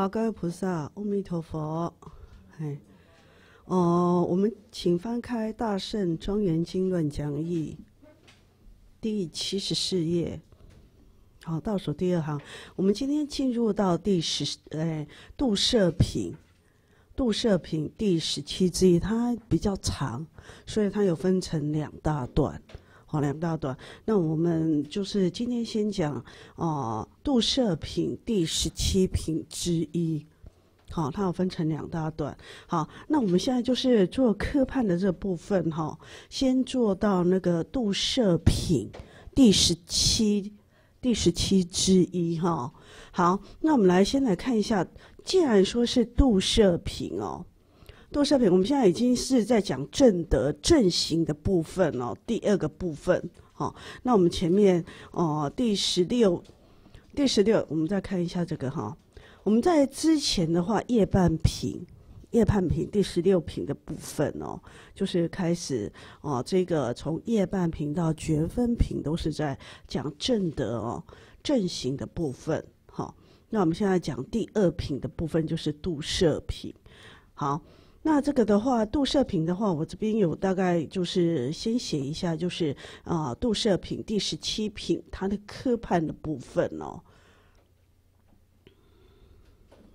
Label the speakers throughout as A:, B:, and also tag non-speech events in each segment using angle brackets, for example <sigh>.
A: 好，各位菩萨，阿弥陀佛。哎，哦，我们请翻开《大圣庄严经论》讲义，第七十四页。好，倒数第二行。我们今天进入到第十哎，杜舍品，杜舍品第十七之一，它比较长，所以它有分成两大段。好，两大段。那我们就是今天先讲哦，杜射品第十七品之一。好，它有分成两大段。好，那我们现在就是做科判的这部分哈，先做到那个杜射品第十七、第十七之一哈。好，那我们来先来看一下，既然说是杜射品哦。度射品，我们现在已经是在讲正德正行的部分哦，第二个部分。好，那我们前面哦，第十六、第十六，我们再看一下这个哈。我们在之前的话，夜半品，夜半品第十六品的部分哦，就是开始哦，这个从夜半品到绝分品都是在讲正德哦、正行的部分。好，那我们现在讲第二品的部分就是度射品，好。那这个的话，度射品的话，我这边有大概就是先写一下，就是啊，度射品第十七品它的科判的部分哦。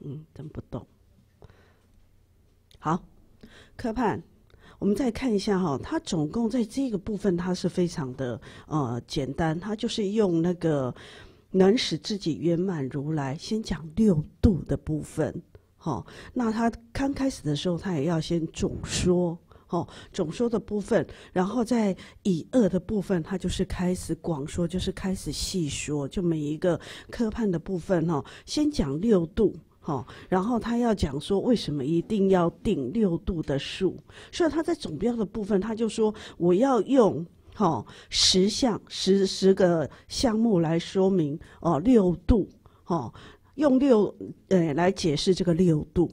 A: 嗯，真不懂。好，科判，我们再看一下哈，它总共在这个部分它是非常的呃简单，它就是用那个能使自己圆满如来，先讲六度的部分。好，那他刚开始的时候，他也要先总说，哦，总说的部分，然后在以二的部分，他就是开始广说，就是开始细说，就每一个科判的部分，哈，先讲六度，哈，然后他要讲说为什么一定要定六度的数，所以他在总标的部分，他就说我要用，哈，十项十十个项目来说明哦，六度，哈。用六呃来解释这个六度，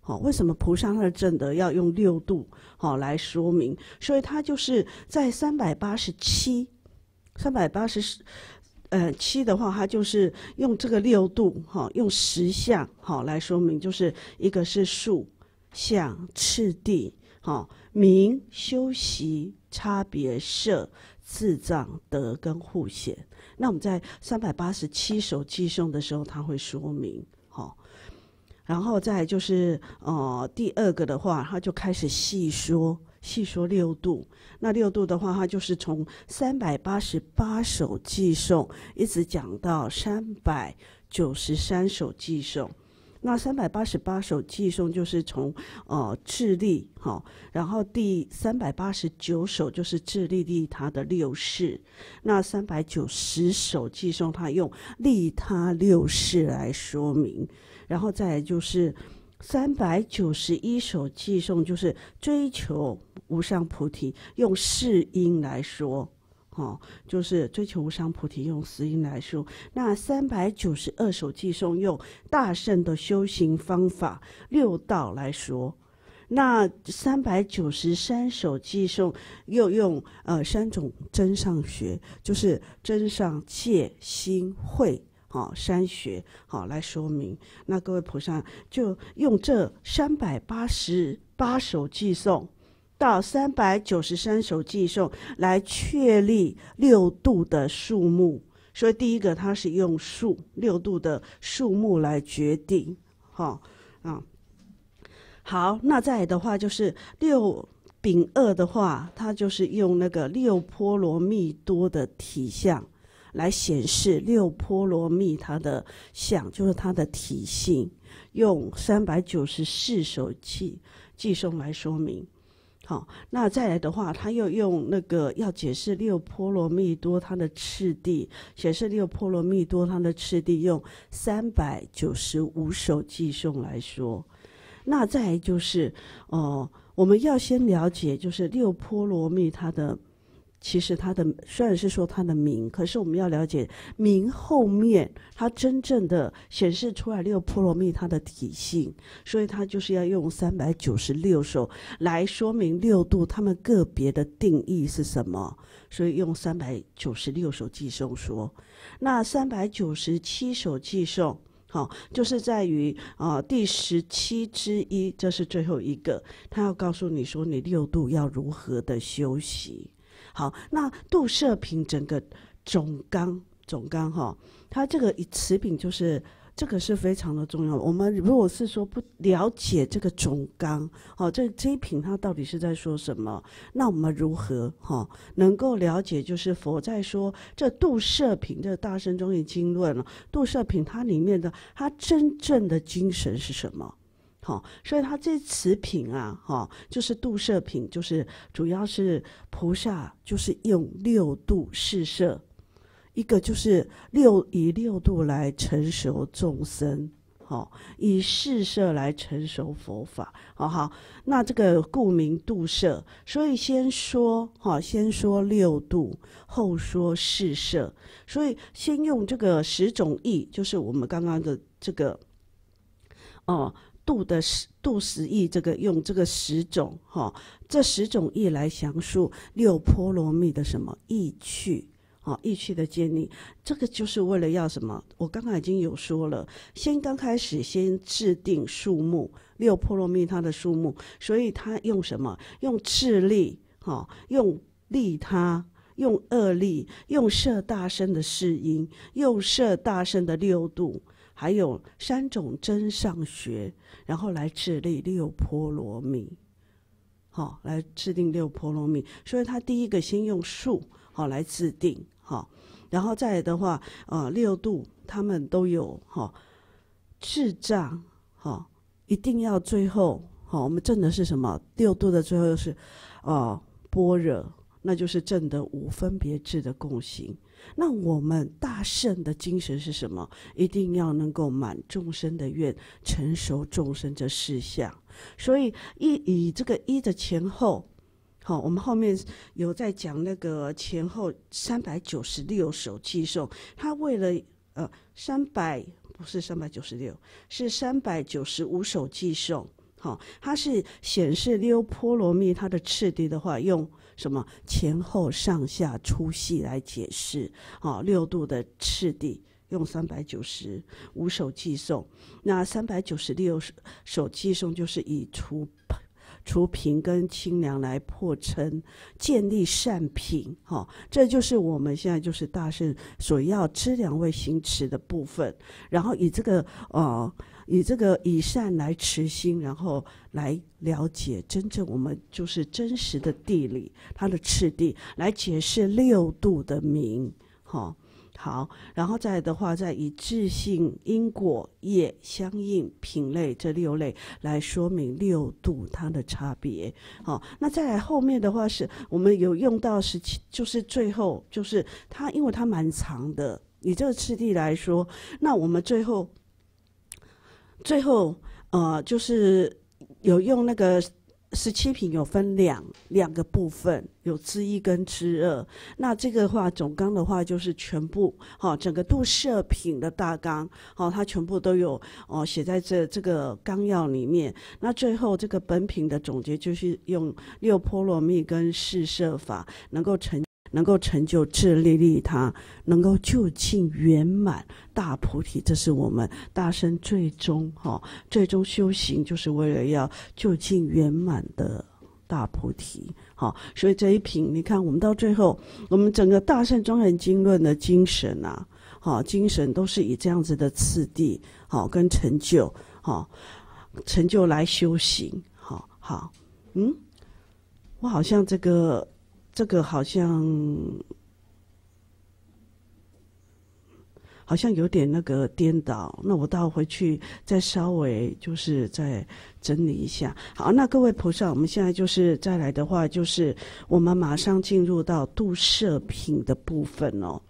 A: 好，为什么菩萨二正德要用六度好来说明？所以他就是在三百八十七、三百八十呃七的话，他就是用这个六度哈，用十相好来说明，就是一个是数相次第，好明修习差别色、智障德跟护显。那我们在三百八十七首寄送的时候，他会说明，好，然后再就是，呃，第二个的话，他就开始细说，细说六度。那六度的话，他就是从三百八十八首寄送，一直讲到三百九十三首寄送。那三百八十八首偈颂就是从，呃，智利哈，然后第三百八十九首就是智利利他的六世，那三百九十首偈颂他用利他六世来说明，然后再就是三百九十一首偈颂就是追求无上菩提，用世音来说。哦，就是追求无上菩提，用四因来说；那三百九十二首偈颂，用大圣的修行方法六道来说；那三百九十三首偈颂，又用呃三种真上学，就是真上戒心慧，好三学好来说明。那各位菩萨就用这三百八十八首偈颂。到三百九十三首寄送来确立六度的数目，所以第一个它是用数六度的数目来决定，哈，啊，好，那再的话就是六丙二的话，它就是用那个六波罗蜜多的体相来显示六波罗蜜它的相，就是它的体性，用三百九十四首气寄送来说明。好，那再来的话，他又用那个要解释六波罗蜜多它的次第，解释六波罗蜜多它的次第，用三百九十五首寄送来说。那再来就是，哦，我们要先了解，就是六波罗蜜它的。其实他的虽然是说他的名，可是我们要了解名后面，它真正的显示出来六波罗蜜它的体性，所以它就是要用三百九十六首来说明六度他们个别的定义是什么，所以用三百九十六首寄送说，那三百九十七首寄送。好，就是在于啊第十七之一，这是最后一个，他要告诉你说你六度要如何的休息。好，那杜舍品整个总纲总纲哈，它这个一此品就是这个是非常的重要。我们如果是说不了解这个总纲，好，这这一品它到底是在说什么？那我们如何哈能够了解，就是佛在说这杜舍品这大圣中论经论了，杜舍品它里面的它真正的精神是什么？好，所以它这瓷品啊，哈，就是度摄品，就是主要是菩萨，就是用六度试舍，一个就是六以六度来成熟众生，哦，以四色来成熟佛法，好好。那这个故名度摄，所以先说哈，先说六度，后说四色。所以先用这个十种意，就是我们刚刚的这个，哦。度的十度十意，这个用这个十种哈，这十种意来详述六波罗蜜的什么意趣，哦，意趣的建立，这个就是为了要什么？我刚刚已经有说了，先刚开始先制定数目，六波罗蜜它的数目，所以他用什么？用智力，哈，用利他，用恶力，用设大圣的世音，用设大圣的六度。还有三种真上学，然后来制力六波罗蜜，好来制定六波罗蜜。所以他第一个先用数好来制定好，然后再来的话啊六度他们都有哈智障哦，一定要最后好我们证的是什么六度的最后是呃，般若，那就是证的无分别智的共行。那我们大圣的精神是什么？一定要能够满众生的愿，成熟众生这四项。所以一以这个一的前后，好，我们后面有在讲那个前后三百九十六首偈颂，他为了呃三百不是三百九十六，是三百九十五首偈颂，好，它是显示六波罗蜜它的次第的话用。什么前后上下粗细来解释啊？六度的次第用三百九十五首寄送，那三百九十六首寄送就是以除除平跟清凉来破称建立善品，哈，这就是我们现在就是大圣所要知两位行持的部分，然后以这个呃。以这个以善来持心，然后来了解真正我们就是真实的地理它的次第，来解释六度的名，哈好，然后再的话，再以致性、因果业相应品类这六类来说明六度它的差别，好，那再来后面的话是我们有用到十七，就是最后就是它，因为它蛮长的，以这个次第来说，那我们最后。最后，呃，就是有用那个十七品，有分两两个部分，有知一跟知二。那这个话总纲的话，就是全部，好，整个度摄品的大纲，好，它全部都有哦，写在这这个纲要里面。那最后这个本品的总结，就是用六波罗蜜跟四摄法，能够成。能够成就智利利他，能够就近圆满大菩提，这是我们大圣最终哈，最终修行就是为了要就近圆满的大菩提哈。所以这一品，你看我们到最后，我们整个大圣庄严经论的精神啊，好精神都是以这样子的次第好跟成就好，成就来修行，好好嗯，我好像这个。这个好像好像有点那个颠倒，那我待回去再稍微就是再整理一下。好，那各位菩萨，我们现在就是再来的话，就是我们马上进入到度舍品的部分哦。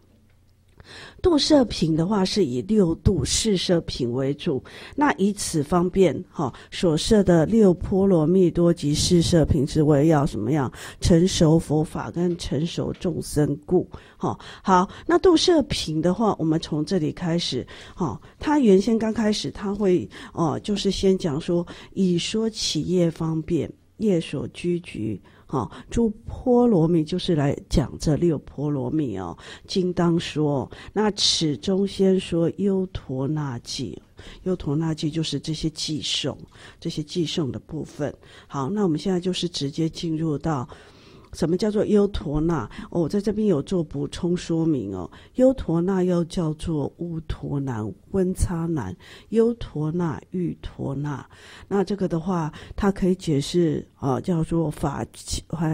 A: 度色品的话是以六度四色品为主，那以此方便哈所设的六波罗蜜多及四色品是为要什么样成熟佛法跟成熟众生故哈好，那度色品的话我们从这里开始哈，他原先刚开始他会哦就是先讲说以说企业方便。夜所居居，好，诸波罗蜜就是来讲这六波罗蜜哦。今当说，那此中先说优陀那记，优陀那记就是这些记诵，这些记诵的部分。好，那我们现在就是直接进入到。什么叫做优陀那？哦，在这边有做补充说明哦。优陀那又叫做乌陀南、温差南、优陀那、玉陀那。那这个的话，它可以解释啊，叫做法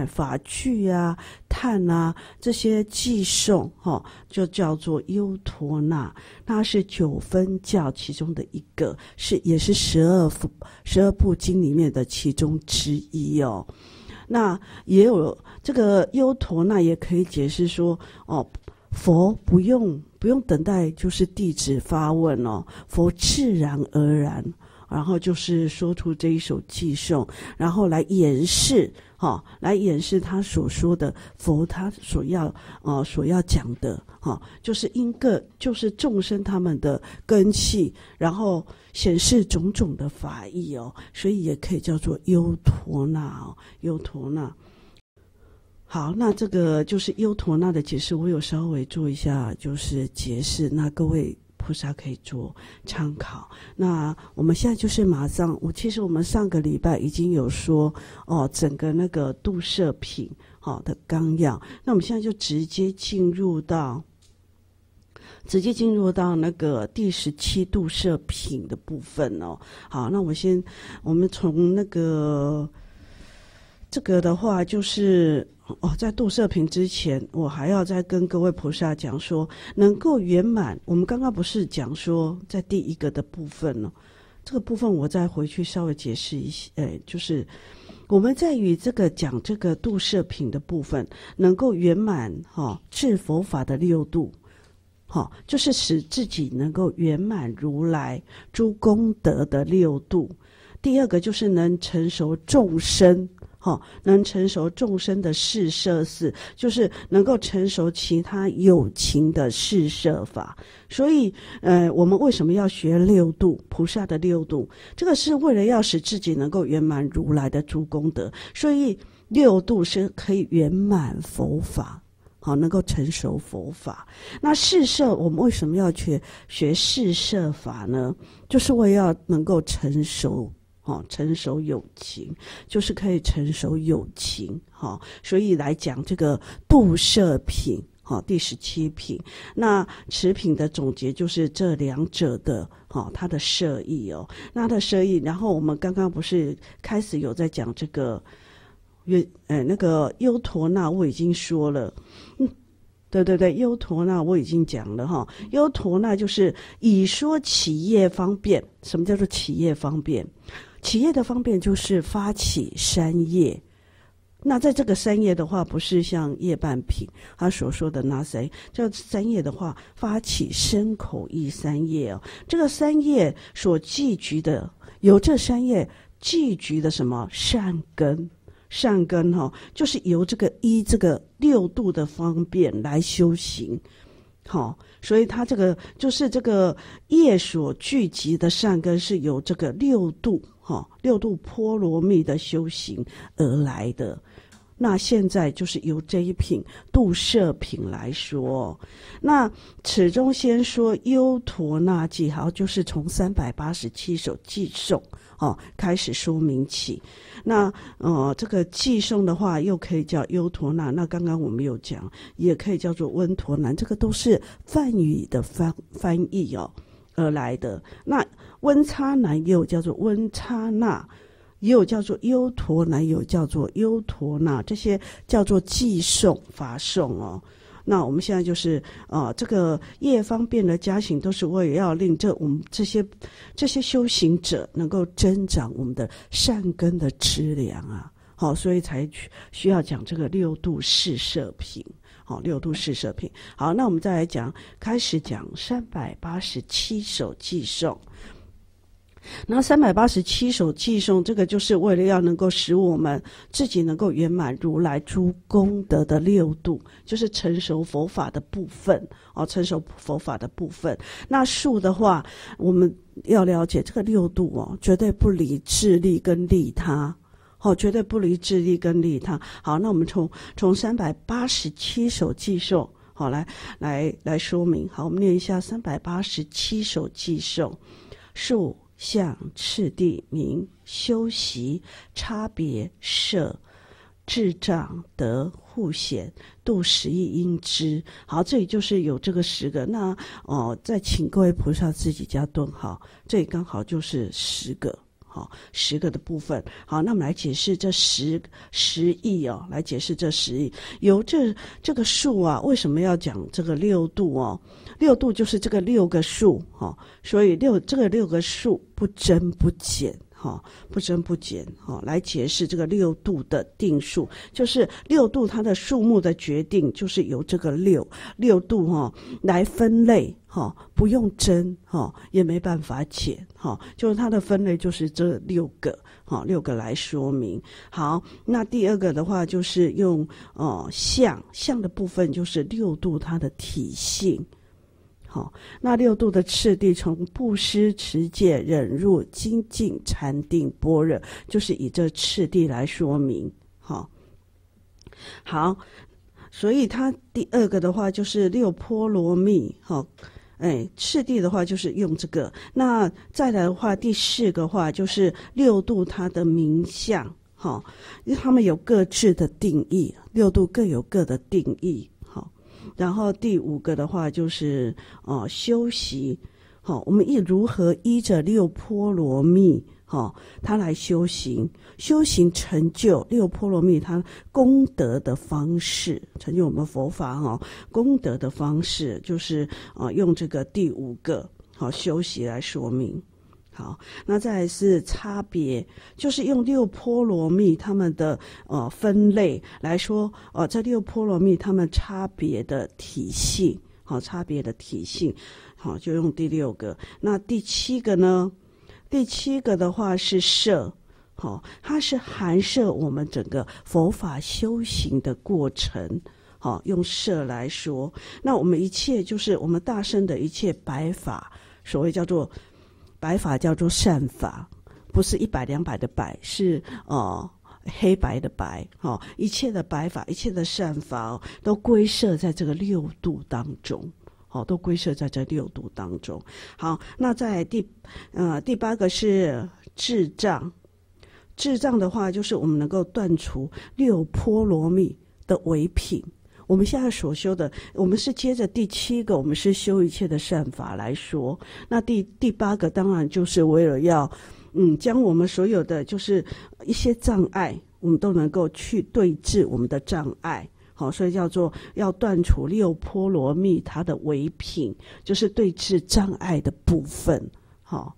A: 法具呀、炭啊这些寄送哈，就叫做优陀那。那是九分教其中的一个，是也是十二部十二部经里面的其中之一哦。那也有这个优陀那也可以解释说哦，佛不用不用等待，就是弟子发问哦，佛自然而然，然后就是说出这一首偈颂，然后来掩饰好，来演示他所说的佛，他所要哦，所要讲的哈，就是因个，就是众生他们的根器，然后显示种种的法义哦，所以也可以叫做优陀那哦，优陀那。好，那这个就是优陀那的解释，我有稍微做一下就是解释，那各位。都是可以做参考。那我们现在就是马上，我其实我们上个礼拜已经有说哦，整个那个度射品好的纲要。那我们现在就直接进入到直接进入到那个第十七度射品的部分哦。好，那我先我们从那个。这个的话，就是哦，在度舍品之前，我还要再跟各位菩萨讲说，能够圆满。我们刚刚不是讲说，在第一个的部分呢，这个部分我再回去稍微解释一下。哎，就是我们在与这个讲这个度舍品的部分，能够圆满哈，治佛法的六度，好，就是使自己能够圆满如来诸功德的六度。第二个就是能成熟众生。好，能成熟众生的四设是，就是能够成熟其他有情的四设法。所以，呃，我们为什么要学六度菩萨的六度？这个是为了要使自己能够圆满如来的诸功德。所以，六度是可以圆满佛法，好，能够成熟佛法。那四舍我们为什么要去学四舍法呢？就是为了能够成熟。成熟友情就是可以成熟友情，哈，所以来讲这个布设品，哈，第十七品。那持品的总结就是这两者的，哈，它的设意哦，它的设意。然后我们刚刚不是开始有在讲这个，约，呃，那个优陀那我已经说了，嗯，对对对，优陀那我已经讲了哈，优陀那就是以说企业方便，什么叫做企业方便？企业的方便就是发起三业，那在这个三业的话，不是像夜半品他所说的那谁，这三业的话，发起身口意三业哦，这个三业所聚集的，由这三业聚集的什么善根？善根哈，就是由这个一这个六度的方便来修行，好，所以他这个就是这个业所聚集的善根，是由这个六度。哦，六度波罗蜜的修行而来的，那现在就是由这一品度舍品来说，那始终先说优陀那记好，就是从三百八十七首寄送哦开始说明起。那呃，这个寄送的话，又可以叫优陀那，那刚刚我们有讲，也可以叫做温陀那，这个都是梵语的翻翻译哦而来的。那温差男友叫做温差那，也有叫做优陀男友叫做优陀那，这些叫做寄送发送哦。那我们现在就是啊，这个夜方便的加行都是为了要令这我们这些这些修行者能够增长我们的善根的资粮啊。好，所以才需需要讲这个六度四摄品。好，六度四摄品。好，那我们再来讲，开始讲三百八十七首寄送。那三百八十七首偈颂，这个就是为了要能够使我们自己能够圆满如来诸功德的六度，就是成熟佛法的部分哦，成熟佛法的部分。那数的话，我们要了解这个六度哦，绝对不离智利跟利他哦，绝对不离智利跟利他。好，那我们从从三百八十七首寄送，好来来来说明。好，我们念一下三百八十七首寄送，数。向赤地明修习差别摄智障得护显度十亿因知，好，这里就是有这个十个。那哦，再请各位菩萨自己加顿号，这里刚好就是十个，好，十个的部分。好，那我们来解释这十十亿哦，来解释这十亿。由这这个数啊，为什么要讲这个六度哦？六度就是这个六个数哈，所以六这个六个数不增不减哈，不增不减哈，来解释这个六度的定数，就是六度它的数目的决定就是由这个六六度哈来分类哈，不用增哈，也没办法减哈，就是它的分类就是这六个哈，六个来说明。好，那第二个的话就是用哦相相的部分就是六度它的体性。好，那六度的次第，从布施、持戒、忍辱、精进、禅定、般若，就是以这次第来说明。好，好，所以它第二个的话就是六波罗蜜。哈，哎，次第的话就是用这个。那再来的话，第四个话就是六度它的名相。哈，他们有各自的定义，六度各有各的定义。然后第五个的话就是哦，修习，好，我们一如何依着六波罗蜜，哦，他来修行，修行成就六波罗蜜，他功德的方式，成就我们佛法，哈，功德的方式就是啊，用这个第五个好修习来说明。好，那再是差别，就是用六波罗蜜他们的呃分类来说，呃，这六波罗蜜它们差别的体系，好，差别的体系，好，就用第六个。那第七个呢？第七个的话是摄，好，它是含摄我们整个佛法修行的过程，好，用摄来说。那我们一切就是我们大圣的一切白法，所谓叫做。白法叫做善法，不是一百两百的白，是哦黑白的白哈。一切的白法，一切的善法，都归摄在这个六度当中，好，都归摄在这六度当中。好，那在第呃第八个是智障，智障的话就是我们能够断除六波罗蜜的唯品。我们现在所修的，我们是接着第七个，我们是修一切的善法来说。那第第八个当然就是为了要，嗯，将我们所有的就是一些障碍，我们都能够去对峙我们的障碍。好，所以叫做要断除六波罗蜜它的唯品，就是对峙障碍的部分。好。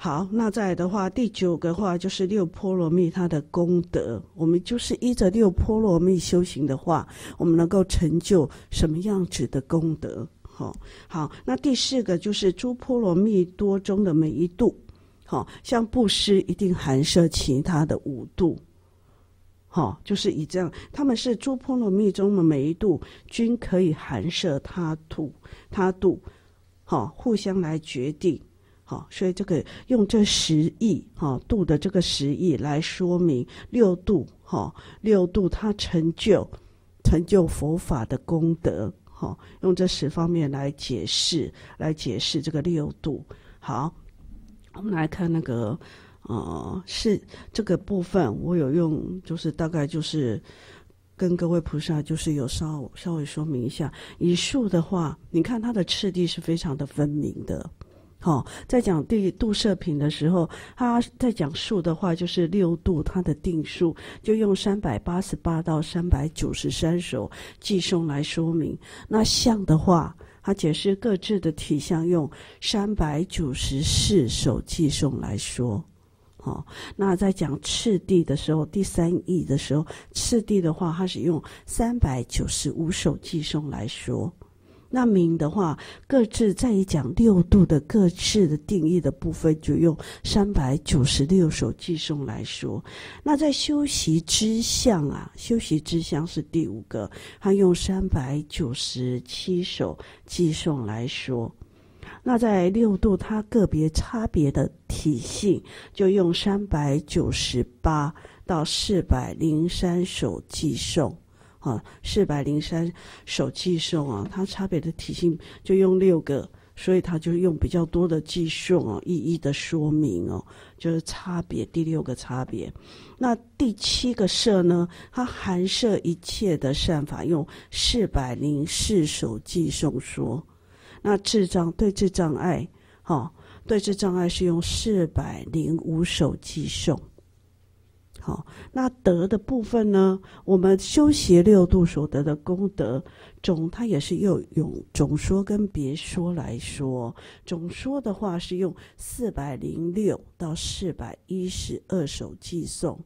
A: 好，那再来的话，第九个话就是六波罗蜜它的功德。我们就是依着六波罗蜜修行的话，我们能够成就什么样子的功德？好好，那第四个就是诸波罗蜜多中的每一度，好像布施一定含摄其他的五度，好，就是以这样，他们是诸波罗蜜中的每一度均可以含摄他度，他度，好，互相来决定。好，所以这个用这十亿哈度的这个十亿来说明六度哈六度它成就成就佛法的功德哈，用这十方面来解释来解释这个六度。好，我们来看那个呃是这个部分，我有用就是大概就是跟各位菩萨就是有稍稍微说明一下，以树的话，你看它的次第是非常的分明的。好，在讲第度射品的时候，他在讲数的话，就是六度，它的定数就用三百八十八到三百九十三首寄送来说明。那相的话，他解释各自的体相，用三百九十四首寄送来说。好，那在讲次第的时候，第三义的时候，次第的话，它是用三百九十五首寄送来说。那明的话，各自在于讲六度的各自的定义的部分，就用三百九十六首寄送来说。那在修习之相啊，修习之相是第五个，他用三百九十七首寄送来说。那在六度它个别差别的体系，就用三百九十八到四百零三首寄送。啊，四百零三首寄送啊，它差别的体性就用六个，所以他就用比较多的寄送啊，一一的说明哦，就是差别第六个差别。那第七个舍呢，它含舍一切的善法，用四百零四首寄送说。那智障对智障碍，哈，对智障碍是用四百零五首寄送。哦。那德的部分呢？我们修习六度所得的功德，总它也是又用总说跟别说来说，总说的话是用四百零六到四百一十二首寄送。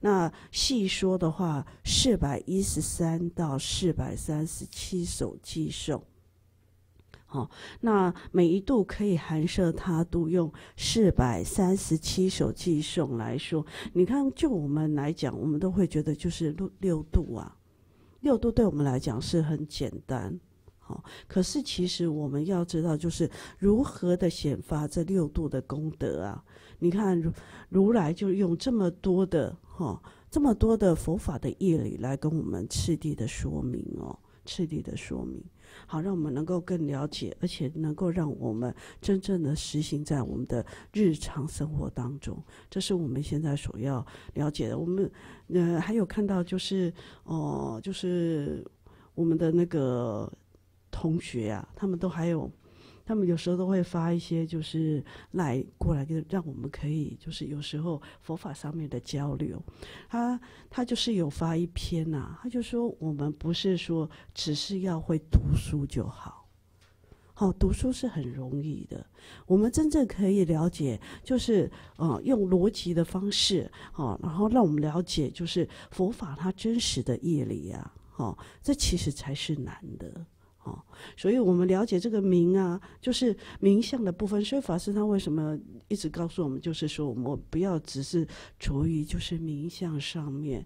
A: 那细说的话，四百一十三到四百三十七首寄送。好，那每一度可以含摄他度用四百三十七首寄送来说。你看，就我们来讲，我们都会觉得就是六六度啊，六度对我们来讲是很简单。好，可是其实我们要知道，就是如何的显发这六度的功德啊？你看，如如来就用这么多的哈，这么多的佛法的义理来跟我们赤地的说明哦，赤地的说明。好，让我们能够更了解，而且能够让我们真正的实行在我们的日常生活当中。这是我们现在所要了解的。我们，呃，还有看到就是，哦，就是我们的那个同学啊，他们都还有。他们有时候都会发一些，就是来过来，就让我们可以，就是有时候佛法上面的交流。他他就是有发一篇呐，他就说我们不是说只是要会读书就好，好读书是很容易的，我们真正可以了解，就是啊用逻辑的方式，哦，然后让我们了解就是佛法它真实的义理啊，哦，这其实才是难的。哦，所以我们了解这个名啊，就是名相的部分。所以法师他为什么一直告诉我们，就是说我们不要只是着于就是名相上面，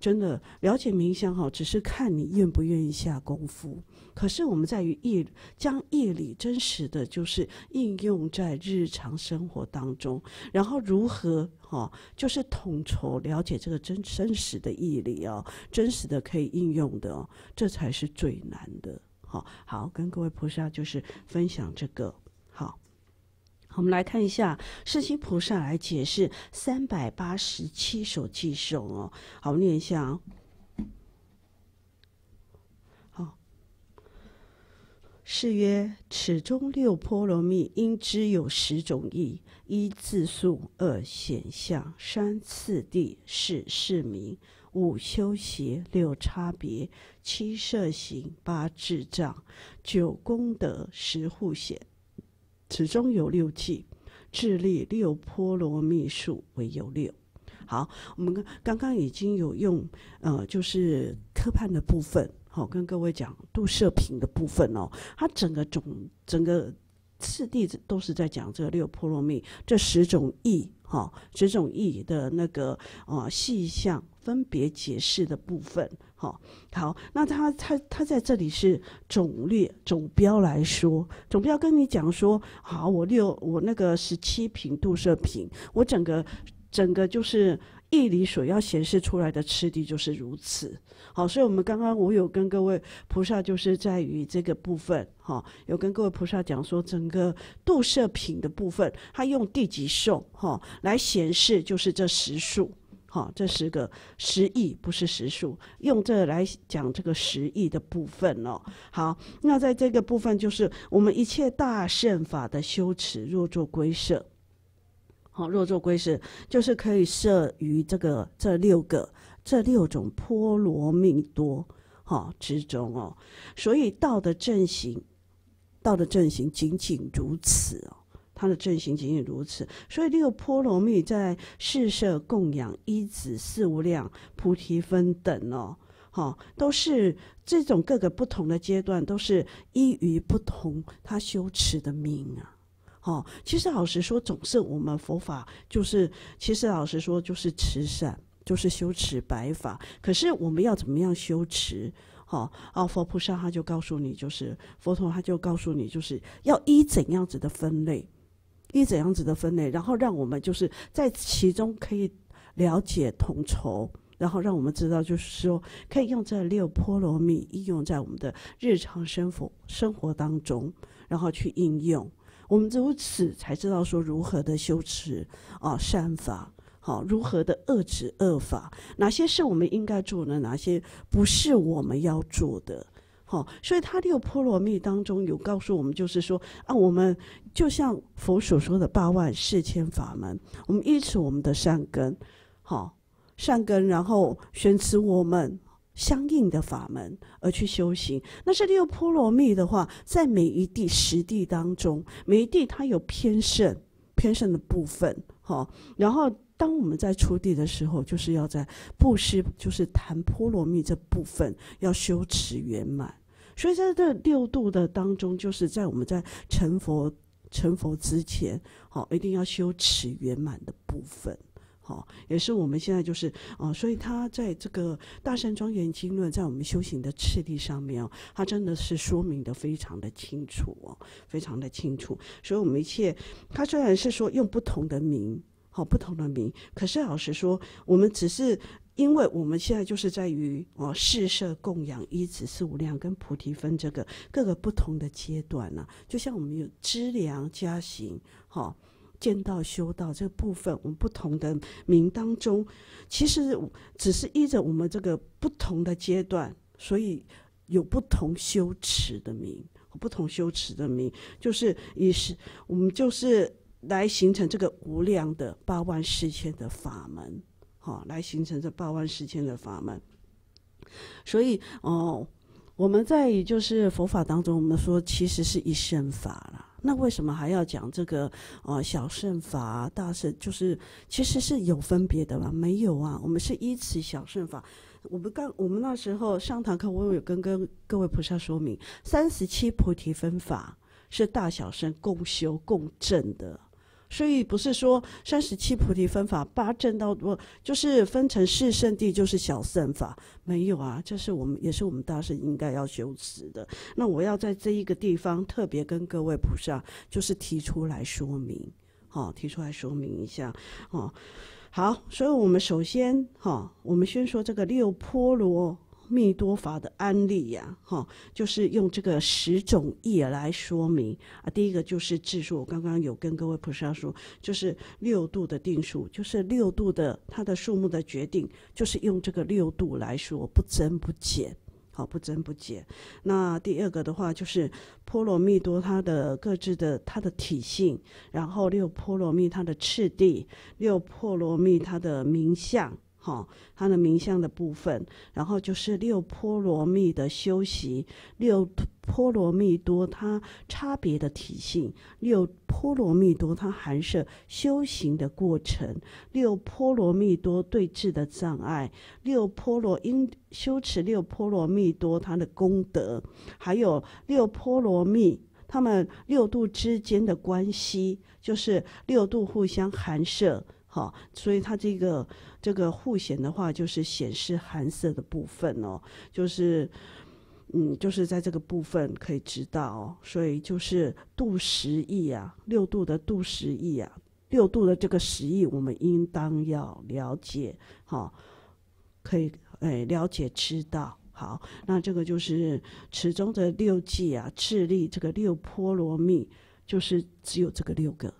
A: 真的了解名相哈，只是看你愿不愿意下功夫。可是我们在于义，将义理真实的就是应用在日常生活当中，然后如何哈，就是统筹了解这个真真实的义理哦，真实的可以应用的，哦，这才是最难的。好好跟各位菩萨就是分享这个，好，我们来看一下世亲菩萨来解释三百八十七首偈颂哦，好，念一下，好，是曰：此中六波罗蜜应知有十种意：一自数，二显相，三次第，四是明。五修习，六差别，七摄行，八智障，九功德，十护显，此中有六计，智力六波罗蜜数为有六。好，我们刚刚已经有用，呃，就是科判的部分，好，跟各位讲度射频的部分哦，它整个总整个次第都是在讲这个六波罗蜜这十种意好，这种意义的那个呃细项分别解释的部分，好，好，那他他他在这里是总略总标来说，总标跟你讲说，好，我六我那个十七平度射频，我整个整个就是。义理所要显示出来的次第就是如此。好，所以我们刚刚我有跟各位菩萨，就是在于这个部分，哈，有跟各位菩萨讲说，整个度设品的部分，他用第几数，哈，来显示就是这十数，哈，这十个十亿，不是十数，用这来讲这个十亿的部分哦。好，那在这个部分，就是我们一切大圣法的修持，若作归舍。好，若作归是，就是可以摄于这个这六个这六种波罗蜜多，好之中哦。所以道的正行，道的正行仅仅如此哦。他的正行仅仅如此，所以六波罗蜜在四摄供养、一子四无量、菩提分等哦，好，都是这种各个不同的阶段，都是依于不同他修持的命啊。哦，其实老实说，总是我们佛法就是，其实老实说就是慈善，就是修持白法。可是我们要怎么样修持？好啊，佛菩萨他就告诉你，就是佛陀他就告诉你，就是要依怎样子的分类，依怎样子的分类，然后让我们就是在其中可以了解统筹，然后让我们知道，就是说可以用这六波罗蜜应用在我们的日常生活生活当中，然后去应用。我们如此才知道说如何的修持啊善法，好如何的遏止恶法，哪些是我们应该做的，哪些不是我们要做的，好，所以他这个波罗蜜当中有告诉我们，就是说啊，我们就像佛所说的八万四千法门，我们依持我们的善根，好善根，然后宣持我们。相应的法门而去修行。那这六波罗蜜的话，在每一地十地当中，每一地它有偏胜、偏胜的部分，哈。然后，当我们在出地的时候，就是要在布施，就是谈波罗蜜这部分要修持圆满。所以，在这六度的当中，就是在我们在成佛、成佛之前，好，一定要修持圆满的部分。也是我们现在就是哦，所以他在这个《大圣庄严经论》在我们修行的次第上面哦，他真的是说明的非常的清楚哦，非常的清楚。所以我们一切，他虽然是说用不同的名，好不同的名，可是老实说，我们只是因为我们现在就是在于哦，四舍供养、一子四无量跟菩提分这个各个不同的阶段呢，就像我们有知量加行，哦。见到修道这个部分，我们不同的名当中，其实只是依着我们这个不同的阶段，所以有不同修持的名，不同修持的名，就是也是我们就是来形成这个无量的八万四千的法门，好，来形成这八万四千的法门。所以哦，我们在就是佛法当中，我们说其实是一生法了。那为什么还要讲这个？呃小乘法、大乘就是其实是有分别的吧？没有啊，我们是依此小乘法。我们刚我们那时候上堂课，我有跟跟各位菩萨说明，三十七菩提分法是大小乘共修共证的。所以不是说三十七菩提分法八正道，多，就是分成四圣地就是小圣法？没有啊，这是我们也是我们大圣应该要修持的。那我要在这一个地方特别跟各位菩萨，就是提出来说明，好，提出来说明一下，哦，好，所以我们首先，哈，我们先说这个六波罗。密多法的安利呀，哈，就是用这个十种业来说明啊。第一个就是质数，我刚刚有跟各位菩萨说，就是六度的定数，就是六度的它的数目的决定，就是用这个六度来说，不增不减，好，不增不减。那第二个的话就是波罗蜜多，它的各自的它的体性，然后六波罗蜜它的次第，六波罗蜜它的名相。好，他的名相的部分，然后就是六波罗蜜的修习，六波罗蜜多它差别的体性，六波罗蜜多它含摄修行的过程，六波罗蜜多对峙的障碍，六波罗因修持六波罗蜜多它的功德，还有六波罗蜜他们六度之间的关系，就是六度互相含摄。好，所以他这个。这个互显的话，就是显示寒色的部分哦，就是，嗯，就是在这个部分可以知道哦，所以就是度十亿啊，六度的度十亿啊，六度的这个十亿，我们应当要了解，好，可以诶了解知道，好，那这个就是池中的六计啊，智利这个六波罗蜜，就是只有这个六个。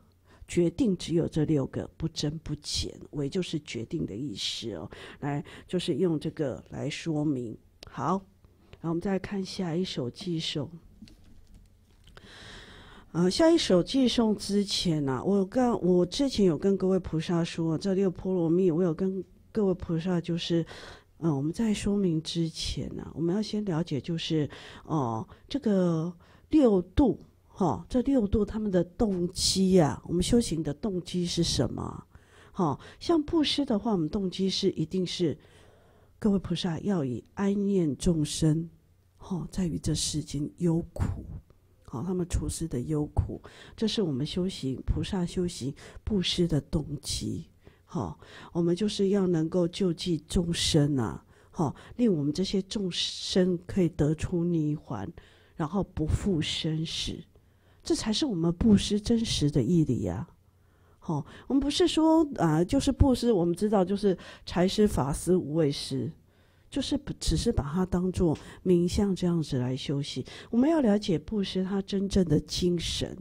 A: 决定只有这六个，不增不减，唯就是决定的意思哦。来，就是用这个来说明。好，然后我们再看下一首寄送。呃，下一首寄送之前呢，我跟我之前有跟各位菩萨说，这六波罗蜜，我有跟各位菩萨就是，嗯，我们在说明之前呢，我们要先了解，就是哦，这个六度。哦，这六度他们的动机呀，我们修行的动机是什么？好，像布施的话，我们动机是一定是，各位菩萨要以安念众生，好，在于这世间忧苦，好，他们处世的忧苦，这是我们修行菩萨修行布施的动机。好，我们就是要能够救济众生呐，好，令我们这些众生可以得出泥环，然后不复生死。这才是我们布施真实的毅力呀！好，我们不是说啊，就是布施。我们知道，就是财施、法施、无畏施，就是只是把它当做冥相这样子来修息。我们要了解布施他真正的精神。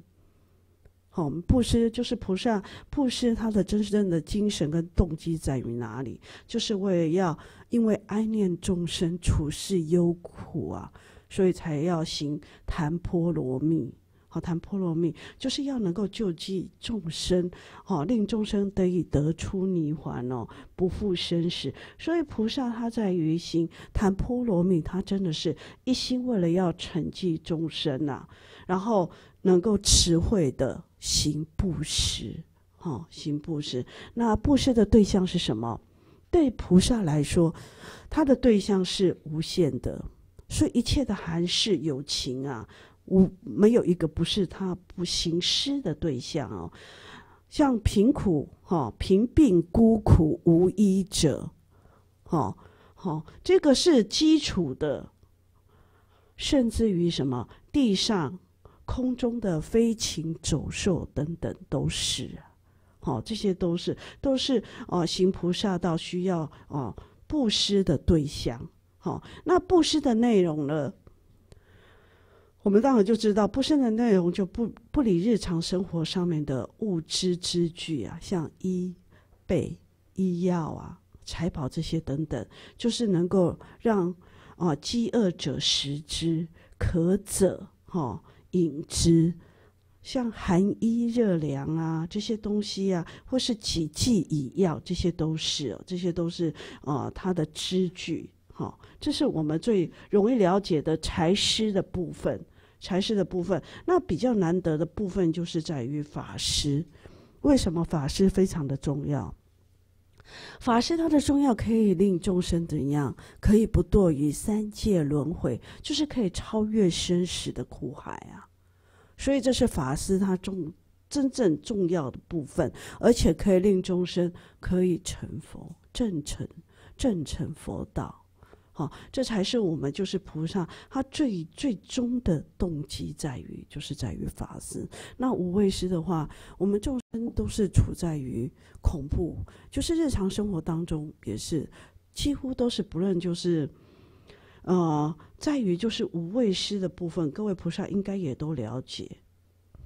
A: 好，布施就是菩萨布施他的真正的精神跟动机在于哪里？就是为了要因为哀念众生处世忧苦啊，所以才要行檀波罗蜜。好谈婆罗蜜，就是要能够救济众生，哦，令众生得以得出泥洹哦，不复生死。所以菩萨他在于心谈婆罗蜜，他真的是一心为了要成就众生呐，然后能够慈惠的行布施，哦，行布施。那布施的对象是什么？对菩萨来说，他的对象是无限的，所以一切的含士、有情啊。无没有一个不是他不行施的对象哦，像贫苦哈、贫病孤苦无依者，好，哦，这个是基础的，甚至于什么地上、空中的飞禽走兽等等都是，好，这些都是都是哦行菩萨道需要哦布施的对象，好，那布施的内容呢？我们当然就知道，不生的内容就不不离日常生活上面的物资之具啊，像衣、被、医药啊、财宝这些等等，就是能够让啊饥饿者食之，渴者哈饮之，像寒衣热粮啊这些东西啊，或是起剂以药，这些都是哦，这些都是啊他的支具哈，这是我们最容易了解的财师的部分。禅师的部分，那比较难得的部分就是在于法师。为什么法师非常的重要？法师他的重要可以令众生怎样？可以不堕于三界轮回，就是可以超越生死的苦海啊！所以这是法师他重真正重要的部分，而且可以令众生可以成佛正成正成佛道。这才是我们就是菩萨，他最最终的动机在于，就是在于法师。那无畏师的话，我们众生都是处在于恐怖，就是日常生活当中也是几乎都是，不论就是，呃，在于就是无畏师的部分，各位菩萨应该也都了解。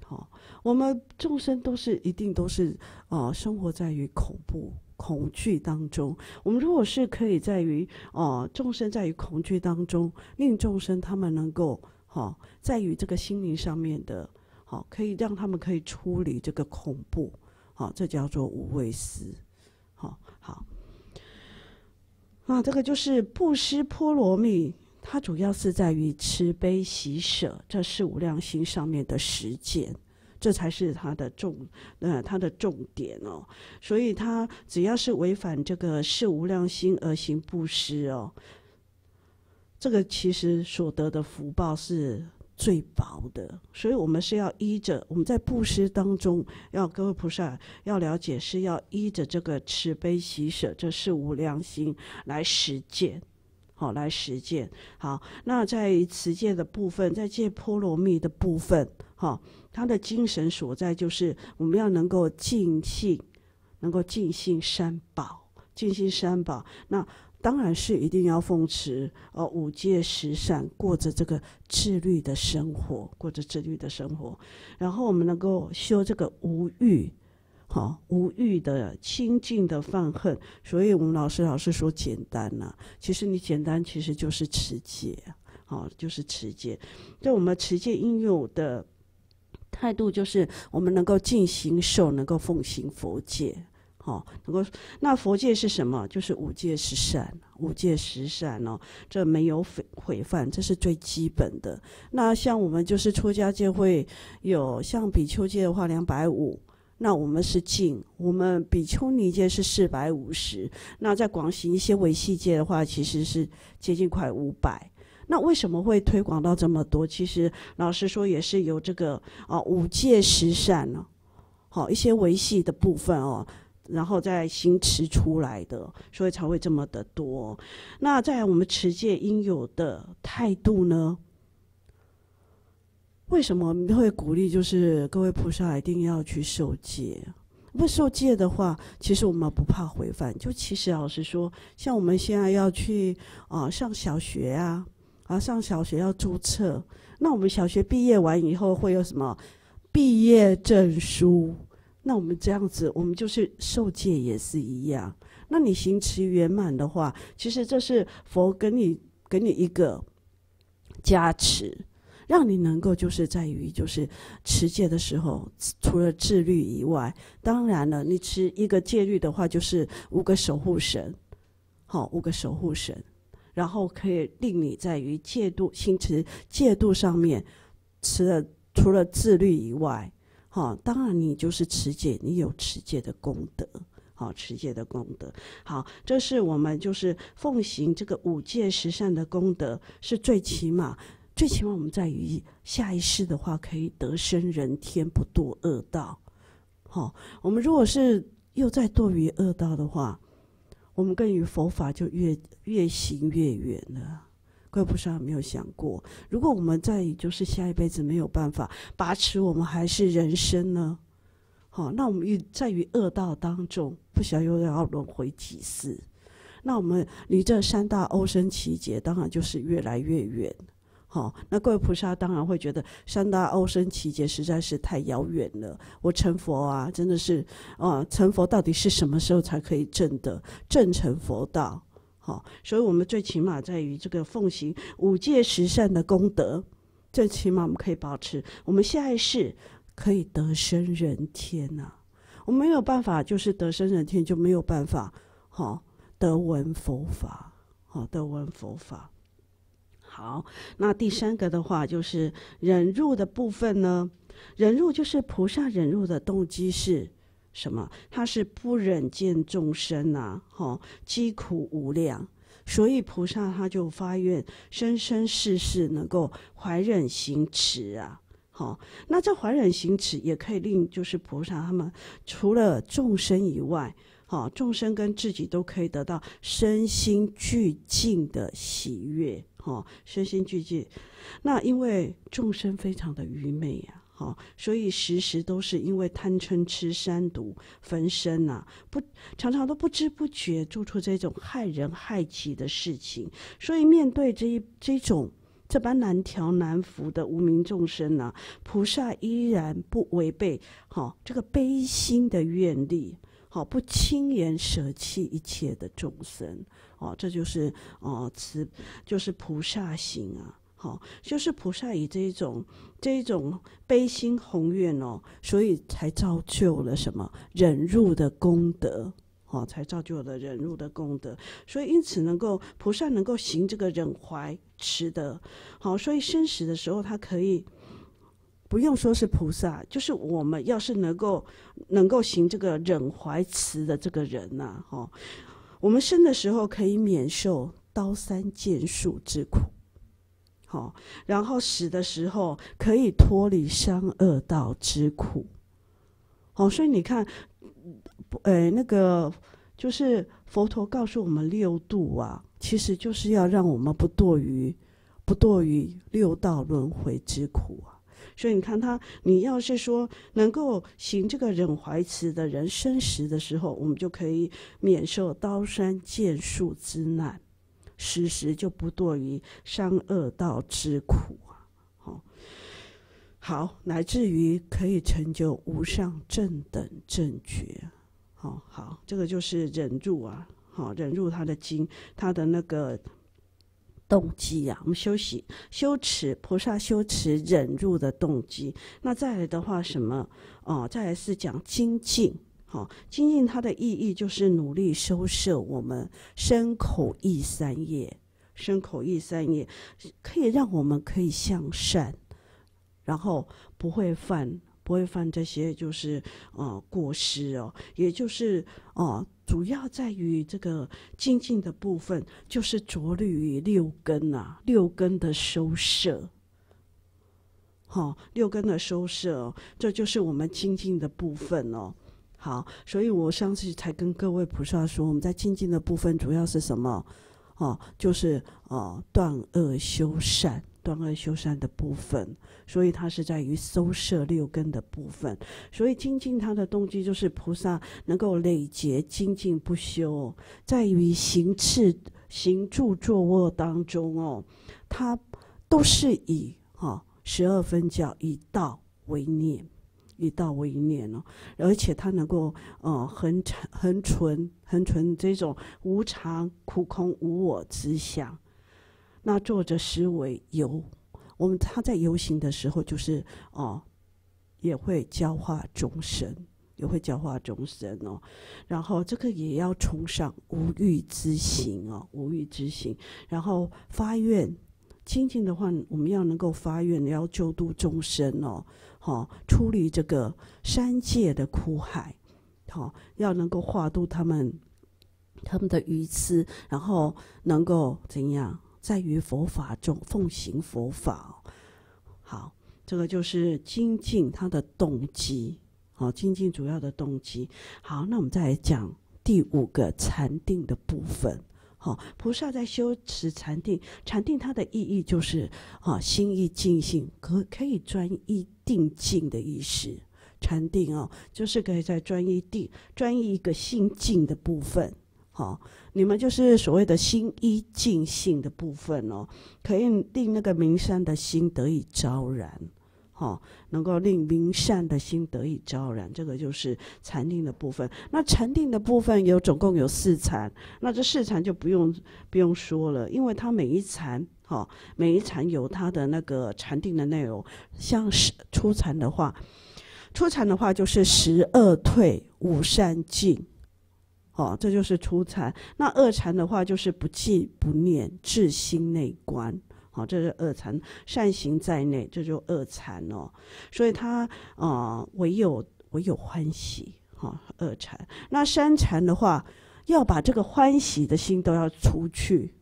A: 好，我们众生都是一定都是，呃，生活在于恐怖。恐惧当中，我们如果是可以在于哦，众生在于恐惧当中，令众生他们能够好，在于这个心灵上面的，好，可以让他们可以处理这个恐怖，好，这叫做无畏思，好，好，那这个就是布施波罗蜜，它主要是在于慈悲喜舍这四无量心上面的实践。这才是他的重，呃，他的重点哦。所以他只要是违反这个事无量心而行布施哦，这个其实所得的福报是最薄的。所以，我们是要依着我们在布施当中，要各位菩萨要了解是要依着这个慈悲喜舍这是无量心来实践，好，来实践好。那在持戒的部分，在戒波罗蜜的部分，哈。他的精神所在就是我们要能够尽兴，能够尽兴三宝，尽兴三宝。那当然是一定要奉持哦，五戒十善，过着这个自律的生活，过着自律的生活。然后我们能够修这个无欲，好无欲的清净的放恨。所以我们老师老师说简单呐，其实你简单其实就是持戒，好就是持戒。在我们持戒应有的。态度就是我们能够尽行受，能够奉行佛戒，好，能够那佛戒是什么？就是五戒十善，五戒十善哦，这没有毁毁犯，这是最基本的。那像我们就是出家戒会有，像比丘戒的话两百五，那我们是净，我们比丘尼戒是四百五十，那在广行一些维系戒的话，其实是接近快五百。那为什么会推广到这么多？其实老实说，也是由这个啊五戒十善呢，好一些维系的部分哦，然后再行持出来的，所以才会这么的多。那在我们持戒应有的态度呢？为什么会鼓励就是各位菩萨一定要去受戒？不受戒的话，其实我们不怕回犯。就其实老实说，像我们现在要去啊上小学啊。啊，上小学要注册。那我们小学毕业完以后会有什么毕业证书？那我们这样子，我们就是受戒也是一样。那你行持圆满的话，其实这是佛给你给你一个加持，让你能够就是在于就是持戒的时候，除了自律以外，当然了，你持一个戒律的话，就是五个守护神，好，五个守护神。然后可以令你在于戒度、心持戒度上面持了，除了自律以外，哈，当然你就是持戒，你有持戒的功德，好，持戒的功德，好，这是我们就是奉行这个五戒十善的功德，是最起码，最起码我们在于下一世的话，可以得生人天，不堕恶道，好，我们如果是又在堕于恶道的话。我们更与佛法就越越行越远了，各位菩萨有没有想过，如果我们在就是下一辈子没有办法把持我们还是人生呢？好，那我们于在于恶道当中，不晓得又要轮回几次，那我们离这三大欧生奇劫，当然就是越来越远。哦，那各位菩萨当然会觉得三大欧僧奇劫实在是太遥远了。我成佛啊，真的是，呃，成佛到底是什么时候才可以证得证成佛道？好，所以我们最起码在于这个奉行五戒十善的功德，最起码我们可以保持，我们下一世可以得生人天呐。我们没有办法，就是得生人天就没有办法。好，得闻佛法，好，得闻佛法。好，那第三个的话就是忍辱的部分呢。忍辱就是菩萨忍辱的动机是什么？他是不忍见众生啊，吼，疾苦无量，所以菩萨他就发愿生生世世能够怀忍行持啊，好，那这怀忍行持也可以令就是菩萨他们除了众生以外，好，众生跟自己都可以得到身心俱进的喜悦。哦，身心俱寂。那因为众生非常的愚昧呀，好，所以时时都是因为贪嗔痴三毒焚身呐，不常常都不知不觉做出这种害人害己的事情。所以面对这一这种这般难调难服的无名众生呢，菩萨依然不违背好这个悲心的愿力，好不轻言舍弃一切的众生。哦，这就是哦，慈就是菩萨行啊，好，就是菩萨以这种这种悲心宏愿哦，所以才造就了什么忍辱的功德，哦，才造就了忍辱的功德，所以因此能够菩萨能够行这个忍怀持德，好，所以生死的时候他可以不用说是菩萨，就是我们要是能够能够行这个忍怀持的这个人呐，哈。我们生的时候可以免受刀山剑树之苦，好，然后死的时候可以脱离三恶道之苦，好，所以你看，哎，那个就是佛陀告诉我们六度啊，其实就是要让我们不堕于不堕于六道轮回之苦啊。所以你看他，你要是说能够行这个忍怀慈的人生时的时候，我们就可以免受刀山剑树之难，时时就不堕于三恶道之苦啊！好，好，乃至于可以成就无上正等正觉。好好，这个就是忍入啊，好忍入他的经，他的那个。动机呀，我们修息修持菩萨修持忍辱的动机。那再来的话，什么哦？再来是讲精进，好，精进它的意义就是努力收摄我们身口意三业，身口意三业可以让我们可以向善，然后不会犯，不会犯这些就是呃过失哦，也就是哦。主要在于这个精进的部分，就是着力于六根呐，六根的收摄。好，六根的收摄，这就是我们精进的部分哦。好，所以我上次才跟各位菩萨说，我们在精进的部分主要是什么？哦，就是哦，断恶修善，断恶修善的部分。所以它是在于收摄六根的部分，所以精进它的动机就是菩萨能够累劫精进不休，在于行持行住坐卧当中哦，它都是以哈十二分教以道为念，以道为念哦，而且它能够呃恒纯恒纯恒纯这种无常苦空无我之想，那作者实为由。我们他在游行的时候，就是哦，也会教化众生，也会教化众生哦。然后这个也要崇尚无欲之行哦，无欲之行。然后发愿，清净的话，我们要能够发愿，要救度众生哦，好，出离这个三界的苦海，好，要能够化度他们他们的愚痴，然后能够怎样？在于佛法中奉行佛法，好，这个就是精进它的动机，好，精进主要的动机。好，那我们再来讲第五个禅定的部分。好，菩萨在修持禅定，禅定它的意义就是啊，心意静心，可可以专一定静的意识。禅定哦，就是可以在专一定，专一一个心静的部分。好，你们就是所谓的心一尽性的部分哦，可以令那个明善的心得以昭然，好，能够令明善的心得以昭然，这个就是禅定的部分。那禅定的部分有总共有四禅，那这四禅就不用不用说了，因为它每一禅，好，每一禅有它的那个禅定的内容，像是初禅的话，初禅的话就是十二退五善尽。哦，这就是初禅。那二禅的话，就是不记不念，至心内观。好，这是二禅。善行在内，这就二禅哦。所以他呃，唯有唯有欢喜。哈，二禅。那三禅的话，要把这个欢喜的心都要除去。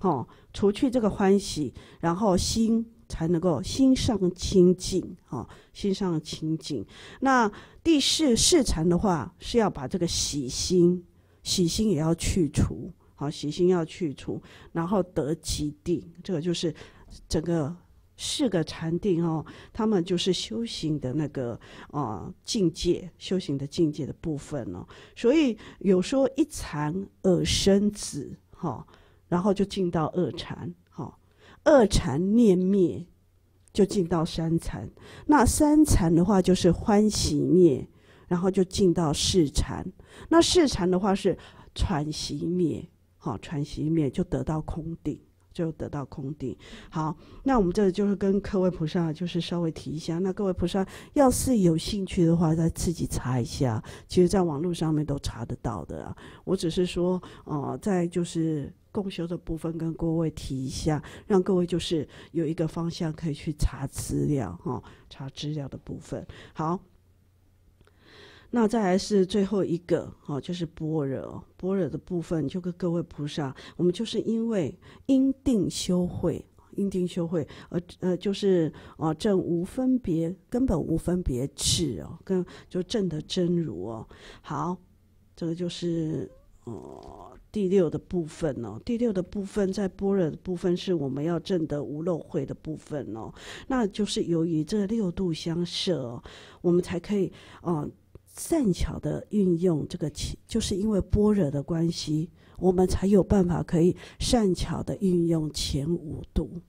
A: 哦，除去这个欢喜，然后心。才能够心上清净，啊，心上清净。那第四四禅的话，是要把这个喜心，喜心也要去除，好，喜心要去除，然后得其定。这个就是整个四个禅定哦，他们就是修行的那个啊境界，修行的境界的部分哦。所以有说一禅二生子，哈，然后就进到二禅。二禅念灭，就进到三禅。那三禅的话就是欢喜灭，然后就进到四禅。那四禅的话是喘息灭，好喘息灭就得到空定，就得到空定。好，那我们这就是跟各位菩萨就是稍微提一下。那各位菩萨要是有兴趣的话，再自己查一下，其实在网络上面都查得到的。我只是说，哦，在就是。共修的部分跟各位提一下，让各位就是有一个方向可以去查资料哈，查资料的部分。好，那再来是最后一个哦，就是般若，般若的部分就跟各位菩萨，我们就是因为因定修慧，因定修慧，呃呃，就是哦，正无分别，根本无分别智哦，跟就正的真如哦。好，这个就是哦。第六的部分哦，第六的部分在般若的部分是我们要证得无漏慧的部分哦，那就是由于这六度相舍，我们才可以啊善巧的运用这个，就是因为般若的关系，我们才有办法可以善巧的运用前五度，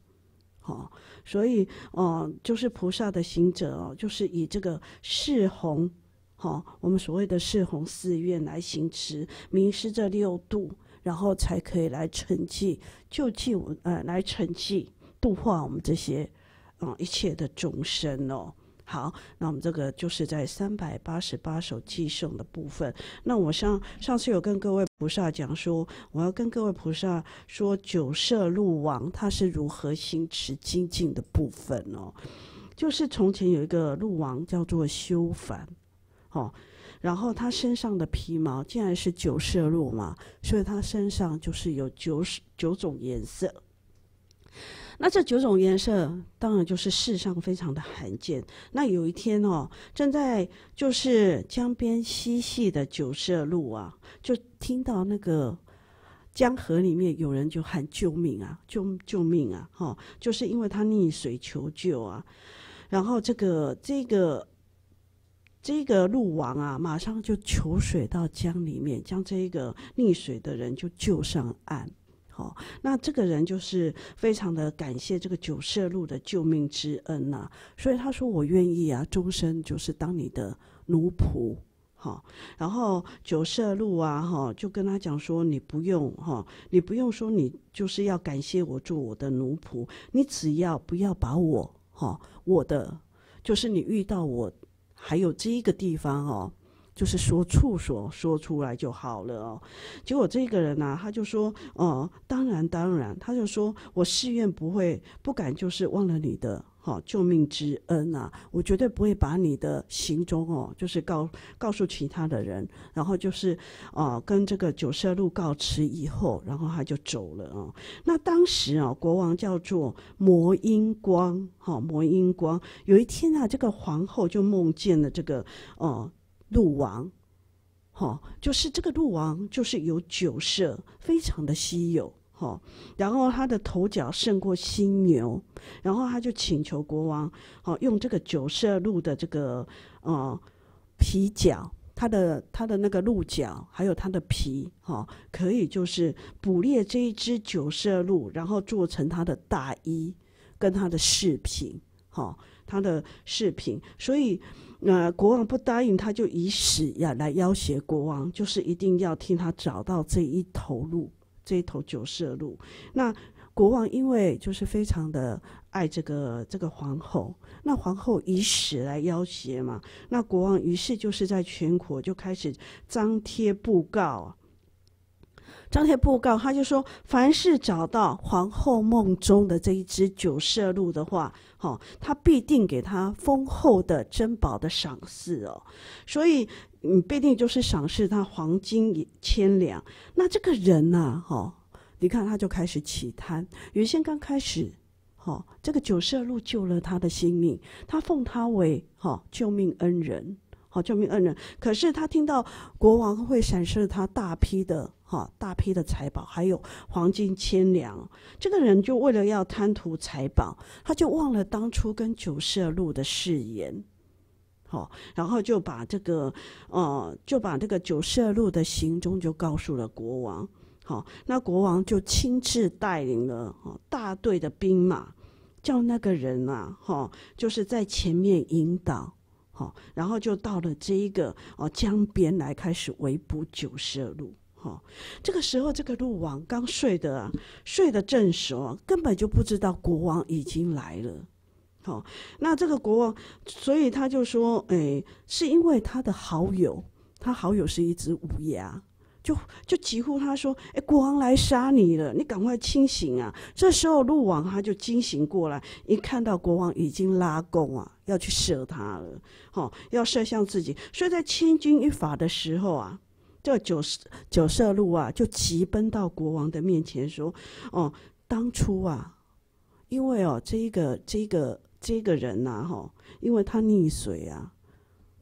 A: 好，所以哦，就是菩萨的行者哦，就是以这个释弘。好，我们所谓的四弘寺院来行持明师这六度，然后才可以来成就、救济我呃来成绩度化我们这些，嗯一切的众生哦。好，那我们这个就是在三百八十八首寄送的部分。那我上上次有跟各位菩萨讲说，我要跟各位菩萨说九色鹿王他是如何行持精进的部分哦，就是从前有一个鹿王叫做修凡。哦，然后他身上的皮毛竟然是九色鹿嘛，所以他身上就是有九十九种颜色。那这九种颜色当然就是世上非常的罕见。那有一天哦，正在就是江边嬉戏的九色鹿啊，就听到那个江河里面有人就喊救命啊，救救命啊！哈，就是因为他溺水求救啊，然后这个这个。这个鹿王啊，马上就求水到江里面，将这个溺水的人就救上岸。好，那这个人就是非常的感谢这个九色鹿的救命之恩呐，所以他说：“我愿意啊，终身就是当你的奴仆。”好，然后九色鹿啊，哈，就跟他讲说：“你不用哈，你不用说你就是要感谢我做我的奴仆，你只要不要把我哈，我的就是你遇到我。”还有这一个地方哦，就是说处所说出来就好了哦。结果这个人呢，他就说：“哦，当然当然。”他就说：“我誓愿不会不敢，就是忘了你的。”好救命之恩呐，我绝对不会把你的行踪哦，就是告告诉其他的人，然后就是，啊，跟这个九色鹿告辞以后，然后他就走了啊。那当时啊，国王叫做摩音光，哦、摩音光有一天啊，这个皇后就梦见了这个哦鹿王，好，就是这个鹿王就是有九色，非常的稀有。哦，然后他的头角胜过犀牛，然后他就请求国王，好用这个九色鹿的这个呃皮角，他的他的那个鹿角，还有他的皮，哦，可以就是捕猎这一只九色鹿，然后做成他的大衣跟他的饰品，哦，他的饰品。所以那国王不答应，他就以死呀来要挟国王，就是一定要替他找到这一头鹿。这一头九色鹿，那国王因为就是非常的爱这个这个皇后，那皇后以死来要挟嘛，那国王于是就是在全国就开始张贴布告。张贴布告，他就说：凡是找到皇后梦中的这一只九色鹿的话，哦，他必定给他丰厚的珍宝的赏赐哦。所以，嗯，必定就是赏赐他黄金千两。那这个人呐，哦，你看他就开始起贪。原先刚开始，哦，这个九色鹿救了他的性命，他奉他为哦救命恩人。救命恩人，可是他听到国王会赏赐他大批的哈大批的财宝，还有黄金千两。这个人就为了要贪图财宝，他就忘了当初跟九色鹿的誓言。好，然后就把这个哦，就把这个九色鹿的行踪就告诉了国王。好，那国王就亲自带领了哦、大队的兵马，叫那个人啊，哈，就是在前面引导。好，然后就到了这一个哦江边来开始围捕九色鹿。哦，这个时候这个鹿王刚睡的睡得正熟，根本就不知道国王已经来了。好，那这个国王，所以他就说，哎，是因为他的好友，他好友是一只乌鸦。就就急呼他说：“哎，国王来杀你了！你赶快清醒啊！”这时候鹿王他就惊醒过来，一看到国王已经拉弓啊，要去射他了，好要射向自己。所以在千钧一发的时候啊，这九九色鹿啊就急奔到国王的面前说：“哦，当初啊，因为哦，这个这个这个人呐，哈，因为他溺水啊。”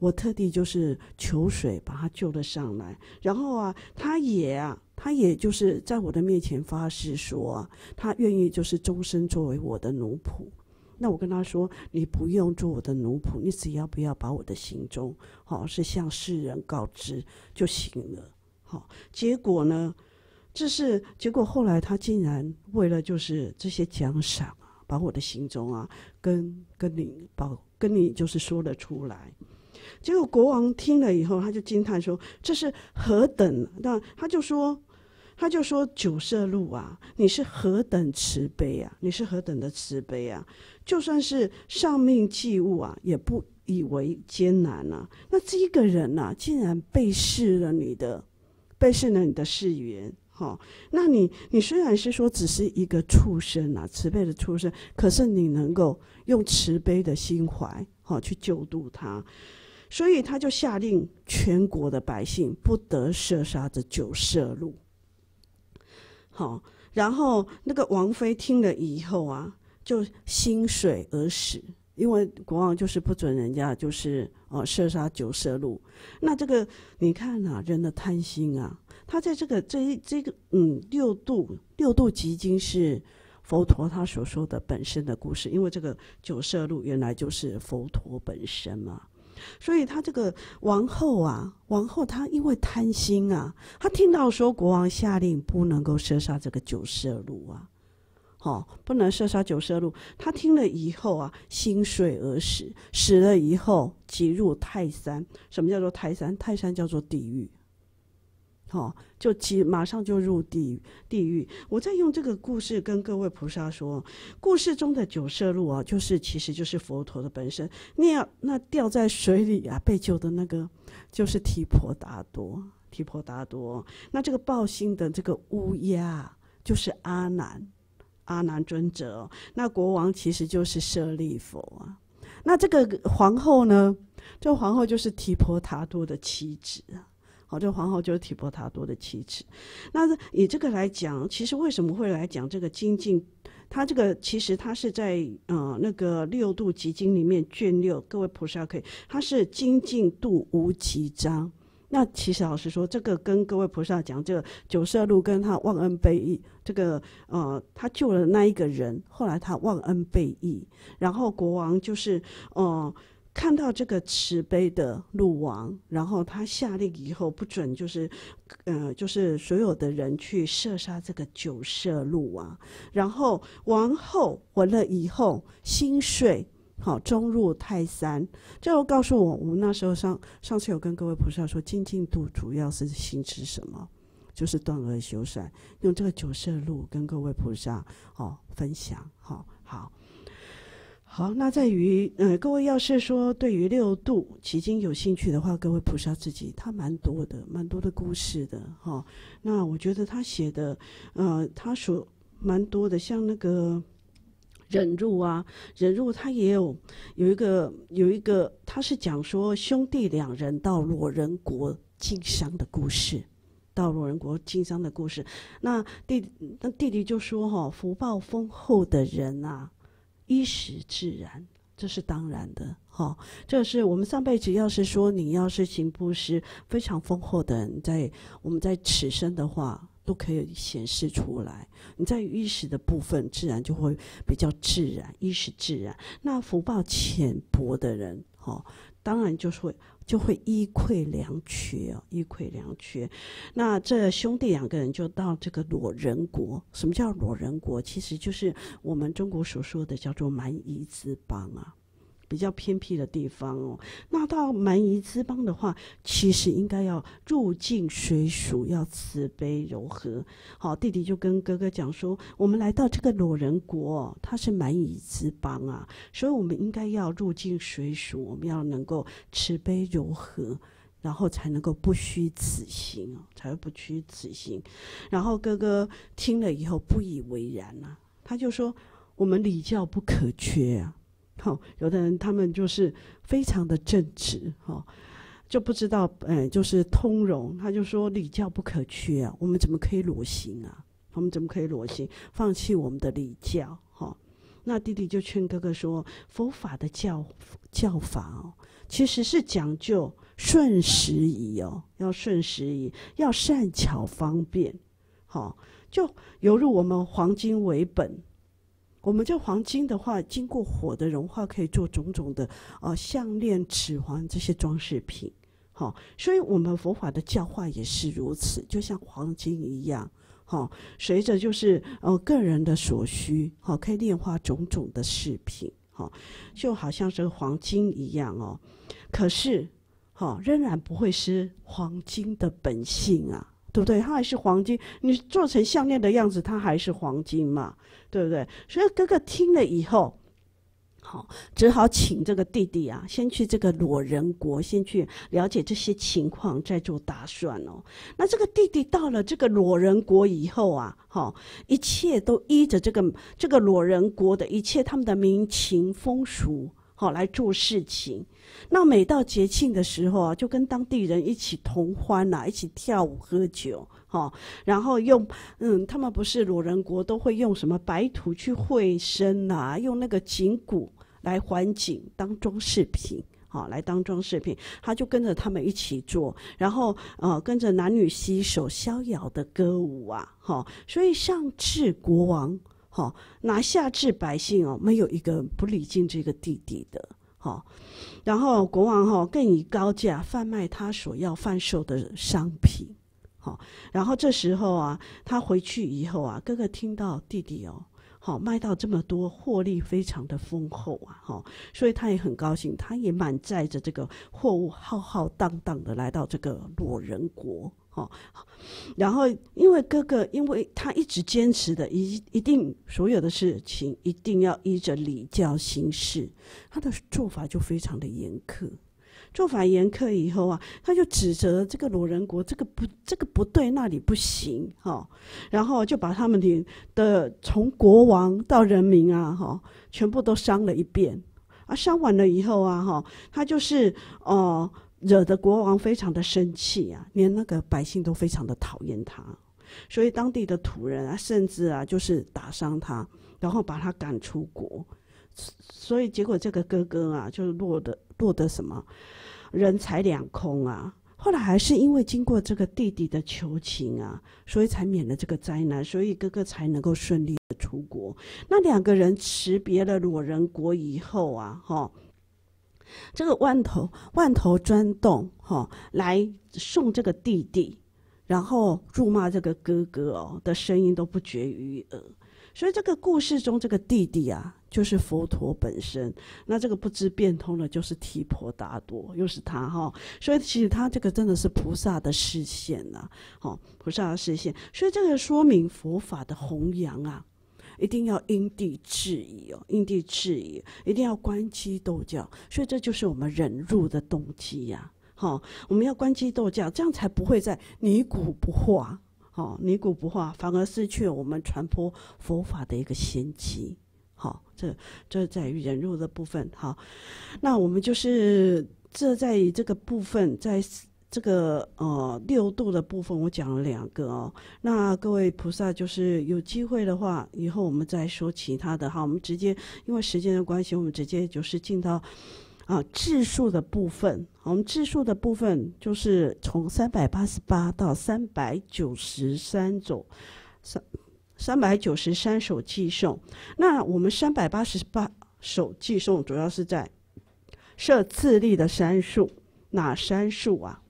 A: 我特地就是求水把他救了上来，然后啊，他也啊，他也就是在我的面前发誓说，他愿意就是终身作为我的奴仆。那我跟他说，你不用做我的奴仆，你只要不要把我的行踪好是向世人告知就行了。好，结果呢，这是结果，后来他竟然为了就是这些奖赏啊，把我的行踪啊跟跟你保跟你就是说了出来。结果国王听了以后，他就惊叹说：“这是何等？那他就说，他就说九色鹿啊，你是何等慈悲啊！你是何等的慈悲啊！就算是上命弃物啊，也不以为艰难啊！那这一个人啊，竟然背誓了你的，背试了你的誓缘。哈，那你你虽然是说只是一个畜生啊，慈悲的畜生，可是你能够用慈悲的心怀，哈，去救度他。”所以他就下令全国的百姓不得射杀这九色鹿。好，然后那个王妃听了以后啊，就心碎而死，因为国王就是不准人家就是哦射杀九色鹿。那这个你看啊，人的贪心啊，他在这个这一这个嗯六度六度集经是佛陀他所说的本身的故事，因为这个九色鹿原来就是佛陀本身嘛。所以他这个王后啊，王后她因为贪心啊，她听到说国王下令不能够射杀这个九色鹿啊，好，不能射杀九色鹿，她听了以后啊，心碎而死，死了以后即入泰山。什么叫做泰山？泰山叫做地狱。好，就即马上就入地地狱。我在用这个故事跟各位菩萨说，故事中的九色鹿啊，就是其实就是佛陀的本身。那那掉在水里啊被救的那个，就是提婆达多，提婆达多。那这个报信的这个乌鸦，就是阿难，阿难尊者。那国王其实就是舍利佛啊。那这个皇后呢？这皇后就是提婆达多的妻子啊。好，这皇后就是提婆达多的妻子。那以这个来讲，其实为什么会来讲这个精进？他这个其实他是在呃那个六度集经里面卷六，各位菩萨可以，他是精进度无极章。那其实老实说，这个跟各位菩萨讲，这个九色鹿跟他忘恩背义，这个呃他救了那一个人，后来他忘恩背义，然后国王就是哦。看到这个慈悲的鹿王，然后他下令以后不准，就是，呃，就是所有的人去射杀这个九色鹿啊。然后王后闻了以后心碎，好，终入泰山。这就告诉我，我们那时候上上次有跟各位菩萨说，精进度主要是行持什么？就是断恶修善，用这个九色鹿跟各位菩萨哦分享，好好。好，那在于，嗯，各位要是说对于六度奇经有兴趣的话，各位菩萨自己他蛮多的，蛮多的故事的哈。那我觉得他写的，呃，他所蛮多的，像那个忍辱啊，忍辱他也有有一个有一个，他是讲说兄弟两人到罗人国经商的故事，到罗人国经商的故事，那弟那弟弟就说哈，福报丰厚的人啊。衣食自然，这是当然的。哈，这是我们上辈子，要是说你要是行布施非常丰厚的人，在我们在此生的话，都可以显示出来。你在衣食的部分，自然就会比较自然，衣食自然。那福报浅薄的人，哈，当然就是会。就会一溃两缺啊，一溃两缺。那这兄弟两个人就到这个裸人国。什么叫裸人国？其实就是我们中国所说的叫做蛮夷之邦啊。比较偏僻的地方哦，那到蛮夷之邦的话，其实应该要入境随俗，要慈悲柔和。好，弟弟就跟哥哥讲说，我们来到这个裸人国，它是蛮夷之邦啊，所以我们应该要入境随俗，我们要能够慈悲柔和，然后才能够不虚此行，才不虚此行。然后哥哥听了以后不以为然啊，他就说，我们礼教不可缺啊。哦，有的人他们就是非常的正直，哈，就不知道，嗯，就是通融。他就说礼教不可缺啊，我们怎么可以裸行啊？我们怎么可以裸行，放弃我们的礼教？哈，那弟弟就劝哥哥说，佛法的教教法哦，其实是讲究顺时宜哦，要顺时宜，要善巧方便，哈，就犹如我们黄金为本。我们这黄金的话，经过火的融化，可以做种种的呃项链、耳环这些装饰品，好，所以我们佛法的教化也是如此，就像黄金一样，好，随着就是呃个人的所需，好，可以炼化种种的饰品，好，就好像这个黄金一样哦，可是好仍然不会失黄金的本性啊。对不对？它还是黄金，你做成项链的样子，它还是黄金嘛？对不对？所以哥哥听了以后，好，只好请这个弟弟啊，先去这个裸人国，先去了解这些情况，再做打算哦。那这个弟弟到了这个裸人国以后啊，好，一切都依着这个这个裸人国的一切，他们的民情风俗。好来做事情，那每到节庆的时候啊，就跟当地人一起同欢呐，一起跳舞喝酒，哈。然后用，嗯，他们不是裸人国都会用什么白土去绘身呐，用那个景骨来环景当装饰品，好来当装饰品。他就跟着他们一起做，然后呃，跟着男女洗手逍遥的歌舞啊，哈。所以，上至国王。好，拿下至百姓哦，没有一个不礼敬这个弟弟的。好，然后国王哈更以高价贩卖他所要贩售的商品。好，然后这时候啊，他回去以后啊，哥哥听到弟弟哦，好卖到这么多，获利非常的丰厚啊，哈，所以他也很高兴，他也满载着这个货物，浩浩荡荡的来到这个裸人国。哦，然后因为哥哥，因为他一直坚持的，一一定所有的事情一定要依着礼教行事，他的做法就非常的严苛。做法严苛以后啊，他就指责这个鲁仁国，这个不这个不对，那里不行哈。然后就把他们的的从国王到人民啊哈，全部都伤了一遍。啊，伤完了以后啊哈，他就是哦。惹得国王非常的生气啊，连那个百姓都非常的讨厌他，所以当地的土人啊，甚至啊，就是打伤他，然后把他赶出国，所以结果这个哥哥啊，就落得落得什么，人财两空啊。后来还是因为经过这个弟弟的求情啊，所以才免了这个灾难，所以哥哥才能够顺利的出国。那两个人辞别了裸人国以后啊，哈。这个万头万头钻动，哈，来送这个弟弟，然后辱骂这个哥哥哦的声音都不绝于耳。所以这个故事中，这个弟弟啊，就是佛陀本身。那这个不知变通的，就是提婆达多，又是他哈。所以其实他这个真的是菩萨的视线呐，哦，菩萨的视线。所以这个说明佛法的弘扬啊。一定要因地制宜哦，因地制宜，一定要关机斗教，所以这就是我们忍辱的动机呀。好，我们要关机斗教，这样才不会在泥古不化。好，泥古不化，反而失去了我们传播佛法的一个先机。好，这这在于忍辱的部分。好，那我们就是这在于这个部分在。这个呃六度的部分我讲了两个哦，那各位菩萨就是有机会的话，以后我们再说其他的哈。我们直接因为时间的关系，我们直接就是进到啊质数的部分。我们质数的部分就是从三百八十八到三百九十三种，三三百九十三首寄送。那我们三百八十八首寄送主要是在设自立的三数，哪三数啊？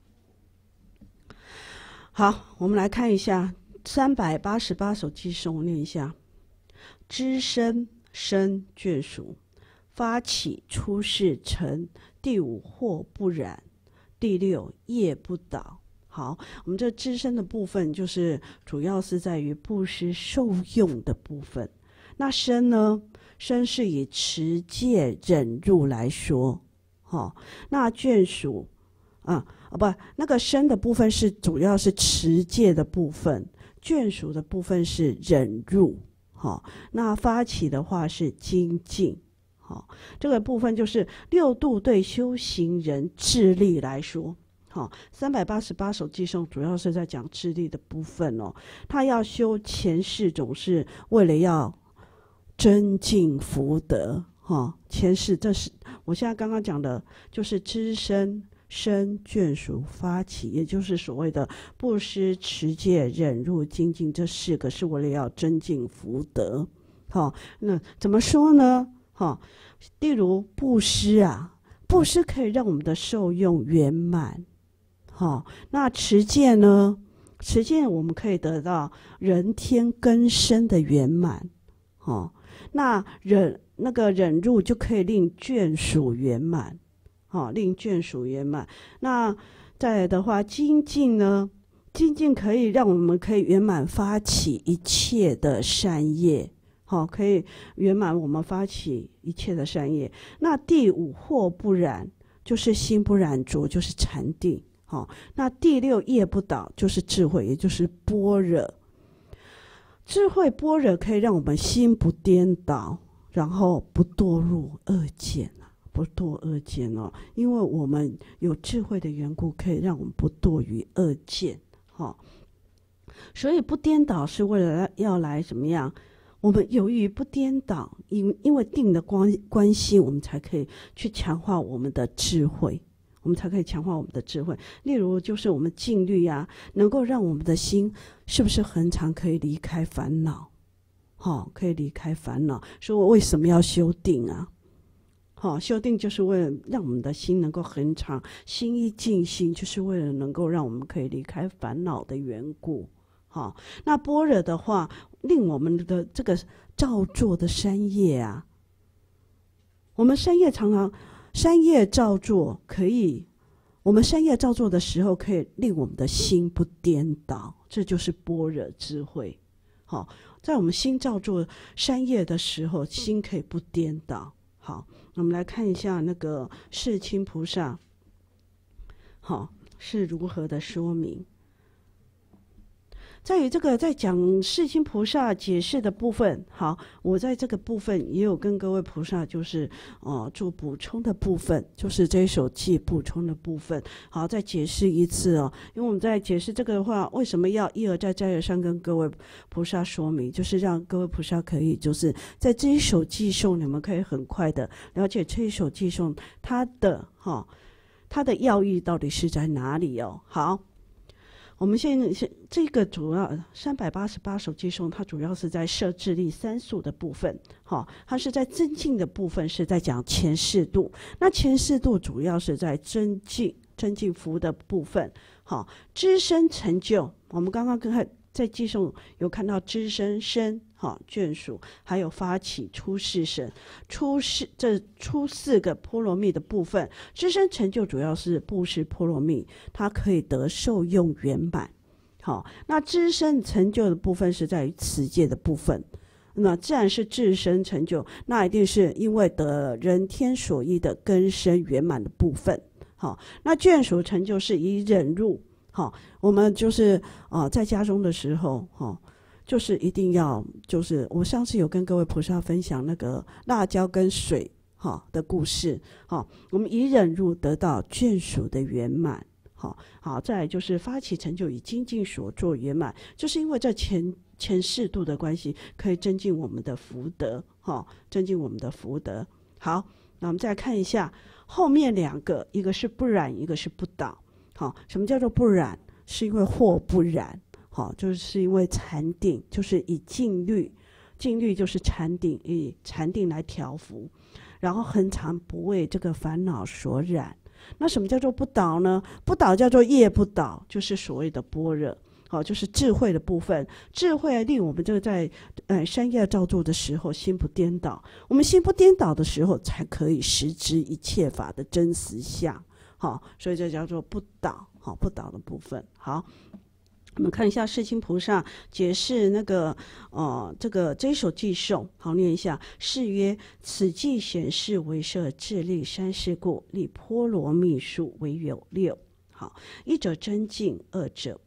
A: 好，我们来看一下三百八十八首偈颂，我念一下：知身生眷属，发起出世成；第五惑不染，第六业不倒。好，我们这知身的部分，就是主要是在于不施受用的部分。那身呢？身是以持戒忍辱来说，好。那眷属，啊。哦不，那个生的部分是主要是持戒的部分，眷属的部分是忍辱，好，那发起的话是精进，好，这个部分就是六度对修行人智力来说，好，三百八十八首寄送主要是在讲智力的部分哦，他要修前世总是为了要增进福德，哈，前世这是我现在刚刚讲的就是知身。生眷属发起，也就是所谓的布施、持戒、忍辱、精进，这四个是为了要增进福德。好，那怎么说呢？哈，例如布施啊，布施可以让我们的受用圆满。好，那持戒呢？持戒我们可以得到人天根生的圆满。好，那忍那个忍辱就可以令眷属圆满。好令眷属圆满。那再来的话，精进呢？精进可以让我们可以圆满发起一切的善业。好，可以圆满我们发起一切的善业。那第五惑不染，就是心不染浊，就是禅定。好，那第六业不倒，就是智慧，也就是般若。智慧般若可以让我们心不颠倒，然后不堕入恶见。不堕恶见哦，因为我们有智慧的缘故，可以让我们不堕于恶见，哈。所以不颠倒是为了要来怎么样？我们由于不颠倒，因因为定的关关系，我们才可以去强化我们的智慧，我们才可以强化我们的智慧。例如，就是我们静虑呀，能够让我们的心是不是恒常可以离开烦恼，好，可以离开烦恼。说我为什么要修定啊？哦，修定就是为了让我们的心能够恒常；心一静，心就是为了能够让我们可以离开烦恼的缘故。哦，那般若的话，令我们的这个造作的山业啊，我们山业常常山业造作可以，我们山业造作的时候可以令我们的心不颠倒，这就是般若智慧。好，在我们心造作山业的时候，心可以不颠倒。我们来看一下那个世亲菩萨，好是如何的说明。在于这个在讲世心菩萨解释的部分，好，我在这个部分也有跟各位菩萨就是哦做补充的部分，就是这一首偈补充的部分，好，再解释一次哦，因为我们在解释这个的话，为什么要一而再再而三跟各位菩萨说明，就是让各位菩萨可以就是在这一首偈颂，你们可以很快的了解这一首偈颂它的哈它的要义到底是在哪里哦，好。我们现在现这个主要三百八十八首经诵，它主要是在设置力三数的部分，好，它是在增进的部分是在讲前四度，那前四度主要是在增进增进服务的部分，好，资身成就，我们刚刚跟在经上有看到资生生，哈眷属，还有发起初世神初士这初四个波罗蜜的部分，资生成就主要是布施波罗蜜，它可以得受用圆满，好，那资生成就的部分是在于此界的部分，那自然是自生成就，那一定是因为得人天所依的根生圆满的部分，好，那眷属成就是以忍辱好，我们就是啊，在家中的时候，哈，就是一定要，就是我上次有跟各位菩萨分享那个辣椒跟水哈的故事，哈，我们以忍辱得到眷属的圆满，好好，再来就是发起成就以精进所作圆满，就是因为在前前四度的关系，可以增进我们的福德，哈，增进我们的福德。好，那我们再看一下后面两个，一个是不染，一个是不倒。好，什么叫做不染？是因为祸不染，好，就是因为禅定，就是以静虑，静虑就是禅定，以禅定来调伏，然后恒常不为这个烦恼所染。那什么叫做不倒呢？不倒叫做业不倒，就是所谓的般若，好，就是智慧的部分，智慧令我们这个在，呃，三业造作的时候心不颠倒，我们心不颠倒的时候才可以识知一切法的真实相。好，所以这叫做不倒，好不倒的部分。好，我们看一下世亲菩萨解释那个，呃，这个一首寄送，好，念一下：是曰，此即显示为设智力三世故，立波罗蜜数为有六。好，一者真净，二者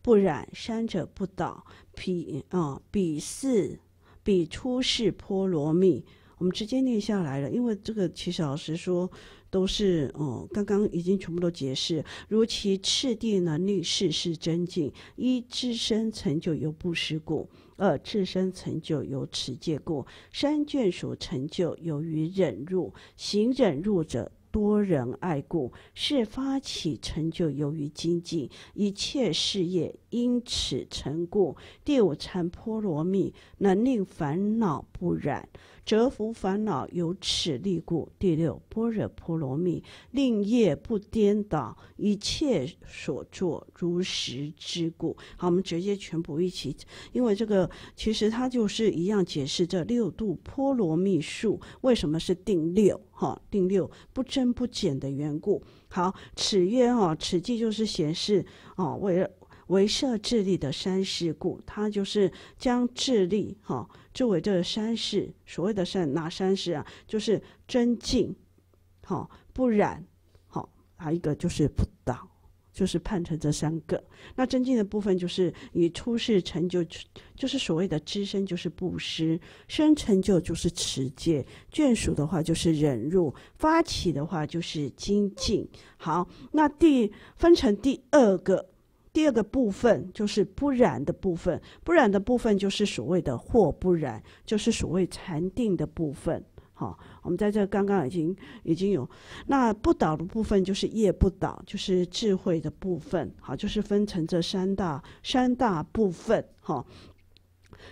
A: 不染，三者不倒。彼啊彼四彼出是波罗蜜。我们直接念下来了，因为这个其实老实说都是嗯，刚刚已经全部都解释。如其次第能力事事增进，一自身成就由不失故；二自身成就由持戒故；三眷属成就由于忍辱，行忍辱者多人爱故；是发起成就由于精进，一切事业因此成故。第五禅波罗蜜能令烦恼不染。折伏烦恼有此力故，第六般若波罗蜜令业不颠倒，一切所作如实之故。好，我们直接全部一起，因为这个其实它就是一样解释这六度波罗蜜术为什么是定六哈定六不增不减的缘故。好，此曰哈此记就是显示哦为为设智力的三世故，它就是将智力哈。就为这三士，所谓的善哪三士啊？就是真敬，好不染，好还有一个就是不倒，就是判成这三个。那真敬的部分就是你初世成就，就是所谓的知身，就是布施；生成就就是持戒；眷属的话就是忍辱；发起的话就是精进。好，那第分成第二个。第二个部分就是不染的部分，不染的部分就是所谓的祸不染，就是所谓禅定的部分。好，我们在这刚刚已经已经有，那不倒的部分就是业不倒，就是智慧的部分。好，就是分成这三大三大部分。好。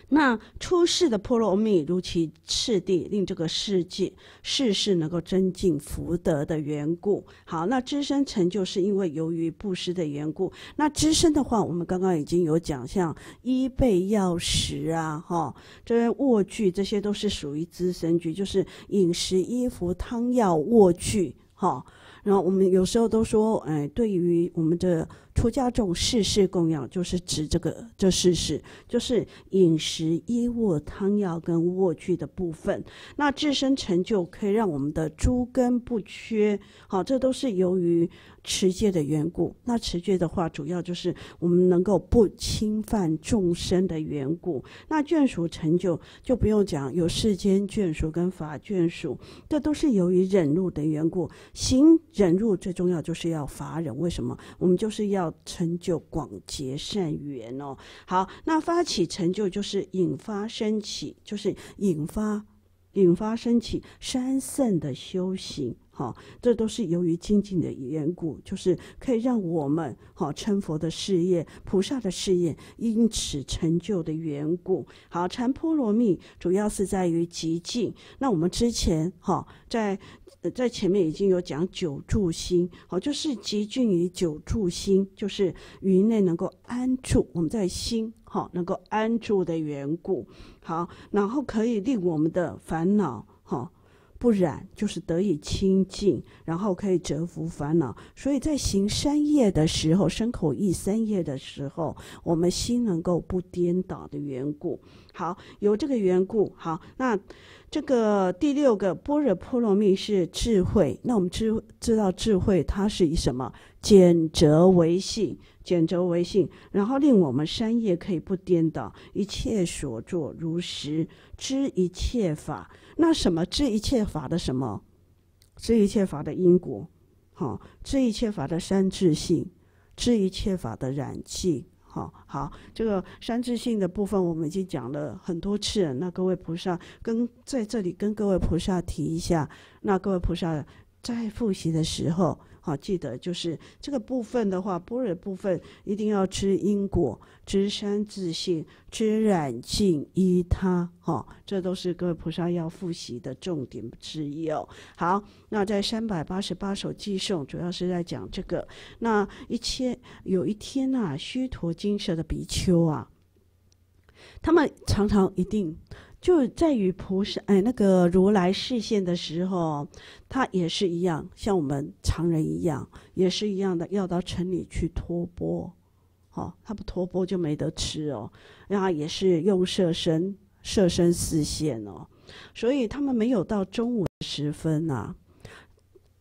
A: 那出世的波罗蜜，如其次第，令这个世界世事能够增进福德的缘故。好，那资深成就是因为由于布施的缘故。那资深的话，我们刚刚已经有讲，像衣被药食啊，哈，这卧具，这些都是属于资深具，就是饮食、衣服、汤药、卧具，哈。然后我们有时候都说，哎，对于我们的。出家众世事供养，就是指这个这世事，就是饮食、衣物、汤药跟卧具的部分。那自身成就可以让我们的诸根不缺，好，这都是由于持戒的缘故。那持戒的话，主要就是我们能够不侵犯众生的缘故。那眷属成就就不用讲，有世间眷属跟法眷属，这都是由于忍辱的缘故。行忍辱最重要就是要法忍，为什么？我们就是要。成就广结善缘哦，好，那发起成就就是引发升起，就是引发引发升起三圣的修行，好，这都是由于精进的缘故，就是可以让我们好成佛的事业、菩萨的事业因此成就的缘故。好，禅波罗蜜主要是在于极静，那我们之前哈在。在前面已经有讲九住心，好，就是集聚于九住心，就是于内能够安住，我们在心，好能够安住的缘故，好，然后可以令我们的烦恼，好不染就是得以清净，然后可以折服烦恼。所以在行三业的时候，身口意三业的时候，我们心能够不颠倒的缘故。好，有这个缘故。好，那这个第六个般若波罗蜜是智慧。那我们知知道智慧，它是以什么？简则为性，简则为性，然后令我们三业可以不颠倒，一切所作如实知一切法。那什么知一切法的什么，知一切法的因果，好，知一切法的三智性，知一切法的染气，好，好，这个三智性的部分我们已经讲了很多次，那各位菩萨跟在这里跟各位菩萨提一下，那各位菩萨在复习的时候。好，记得就是这个部分的话，波若部分一定要知因果、知三自性、知染净依他。哈，这都是各位菩萨要复习的重点之一哦。好，那在三百八十八首偈颂，主要是在讲这个。那一切有一天呐，须陀金舍的比丘啊，他们常常一定。就在于菩萨哎，那个如来视线的时候，他也是一样，像我们常人一样，也是一样的要到城里去托钵，哦，他不托钵就没得吃哦，然后也是用舍身舍身视线哦，所以他们没有到中午时分啊，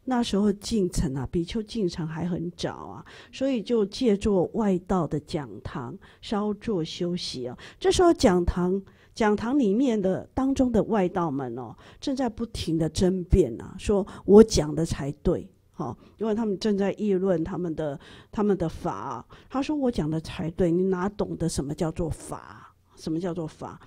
A: 那时候进城啊，比丘进城还很早啊，所以就借助外道的讲堂稍作休息啊，这时候讲堂。讲堂里面的当中的外道们哦，正在不停的争辩呐，说我讲的才对，好，因为他们正在议论他们的他们的法。他说我讲的才对，你哪懂得什么叫做法？什么叫做法？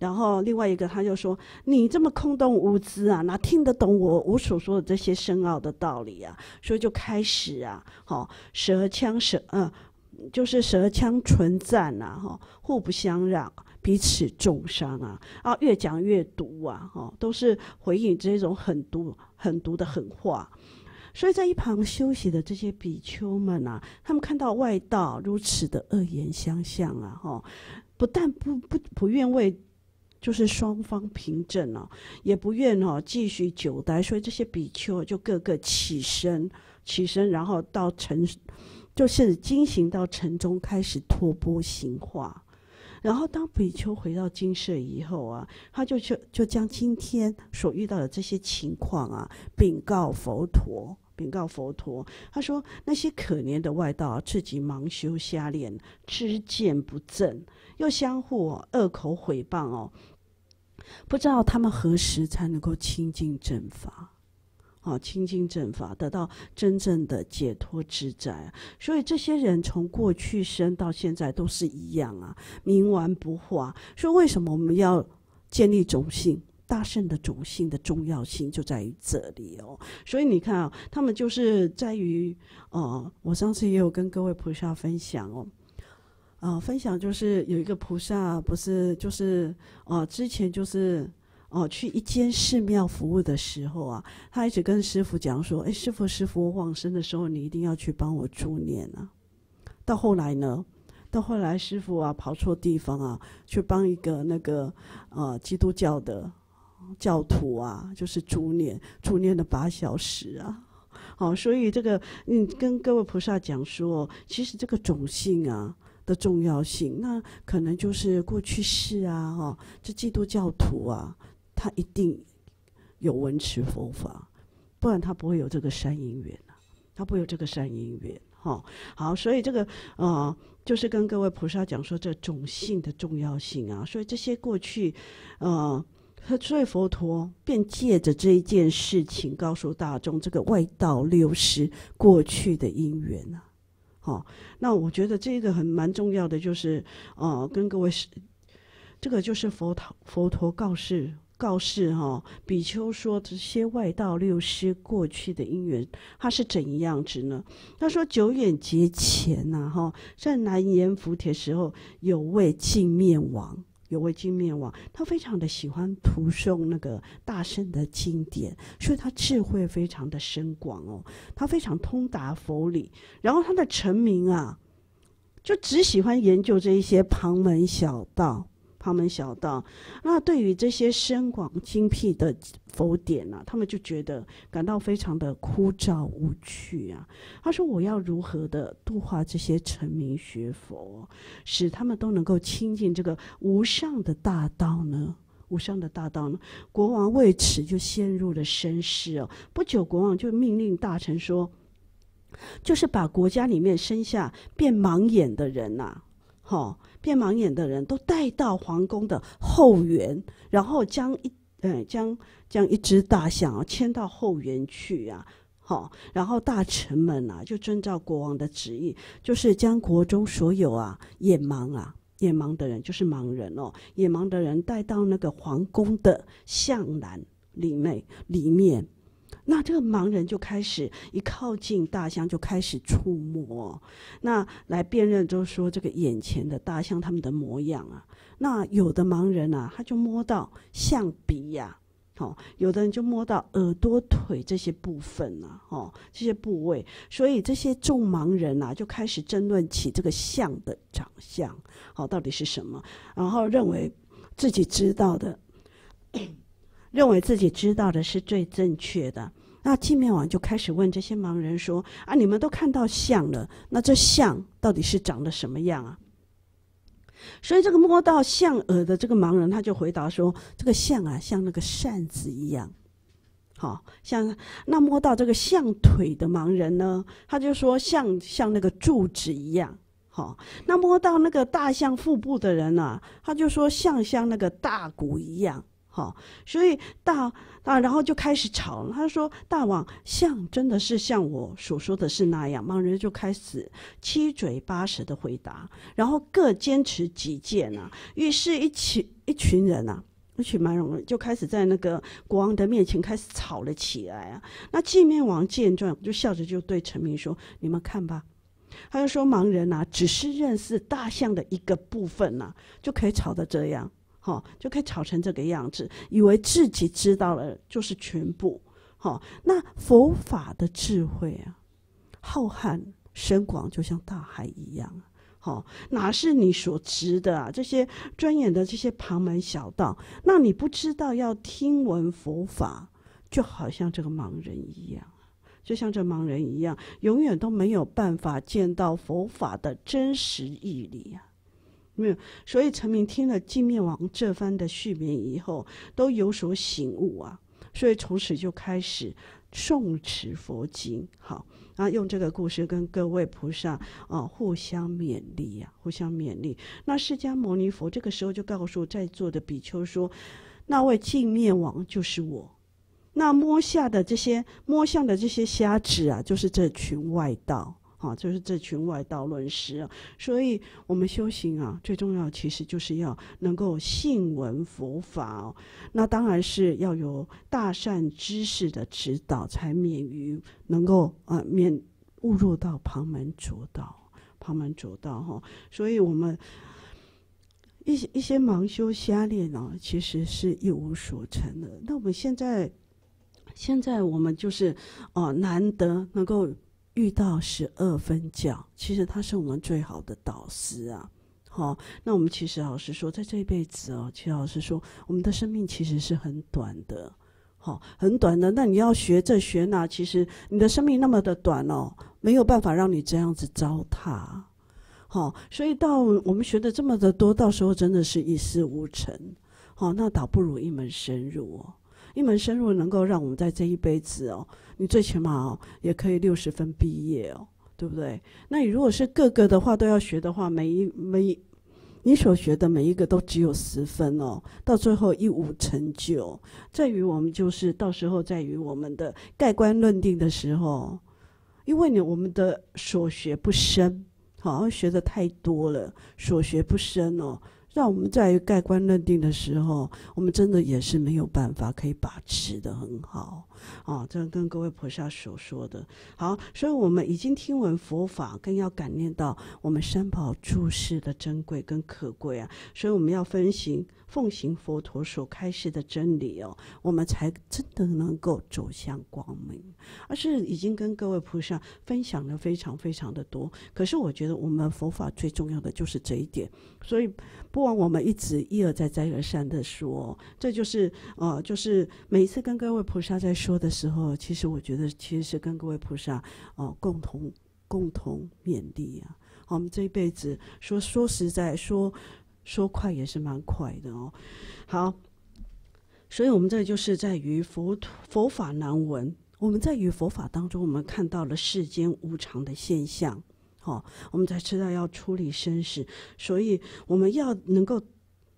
A: 然后另外一个他就说你这么空洞无知啊，哪听得懂我我所说的这些深奥的道理啊？所以就开始啊，好，舌枪舌，嗯，就是舌枪唇战呐，哈，互不相让。彼此重伤啊！啊，越讲越毒啊！哦，都是回应这种狠毒、狠毒的狠话。所以在一旁休息的这些比丘们啊，他们看到外道如此的恶言相向啊！哦，不但不不不愿为，就是双方平正哦，也不愿哦继续久待。所以这些比丘就个个起身，起身，然后到城，就是惊行到城中开始托钵行化。然后，当比丘回到精舍以后啊，他就就就将今天所遇到的这些情况啊，禀告佛陀，禀告佛陀。他说那些可怜的外道自己盲修瞎练，知见不正，又相互恶口毁谤哦，不知道他们何时才能够清净正法。哦，清净正法得到真正的解脱之在，所以这些人从过去生到现在都是一样啊，冥顽不化。所以为什么我们要建立种性？大圣的种性的重要性就在于这里哦。所以你看啊，他们就是在于哦，我上次也有跟各位菩萨分享哦，啊，分享就是有一个菩萨不是就是呃，之前就是。哦，去一间寺庙服务的时候啊，他一直跟师傅讲说：“哎，师傅，师傅，我往生的时候，你一定要去帮我助念啊。”到后来呢，到后来师傅啊，跑错地方啊，去帮一个那个呃基督教的教徒啊，就是助念助念了八小时啊。好，所以这个你跟各位菩萨讲说，其实这个种性啊的重要性，那可能就是过去世啊，哈，这基督教徒啊。他一定有闻持佛法，不然他不会有这个善因缘啊，他不有这个善因缘，哈好，所以这个呃，就是跟各位菩萨讲说，这种性的重要性啊。所以这些过去，呃，所以佛陀便借着这一件事情，告诉大众这个外道流失过去的因缘啊。好，那我觉得这个很蛮重要的，就是呃，跟各位是这个就是佛陀佛陀告示。告示哈，比丘说这些外道六师过去的因缘，他是怎样子呢？他说久远劫前呐，哈，在南阎浮提时候，有位净面王，有位净面王，他非常的喜欢徒诵那个大圣的经典，所以他智慧非常的深广哦，他非常通达佛理，然后他的臣民啊，就只喜欢研究这一些旁门小道。他们小道，那对于这些深广精辟的佛典呐，他们就觉得感到非常的枯燥无趣啊。他说：“我要如何的度化这些臣民学佛，使他们都能够亲近这个无上的大道呢？无上的大道呢？”国王为此就陷入了深思哦。不久，国王就命令大臣说：“就是把国家里面生下变盲眼的人呐，哈。”变盲眼的人都带到皇宫的后园，然后将一嗯将将一只大象啊牵到后园去啊，好，然后大臣们啊就遵照国王的旨意，就是将国中所有啊眼盲啊眼盲的人，就是盲人哦，眼盲的人带到那个皇宫的向南里面里面。那这个盲人就开始一靠近大象就开始触摸，那来辨认就是说这个眼前的大象他们的模样啊。那有的盲人啊，他就摸到象鼻呀，好，有的人就摸到耳朵、腿这些部分啊，哦，这些部位。所以这些众盲人啊，就开始争论起这个象的长相，好，到底是什么？然后认为自己知道的。认为自己知道的是最正确的。那寂面王就开始问这些盲人说：“啊，你们都看到象了，那这象到底是长得什么样啊？”所以这个摸到象耳的这个盲人他就回答说：“这个象啊，像那个扇子一样。”好像那摸到这个象腿的盲人呢，他就说像像那个柱子一样。好，那摸到那个大象腹部的人呢，他就说像像那个大鼓一样。好，所以大啊，然后就开始吵了。他说：“大王，像真的是像我所说的是那样？”盲人就开始七嘴八舌的回答，然后各坚持己见呐。于是，一群一群人啊，一群容人就开始在那个国王的面前开始吵了起来啊。那寂面王见状，就笑着就对臣民说：“你们看吧，他就说盲人呐，只是认识大象的一个部分呐，就可以吵得这样。”哦，就可以吵成这个样子，以为自己知道了就是全部。哦，那佛法的智慧啊，浩瀚深广，就像大海一样。好，哪是你所知的啊？这些专研的这些旁门小道？那你不知道要听闻佛法，就好像这个盲人一样，就像这盲人一样，永远都没有办法见到佛法的真实义理啊。没有，所以陈明听了镜面王这番的续言以后，都有所醒悟啊，所以从此就开始诵持佛经，好啊，用这个故事跟各位菩萨啊互相勉励啊，互相勉励。那释迦牟尼佛这个时候就告诉在座的比丘说：“那位镜面王就是我，那摸下的这些摸象的这些虾子啊，就是这群外道。”啊，就是这群外道论师，啊。所以我们修行啊，最重要其实就是要能够信闻佛法哦。那当然是要有大善知识的指导，才免于能够啊免误入到旁门左道，旁门左道哈。所以我们一些一些盲修瞎练呢，其实是一无所成的。那我们现在现在我们就是哦，难得能够。遇到十二分教，其实他是我们最好的导师啊。好，那我们其实老师说，在这一辈子哦，其实老师说，我们的生命其实是很短的，好，很短的。那你要学这学那，其实你的生命那么的短哦，没有办法让你这样子糟蹋。好，所以到我们学的这么的多，到时候真的是一事无成。好，那倒不如一门深入哦。一门深入，能够让我们在这一辈子哦，你最起码哦，也可以六十分毕业哦，对不对？那你如果是个个的话都要学的话，每一每你所学的每一个都只有十分哦，到最后一五成就，在于我们就是到时候在于我们的盖棺论定的时候，因为你我们的所学不深，好像学的太多了，所学不深哦。让我们在盖棺认定的时候，我们真的也是没有办法可以把持的很好啊。这跟各位菩萨所说的，好，所以我们已经听闻佛法，更要感念到我们三宝注释的珍贵跟可贵啊。所以我们要分心。奉行佛陀所开示的真理哦，我们才真的能够走向光明。而是已经跟各位菩萨分享了非常非常的多。可是我觉得我们佛法最重要的就是这一点，所以不枉我们一直一而再再而三的说，这就是呃，就是每一次跟各位菩萨在说的时候，其实我觉得其实是跟各位菩萨哦共同共同勉励啊。我们这一辈子说说实在说。说快也是蛮快的哦，好，所以我们这就是在于佛佛法难闻，我们在于佛法当中，我们看到了世间无常的现象，哦，我们才知道要处理生死，所以我们要能够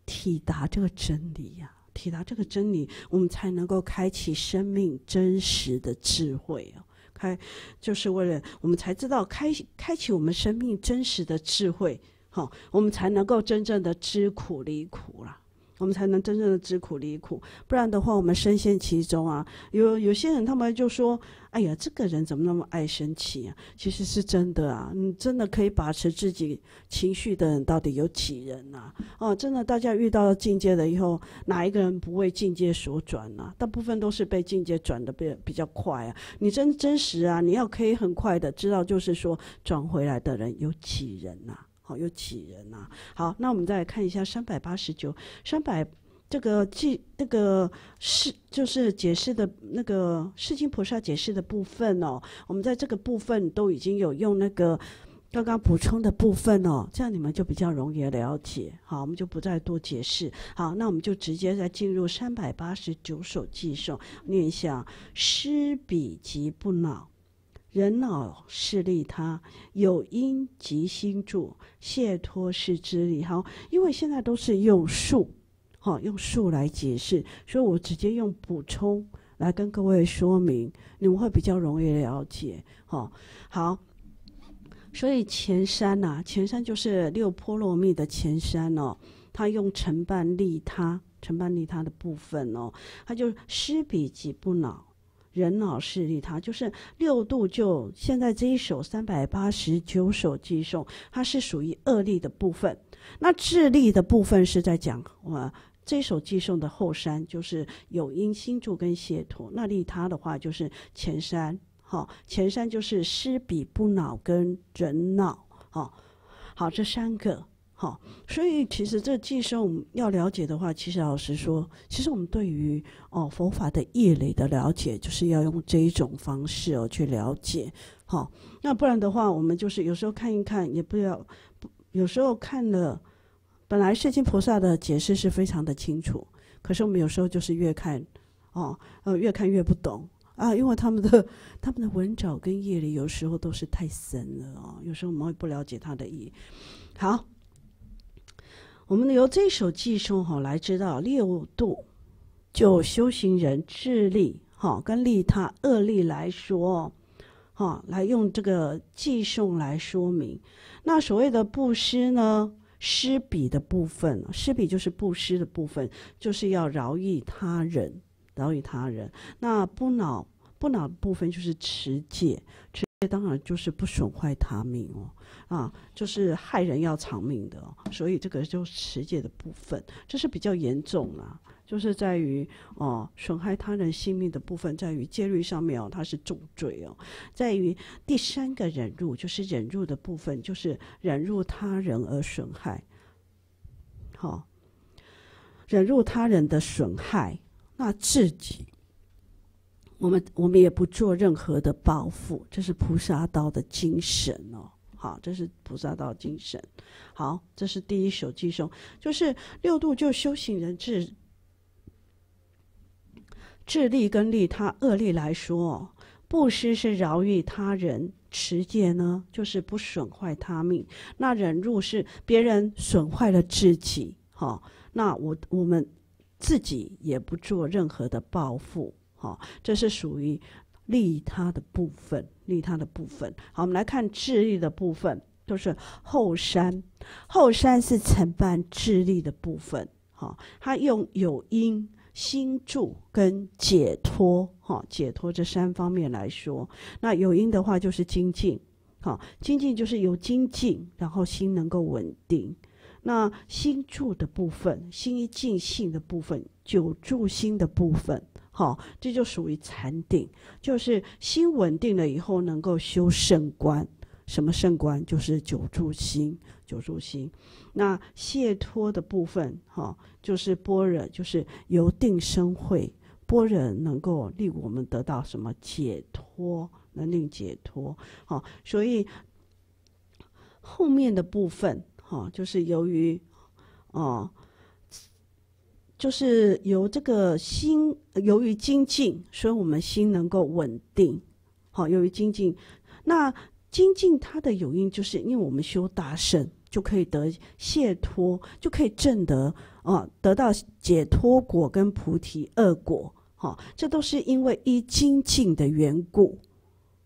A: 体达这个真理呀，体达这个真理，我们才能够开启生命真实的智慧哦，开就是为了我们才知道开开启我们生命真实的智慧。好，我们才能够真正的知苦离苦了。我们才能真正的知苦离苦，不然的话，我们深陷其中啊。有有些人他们就说：“哎呀，这个人怎么那么爱生气啊？”其实是真的啊。你真的可以把持自己情绪的人到底有几人啊？哦，真的，大家遇到了境界了以后，哪一个人不为境界所转呢？大部分都是被境界转的比比较快啊。你真真实啊，你要可以很快的知道，就是说转回来的人有几人啊？好，有几人啊？好，那我们再来看一下三百八十九，三百这个记那个是就是解释的那个释经菩萨解释的部分哦。我们在这个部分都已经有用那个刚刚补充的部分哦，这样你们就比较容易了解。好，我们就不再多解释。好，那我们就直接再进入三百八十九首偈颂，念一下：施彼即不恼。人老是利他，有因即心助，谢托是之利好，因为现在都是用数，哈，用数来解释，所以我直接用补充来跟各位说明，你们会比较容易了解。哈，好，所以前三呐，前三就是六波罗蜜的前三哦，他用承办利他，承办利他的部分哦，他就施比及不恼，人脑是利他，就是六度，就现在这一首三百八十九首寄送，它是属于恶利的部分。那智利的部分是在讲，我这首寄送的后山，就是有因心住跟邪徒，那利他的话就是前山，好，前山就是施比不恼跟人脑，好，好这三个。好，所以其实这寄生我们要了解的话，其实老实说，其实我们对于哦佛法的业累的了解，就是要用这一种方式哦去了解。好，那不然的话，我们就是有时候看一看，也不要，有时候看了，本来世经菩萨的解释是非常的清楚，可是我们有时候就是越看哦，呃越看越不懂啊，因为他们的他们的文藻跟业力有时候都是太深了哦，有时候我们会不了解他的意。好。我们由这首寄送哈来知道六度，就修行人智力哈跟利他、恶力来说，哈来用这个寄送来说明。那所谓的布施呢，施比的部分，施比就是布施的部分，就是要饶益他人，饶益他人。那不恼不恼部分就是持戒。这当然就是不损坏他命哦，啊，就是害人要偿命的，所以这个就持戒的部分，这是比较严重啊。就是在于哦，损害他人性命的部分，在于戒律上面哦，它是重罪哦。在于第三个忍辱，就是忍辱的部分，就是忍辱他人而损害，好，忍辱他人的损害，那自己。我们我们也不做任何的报复，这是菩萨道的精神哦。好，这是菩萨道精神。好，这是第一首偈颂，就是六度就修行人智、智利跟利他、恶利来说，布施是饶愈他人，持戒呢就是不损坏他命。那忍辱是别人损坏了自己，好，那我我们自己也不做任何的报复。好，这是属于利他的部分。利他的部分，好，我们来看智力的部分，就是后山。后山是承办智力的部分。好，他用有因、心助跟解脱，哈，解脱这三方面来说。那有因的话，就是精进。好，精进就是有精进，然后心能够稳定。那心助的部分，心一尽性的部分，就住心的部分。好，这就属于禅定，就是心稳定了以后，能够修圣观。什么圣观？就是九住心，九住心。那解脱的部分，哈，就是般若，就是由定生慧。般若能够令我们得到什么解脱？能令解脱。好，所以后面的部分，哈，就是由于，哦。就是由这个心，由于精进，所以我们心能够稳定。好，由于精进，那精进它的有因，就是因为我们修大圣，就可以得解脱，就可以证得啊，得到解脱果跟菩提恶果。好，这都是因为一精进的缘故。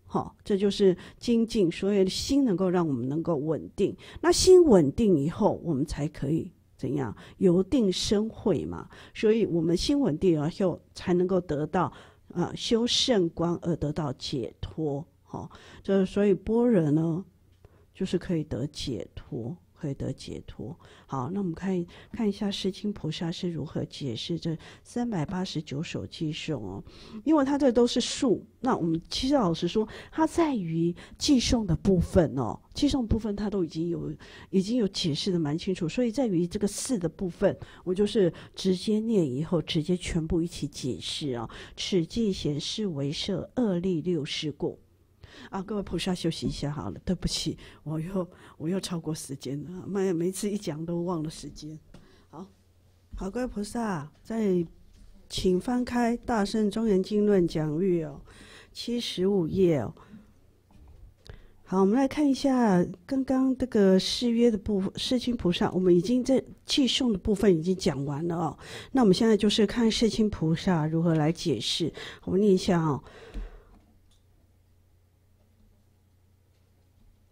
A: 好，这就是精进，所以心能够让我们能够稳定。那心稳定以后，我们才可以。怎样由定生慧嘛？所以，我们心稳定而后，才能够得到啊，修圣光而得到解脱。好，这所以般若呢，就是可以得解脱。会得解脱。好，那我们看看一下世经菩萨是如何解释这三百八十九首偈颂哦。因为它这都是数，那我们其实老实说，它在于偈颂的部分哦。偈颂部分它都已经有，已经有解释的蛮清楚。所以在于这个四的部分，我就是直接念以后，直接全部一起解释啊。此偈显示为设恶力六事故。啊，各位菩萨，休息一下好了。对不起，我又我又超过时间了。每每次一讲都忘了时间。好，好，各位菩萨，再请翻开《大圣庄严经论》讲录哦，七十五页哦。好，我们来看一下刚刚这个誓约的部分。世亲菩萨，我们已经在寄诵的部分已经讲完了哦。那我们现在就是看世亲菩萨如何来解释。我们念一下哦。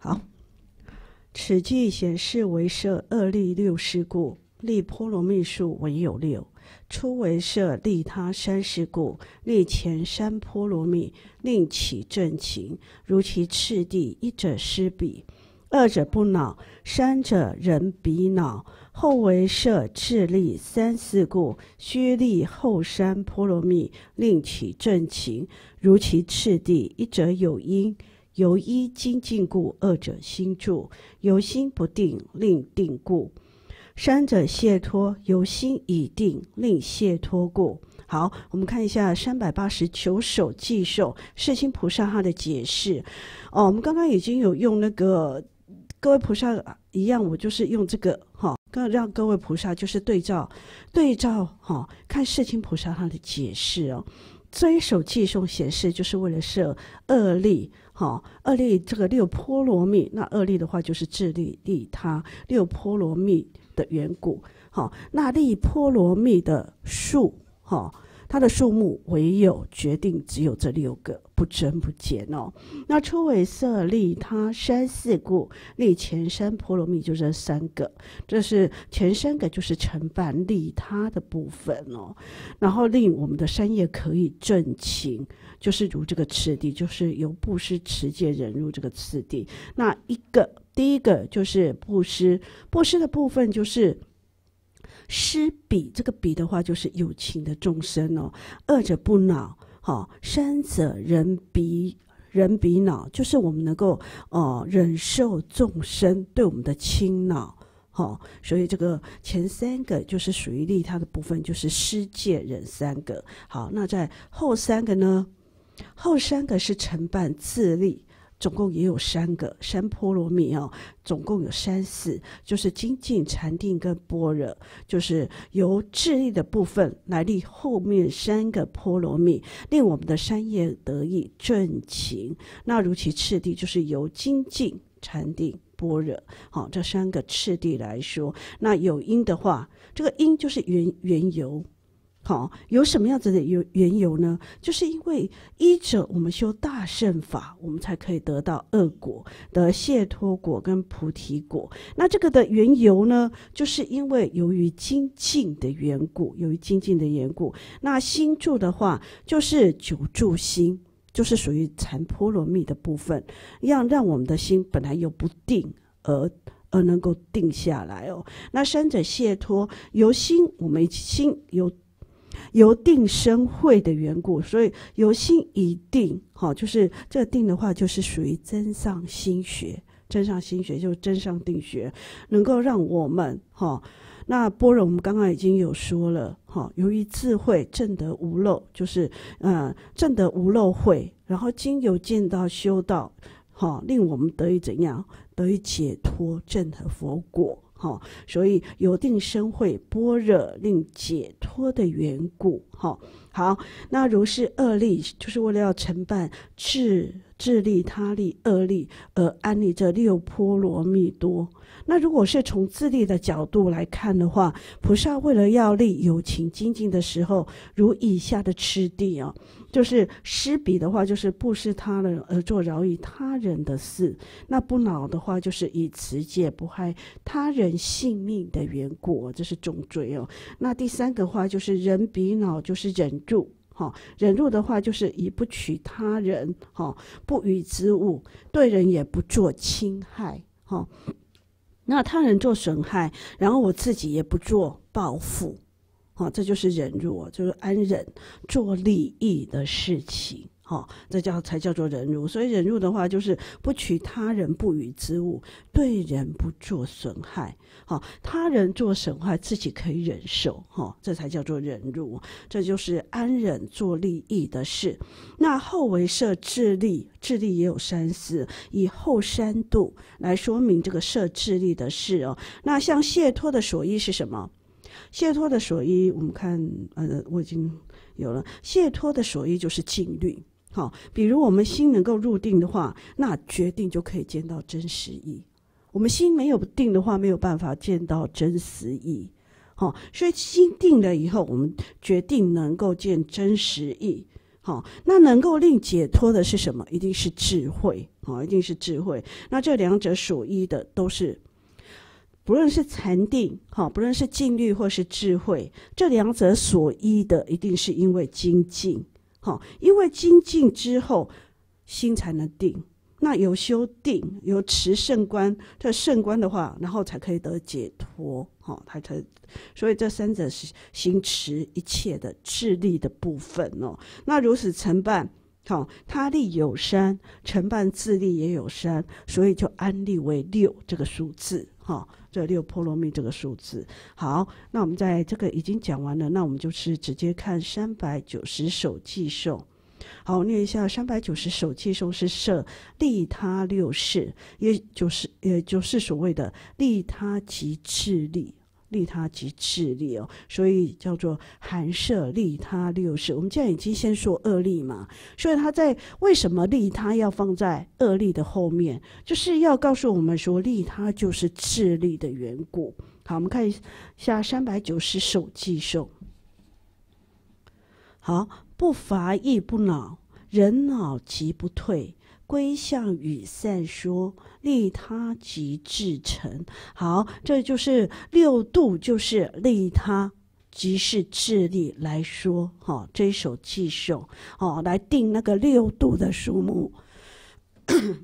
A: 好，此句显示为设二利六事故，利波罗蜜数唯有六。初为设利他三十故，利前三波罗蜜，令其正勤。如其次第：一者施彼，二者不恼，三者人彼恼。后为设智利三四故，须利后三波罗蜜，令其正勤。如其次第：一者有因。由一精进故，二者心住；由心不定，令定故；三者卸脱，由心已定，令卸脱故。好，我们看一下三百八十九首偈颂《释心菩萨》他的解释。哦，我们刚刚已经有用那个，各位菩萨一样，我就是用这个哈，让各位菩萨就是对照，对照哈，看《释心菩萨》他的解释哦。这一首偈诵显示，就是为了设恶例。好，二利这个六波罗蜜，那二利的话就是智利、利他，六波罗蜜的缘故。好，那利波罗蜜的数，哈，它的数目唯有决定，只有这六个，不增不减哦。那初尾色利他三四故，利前三波罗蜜就这三个，这是前三个就是承办利他的部分哦，然后令我们的三业可以正情。就是如这个次第，就是由布施、持戒、忍辱这个次第。那一个，第一个就是布施，布施的部分就是施彼，这个彼的话就是有情的众生哦。二者不恼，好，三者人彼，人彼恼，就是我们能够哦忍受众生对我们的倾恼，好，所以这个前三个就是属于利他的部分，就是施戒忍三个。好，那在后三个呢？后三个是承办自利，总共也有三个三波罗蜜哦，总共有三四，就是精进、禅定跟般若，就是由自利的部分来立后面三个波罗蜜，令我们的三业得意正情。那如其次第，就是由精进、禅定、般若，好，这三个次第来说，那有因的话，这个因就是缘缘由。好，有什么样子的由缘由呢？就是因为一者，我们修大圣法，我们才可以得到恶果的解脱果跟菩提果。那这个的缘由呢，就是因为由于精进的缘故，由于精进的缘故，那心住的话，就是久住心，就是属于禅波罗蜜的部分，让让我们的心本来有不定，而而能够定下来哦。那三者解脱，由心，我们心由。由定生慧的缘故，所以由心一定，哈，就是这个定的话，就是属于真上心学，真上心学就是真上定学，能够让我们哈，那般若我们刚刚已经有说了哈，由于智慧正得无漏，就是嗯正得无漏慧，然后经由见到修道，哈，令我们得以怎样，得以解脱正和佛果。好，所以有定生会般若令解脱的缘故。哦，好，那如是恶力，就是为了要承办智、智利、他利、恶力而安立这六波罗蜜多。那如果是从自利的角度来看的话，菩萨为了要立有情精进的时候，如以下的吃地哦，就是施彼的话，就是布施他人而做饶益他人的事；那不恼的话，就是以持戒不害他人性命的缘故，这是重罪哦。那第三个话就是人比恼，就是忍住，哈，忍住的话就是以不取他人，哈，不与之物，对人也不做侵害，哈。那他人做损害，然后我自己也不做报复，啊，这就是忍辱，就是安忍，做利益的事情。好，这叫才叫做忍辱。所以忍辱的话，就是不取他人不予之物，对人不做损害。好，他人做损害自己可以忍受。好，这才叫做忍辱。这就是安忍做利益的事。那后为设智力，智力也有三思，以后三度来说明这个设智力的事哦。那像谢托的所依是什么？谢托的所依，我们看，呃，我已经有了。谢托的所依就是禁律。好，比如我们心能够入定的话，那决定就可以见到真实意。我们心没有定的话，没有办法见到真实意。好，所以心定了以后，我们决定能够见真实意。好，那能够令解脱的是什么？一定是智慧。好，一定是智慧。那这两者所依的，都是不论是禅定，好，不论是禁律或是智慧，这两者所依的，一定是因为精进。好，因为精进之后，心才能定。那有修定，有持圣观，这圣观的话，然后才可以得解脱。好，他才，所以这三者是行持一切的智力的部分哦。那如此承办，好，他力有三，承办智力也有三，所以就安立为六这个数字。哈。这六波罗蜜这个数字，好，那我们在这个已经讲完了，那我们就是直接看三百九十首寄颂，好，念一下三百九十首寄颂是舍利他六世，也就是也就是所谓的利他及致利。利他即智利哦，所以叫做含摄利他六事。我们现在已经先说恶利嘛，所以他在为什么利他要放在恶利的后面，就是要告诉我们说，利他就是智利的缘故。好，我们看一下三百九十首寄数，好，不伐亦不恼，人恼即不退。归向与善说，利他即至诚。好，这就是六度，就是利他，即是智力来说。哦，这一首记首，哦，来定那个六度的数目。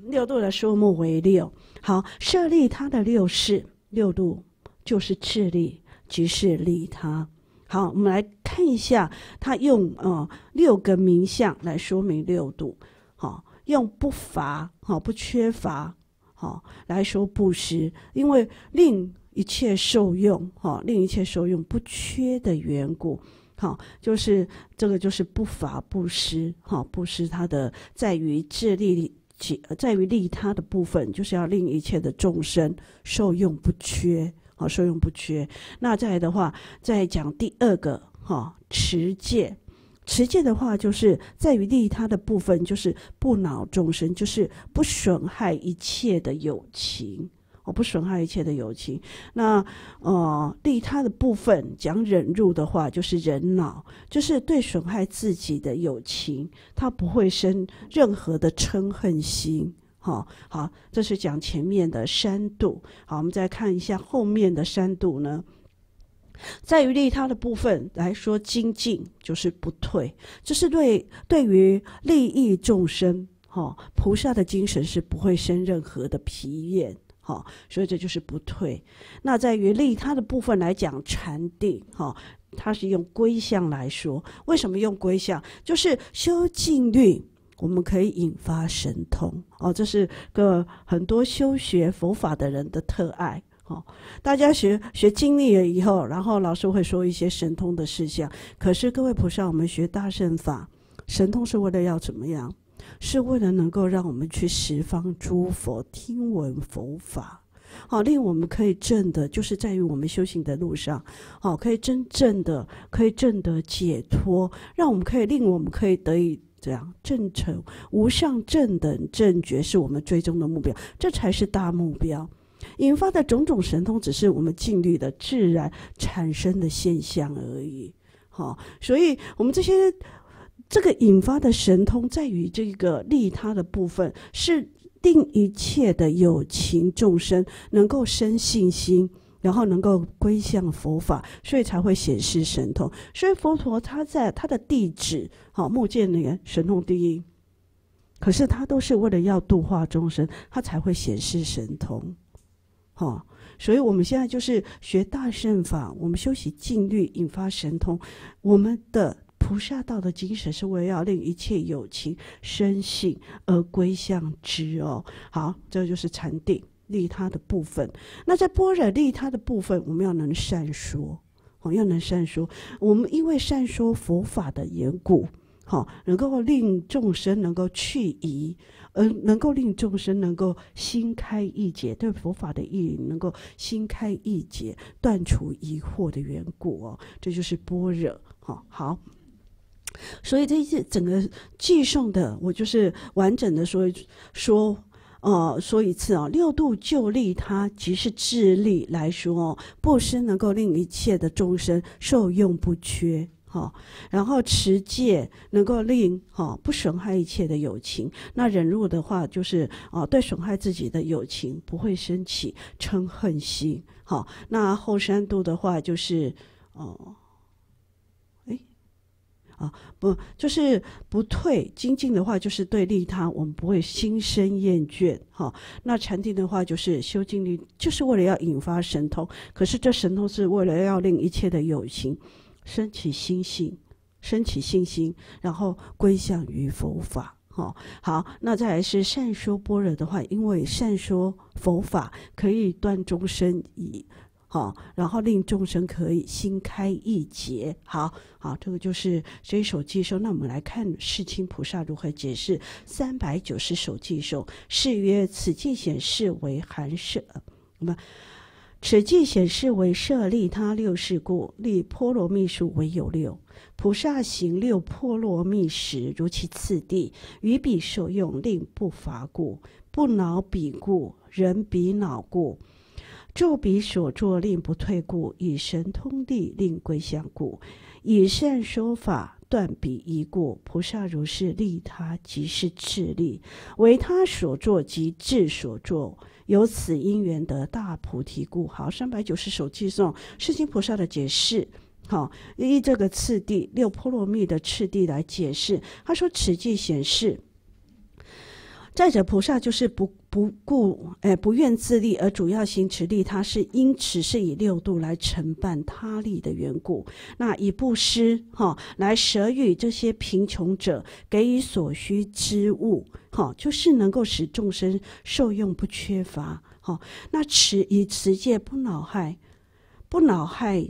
A: 六度的数目为六。好，设立它的六式，六度就是智力，即是利他。好，我们来看一下，他用呃六个名相来说明六度。用不乏哈不缺乏哈来说布施，因为令一切受用哈令一切受用不缺的缘故，好就是这个就是不乏布施哈布施它的在于自利及在于利他的部分，就是要令一切的众生受用不缺好受用不缺。那再来的话，再讲第二个哈持戒。持戒的话，就是在于利他的部分，就是不恼众生，就是不损害一切的友情。我不损害一切的友情。那呃，利他的部分讲忍辱的话，就是忍恼，就是对损害自己的友情，他不会生任何的嗔恨心。好，好，这是讲前面的三度。好，我们再看一下后面的三度呢。在于利他的部分来说，精进就是不退，这是对对于利益众生哈，菩萨的精神是不会生任何的疲厌哈，所以这就是不退。那在于利他的部分来讲，禅定哈，它是用归向来说，为什么用归向？就是修静律，我们可以引发神通哦，这是个很多修学佛法的人的特爱。好，大家学学经历了以后，然后老师会说一些神通的事项。可是各位菩萨，我们学大乘法，神通是为了要怎么样？是为了能够让我们去十方诸佛听闻佛法，好，令我们可以证的，就是在于我们修行的路上，好，可以真正的可以证得解脱，让我们可以令我们可以得以这样证成无上正等正觉，是我们最终的目标，这才是大目标。引发的种种神通，只是我们尽律的自然产生的现象而已。好，所以，我们这些这个引发的神通，在于这个利他的部分，是令一切的有情众生能够生信心，然后能够归向佛法，所以才会显示神通。所以，佛陀他在他的地址，好，目犍连神通第一，可是他都是为了要度化众生，他才会显示神通。好，所以我们现在就是学大圣法，我们修习禁律，引发神通。我们的菩萨道的精神是为了要令一切有情生性而归向之哦。好，这就是禅定利他的部分。那在波若利他的部分，我们要能善说，好，要能善说。我们因为善说佛法的缘故，好，能够令众生能够去疑。而能够令众生能够心开意解对佛法的意能够心开意解断除疑惑的缘故哦，这就是般若哈好。所以这些整个寄送的，我就是完整的说说，哦说一次啊，六度救利他即是智利来说，布施能够令一切的众生受用不缺。好，然后持戒能够令哈不损害一切的友情。那忍辱的话就是啊，对损害自己的友情不会升起嗔恨心。好，那后三度的话就是哦，啊不，就是不退精进的话就是对立他，我们不会心生厌倦。哈，那禅定的话就是修静历，就是为了要引发神通。可是这神通是为了要令一切的友情。升起信心，升起信心，然后归向于佛法。哦，好，那再来是善说般若的话，因为善说佛法可以断众生疑，好，然后令众生可以心开意解。好好，这个就是一首戒受。那我们来看世亲菩萨如何解释三百九十首戒受，誓曰：此戒显示为含摄。那么。此记显示为设利他六世故，立波罗蜜数为有六。菩萨行六波罗蜜时，如其次第，于彼所用，令不乏故，不恼彼故，人彼恼故，住彼所作，令不退故，以神通力令归向故，以善说法断彼疑故。菩萨如是利他，即是智利；为他所作，即智所作。由此因缘得大菩提故。好，三百九十首偈颂，世亲菩萨的解释。好，依这个次第，六波罗蜜的次第来解释。他说此偈显示，再者菩萨就是不不顾，哎，不愿自利，而主要行持利他，是因此是以六度来承办他利的缘故。那以布施，哈，来舍予这些贫穷者，给予所需之物。好，就是能够使众生受用不缺乏。好，那持以持戒不恼害，不恼害，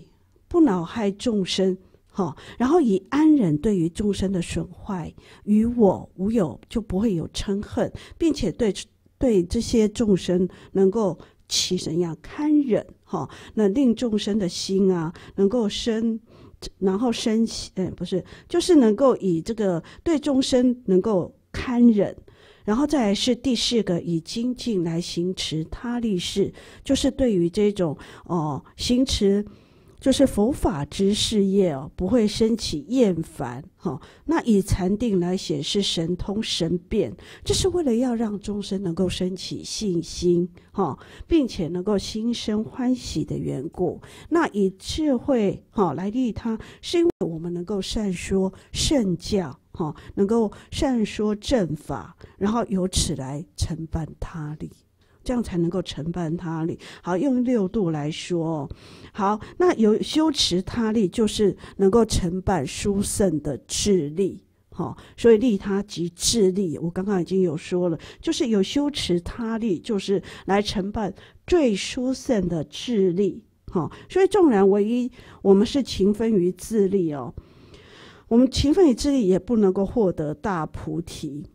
A: 不恼害众生。好，然后以安忍对于众生的损坏，与我无有，就不会有嗔恨，并且对对这些众生能够起怎样堪忍？哈，那令众生的心啊，能够生，然后生，嗯，不是，就是能够以这个对众生能够堪忍。然后再是第四个，以精进来行持他利事，就是对于这种哦行持，就是佛法之事业哦，不会升起厌烦哈。那以禅定来显示神通神变，这是为了要让众生能够升起信心哈，并且能够心生欢喜的缘故。那以智慧哈来利他，是因为我们能够善说圣教。好，能够善说正法，然后由此来承办他利，这样才能够承办他利。好，用六度来说，好，那有修持他利，就是能够承办殊胜的智力。好，所以利他及智利，我刚刚已经有说了，就是有修持他利，就是来承办最殊胜的智利。好，所以纵然唯一，我们是勤分于智利哦。我们勤奋与智力也不能够获得大菩提，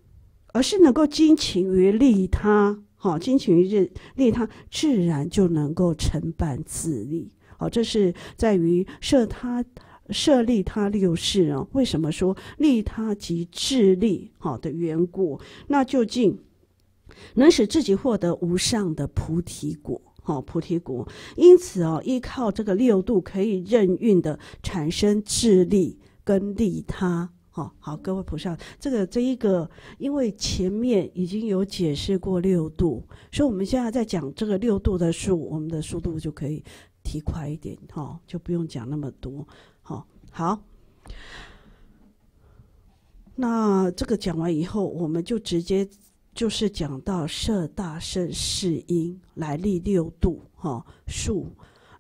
A: 而是能够精勤于利他，好，精勤于任利他，自然就能够承办自利。好，这是在于设他设立他六事啊。为什么说利他即智力？好的缘故，那究竟能使自己获得无上的菩提果。好，菩提果。因此啊，依靠这个六度，可以任运的产生智力。跟利他，好好，各位菩萨，这个这一个，因为前面已经有解释过六度，所以我们现在在讲这个六度的数，我们的速度就可以提快一点，哈，就不用讲那么多，好，好。那这个讲完以后，我们就直接就是讲到摄大圣世因来立六度，哈，数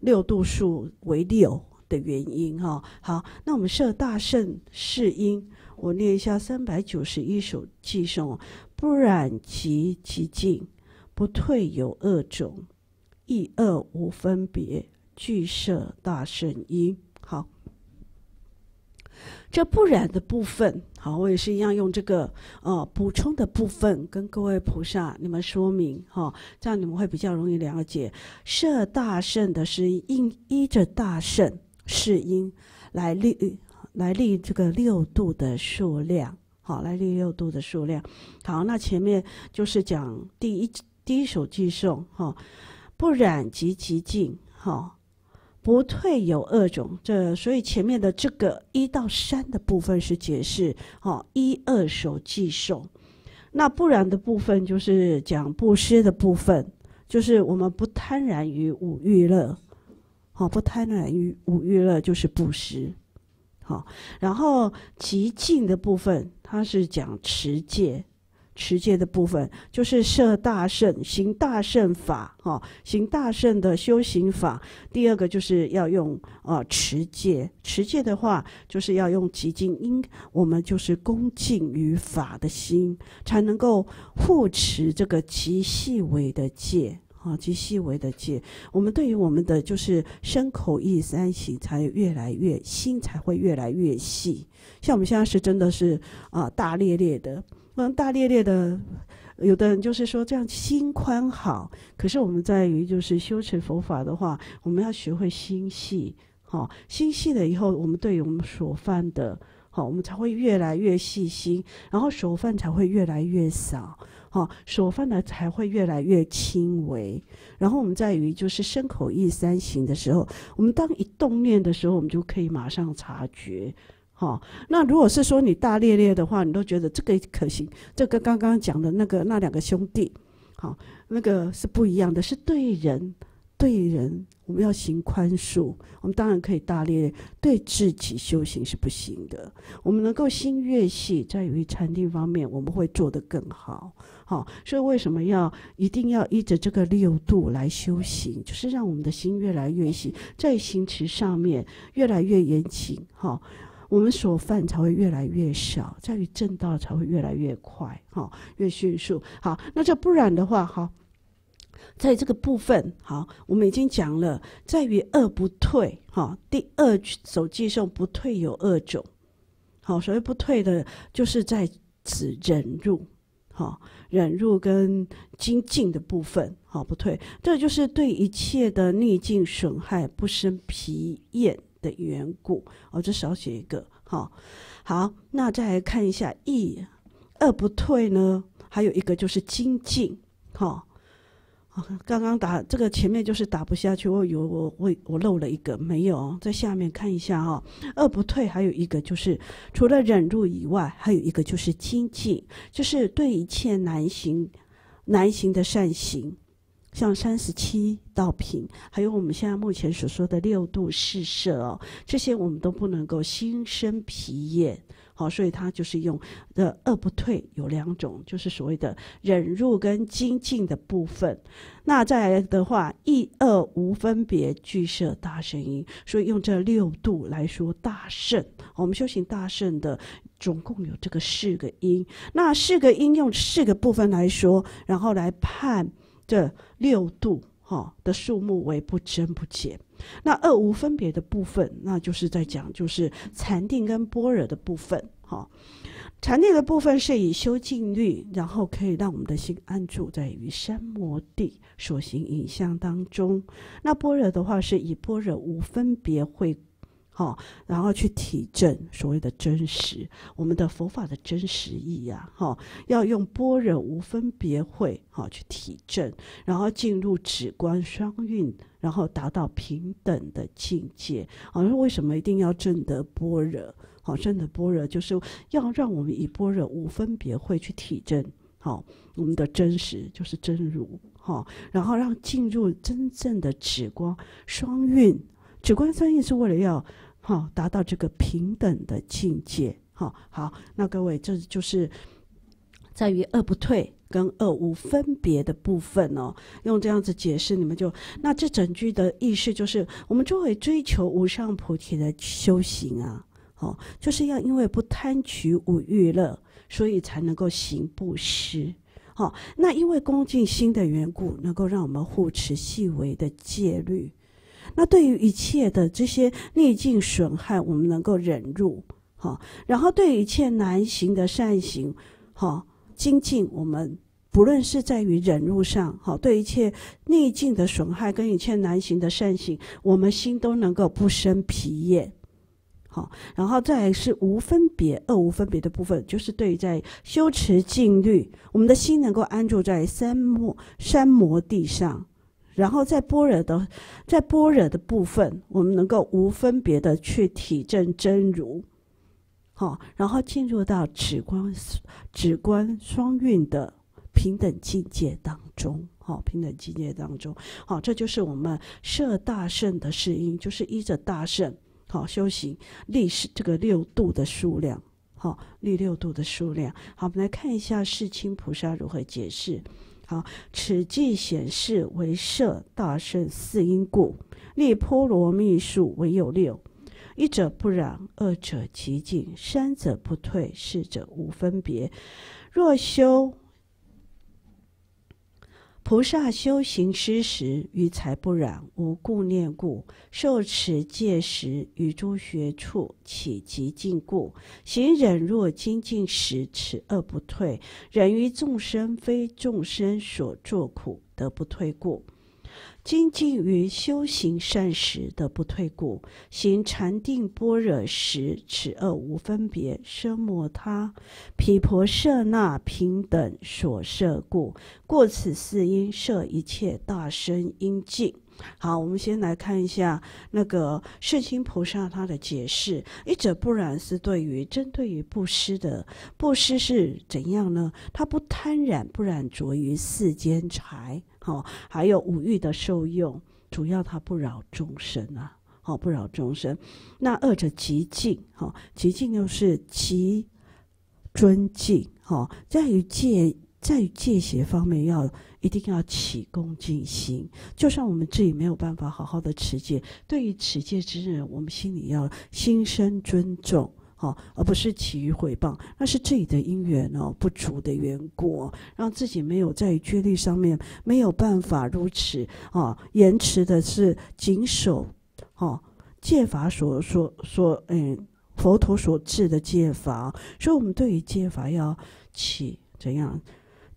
A: 六度数为六。的原因哈，好，那我们设大圣是因，我念一下三百九十一首偈颂：不染其其净，不退有恶种，一恶无分别，具设大圣因。好，这不染的部分，好，我也是一样用这个呃补充的部分跟各位菩萨你们说明哈，这样你们会比较容易了解设大圣的是因依着大圣。是因，来立来立这个六度的数量，好来立六度的数量。好，那前面就是讲第一第一首偈颂，哈，不染即即净，哈，不退有二种。这所以前面的这个一到三的部分是解释，哈，一二首偈颂。那不染的部分就是讲布施的部分，就是我们不贪婪于五欲乐。好，不贪、婪、于无欲、乐，就是布施。好，然后极静的部分，它是讲持戒，持戒的部分就是设大圣、行大圣法。哈，行大圣的修行法。第二个就是要用啊持戒，持戒的话就是要用极静，应我们就是恭敬于法的心，才能够护持这个极细微的戒。啊，极细微的戒，我们对于我们的就是身口意三行，才越来越心才会越来越细。像我们现在是真的是啊大烈烈的，嗯大烈烈的，有的人就是说这样心宽好，可是我们在于就是修持佛法的话，我们要学会心细。好，心细了以后，我们对于我们所犯的，好，我们才会越来越细心，然后所犯才会越来越少。好，所犯的才会越来越轻微。然后我们在于就是身口意三行的时候，我们当一动念的时候，我们就可以马上察觉。好，那如果是说你大咧咧的话，你都觉得这个可行，这跟刚刚讲的那个那两个兄弟，好，那个是不一样的是对人对人，我们要行宽恕，我们当然可以大咧咧。对自己修行是不行的，我们能够心越细，在于禅定方面，我们会做得更好。好，所以为什么要一定要依着这个六度来修行？就是让我们的心越来越行，在行持上面越来越严谨。哈，我们所犯才会越来越少，在于正道才会越来越快。哈，越迅速。好，那这不然的话，哈，在这个部分，好，我们已经讲了，在于恶不退。哈，第二手记上不退有二种。好，所谓不退的，就是在此忍入。好。忍辱跟精进的部分，好不退，这就是对一切的逆境损害不生疲厌的缘故。哦，这少写一个，好，好，那再来看一下一，二不退呢？还有一个就是精进，好。<laughs> 刚刚打这个前面就是打不下去，我有我我我漏了一个，没有在下面看一下哈。二不退，还有一个就是除了忍辱以外，还有一个就是精进，就是对一切难行难行的善行，像三十七道品，还有我们现在目前所说的六度四摄哦，这些我们都不能够心生疲厌。好，所以他就是用的二不退有两种，就是所谓的忍辱跟精进的部分。那再来的话，一二无分别俱舍大声音，所以用这六度来说大圣。我们修行大圣的总共有这个四个音，那四个音用四个部分来说，然后来判这六度。哈的数目为不增不减，那二无分别的部分，那就是在讲就是禅定跟般若的部分。哈，禅定的部分是以修静虑，然后可以让我们的心安住在于三摩地所行影像当中。那般若的话是以般若无分别会。哦，然后去体证所谓的真实，我们的佛法的真实意呀，哈，要用般若无分别慧，好去体证，然后进入止观双运，然后达到平等的境界。啊，为什么一定要证得般若？好，证得般若就是要让我们以般若无分别会去体证，好，我们的真实就是真如，哈，然后让进入真正的止光双运。止观双运是为了要。好，达到这个平等的境界。好，好，那各位，这就是在于恶不退跟恶无分别的部分哦。用这样子解释，你们就那这整句的意思就是，我们作为追求无上菩提的修行啊，好，就是要因为不贪取五欲乐，所以才能够行布施。好，那因为恭敬心的缘故，能够让我们护持细微的戒律。那对于一切的这些逆境损害，我们能够忍入，好；然后对于一切难行的善行，好精进，我们不论是在于忍辱上，好对一切逆境的损害跟一切难行的善行，我们心都能够不生疲厌，好；然后再是无分别，二无分别的部分，就是对于在修持净律，我们的心能够安住在三摩三摩地上。然后在般若的，在般若的部分，我们能够无分别的去体证真如，好，然后进入到止观、止观双运的平等境界当中，好，平等境界当中，好，这就是我们设大圣的士音，就是依着大圣好修行，历史这个六度的数量，好，历六度的数量，好，我们来看一下世亲菩萨如何解释。好，此即显示为设大圣四因故，立波罗蜜数唯有六：一者不染，二者其境，三者不退，四者无分别。若修。菩萨修行时，于财不染，无故念故，受持戒时与诸学处起即禁故，行忍若精进时，持恶不退，忍于众生非众生所作苦得不退故。精进于修行善时，得不退故；行禅定般若时，此恶无分别，生魔他，毗婆舍那平等所摄故。过此四因，摄一切大身应尽。好，我们先来看一下那个世清菩萨他的解释：一者不染，是对于针对于布施的布施是怎样呢？他不贪染，不染着于世间财。好，还有五欲的受用，主要它不扰众生啊，好不扰众生。那二者极静，哦，极静又是极尊敬，哦，在于戒，在于戒邪方面要一定要起恭敬心。就算我们自己没有办法好好的持戒，对于持戒之人，我们心里要心生尊重。好，而不是起于回报，那是自己的因缘哦不足的缘故，让自己没有在戒律上面没有办法如此啊，延迟的是谨守哦戒法所所所嗯佛陀所制的戒法，所以我们对于戒法要起怎样？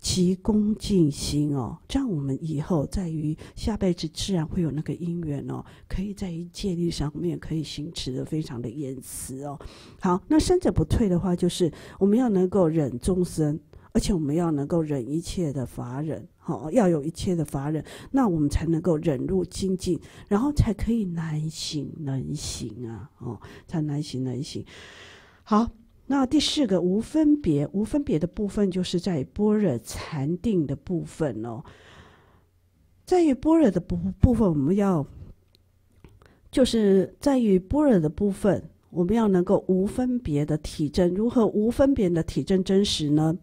A: 急功近心哦，这样我们以后在于下辈子自然会有那个因缘哦，可以在于戒律上面可以行持的非常的严实哦。好，那生者不退的话，就是我们要能够忍众生，而且我们要能够忍一切的法忍，好，要有一切的法忍，那我们才能够忍入精进，然后才可以难行能行啊，哦，才难行能行。好。那第四个无分别，无分别的部分就是在般若禅定的部分哦，在于般若的部部分，我们要就是在于般若的部分，我们要能够无分别的体证，如何无分别的体证真实呢？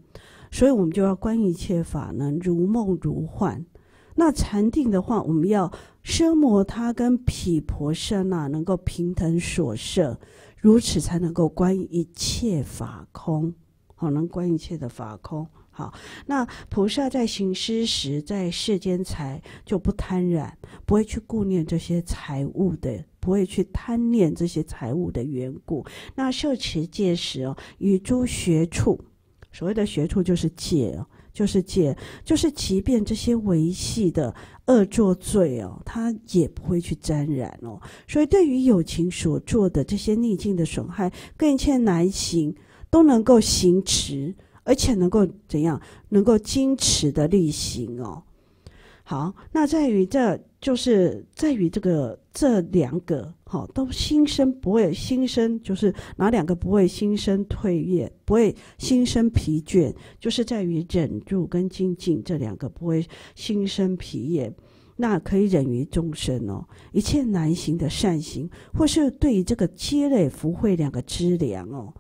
A: 所以我们就要观一切法呢如梦如幻。那禅定的话，我们要奢摩他跟毗婆舍那，能够平等所摄。如此才能够观一切法空，好，能观一切的法空。好，那菩萨在行施时，在世间财就不贪染，不会去顾念这些财物的，不会去贪念这些财物的缘故。那受持戒时哦，与诸学处，所谓的学处就是戒，就是戒，就是即便这些维系的。恶作罪哦，他也不会去沾染哦，所以对于友情所做的这些逆境的损害，更欠切难行都能够行持，而且能够怎样，能够矜持的力行哦。好，那在于这。就是在于这个这两个，哦、都心生不会心生，就是哪两个不会心生退业，不会心生疲倦，就是在于忍住跟精进这两个不会心生疲厌，那可以忍于终生哦。一切难行的善行，或是对于这个积累福慧两个知粮哦，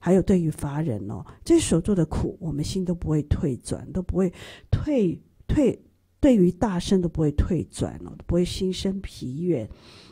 A: 还有对于乏人哦，这所做的苦，我们心都不会退转，都不会退退。对于大圣都不会退转哦，不会心生疲倦。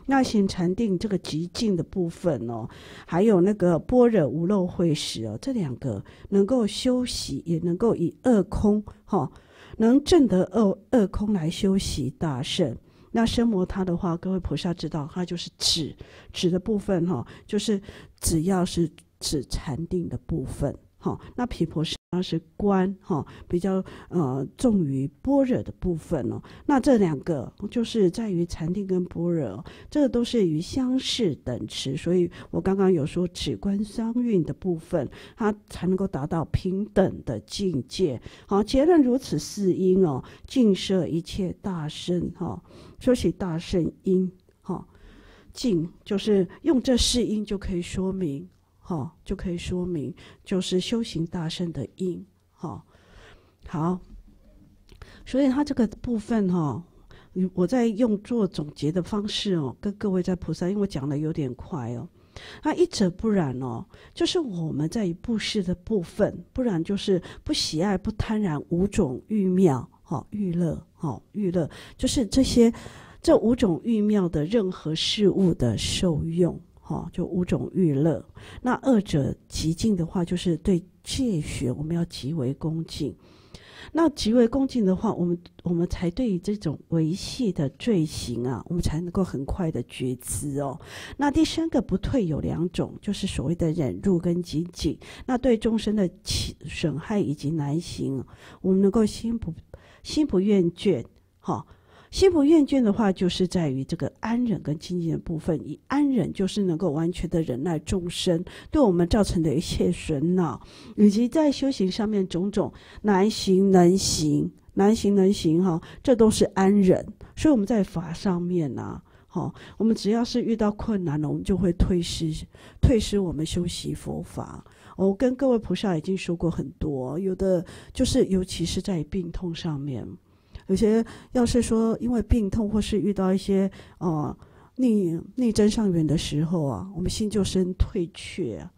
A: 那行禅定这个极静的部分哦，还有那个般若无漏会识哦，这两个能够休息，也能够以恶空哈，能证得恶恶空来休息大圣。那生魔他的话，各位菩萨知道，他就是指指的部分哈，就是只要是指禅定的部分。哦，那皮婆是当时观哈比较呃重于般若的部分哦。那这两个就是在于禅定跟般若，这个都是与相似等持。所以我刚刚有说止观相运的部分，它才能够达到平等的境界。好，结论如此四因哦，尽摄一切大圣哈。说起大圣因哈，尽就是用这四因就可以说明。好，就可以说明就是修行大圣的因。好，好，所以他这个部分哈，我我在用做总结的方式哦，跟各位在菩萨，因为我讲的有点快哦。那一者不染哦，就是我们在以布施的部分，不然就是不喜爱、不贪婪五种欲妙。好，欲乐，好，欲乐，就是这些这五种欲妙的任何事物的受用。哦，就五种欲乐。那二者极静的话，就是对戒学我们要极为恭敬。那极为恭敬的话，我们我们才对于这种维系的罪行啊，我们才能够很快的觉知哦。那第三个不退有两种，就是所谓的忍辱跟精进。那对众生的损害以及难行，我们能够心不心不厌倦哦。心不厌倦的话，就是在于这个安忍跟清净的部分。以安忍就是能够完全的忍耐众生对我们造成的一切损恼，以及在修行上面种种难行难行难行难行哈，这都是安忍。所以我们在法上面呢，哦，我们只要是遇到困难了，我们就会退失，退失我们修习佛法。我跟各位菩萨已经说过很多，有的就是尤其是在病痛上面。有些要是说因为病痛，或是遇到一些呃逆逆增上缘的时候啊，我们心就生退却，啊。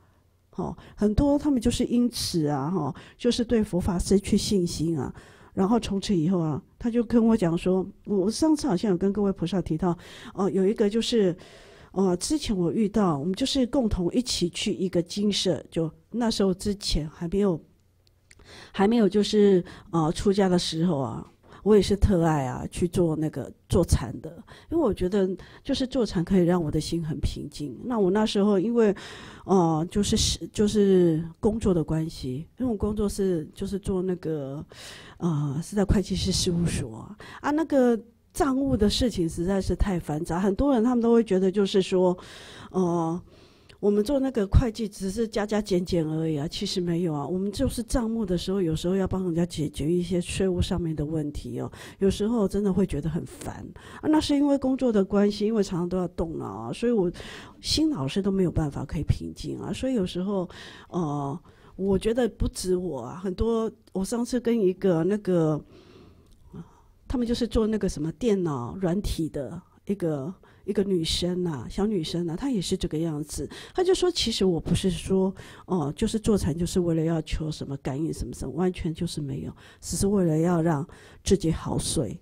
A: 好，很多他们就是因此啊，哈，就是对佛法失去信心啊，然后从此以后啊，他就跟我讲说，我上次好像有跟各位菩萨提到，哦，有一个就是，哦，之前我遇到，我们就是共同一起去一个精舍，就那时候之前还没有还没有就是呃出家的时候啊。我也是特爱啊去做那个坐禅的，因为我觉得就是坐禅可以让我的心很平静。那我那时候因为，哦，就是是就是工作的关系，因为我工作是就是做那个，呃，是在会计师事务所啊，那个账务的事情实在是太繁杂，很多人他们都会觉得就是说，哦。我们做那个会计，只是加加减减而已啊，其实没有啊。我们就是账目的时候，有时候要帮人家解决一些税务上面的问题哦。有时候真的会觉得很烦啊，那是因为工作的关系，因为常常都要动脑啊，所以我新老师都没有办法可以平静啊。所以有时候，呃，我觉得不止我啊，很多。我上次跟一个那个，他们就是做那个什么电脑软体的一个。一个女生呐，小女生呐，她也是这个样子。她就说：“其实我不是说哦，就是坐禅就是为了要求什么感应什么什么，完全就是没有，只是为了要让自己好睡，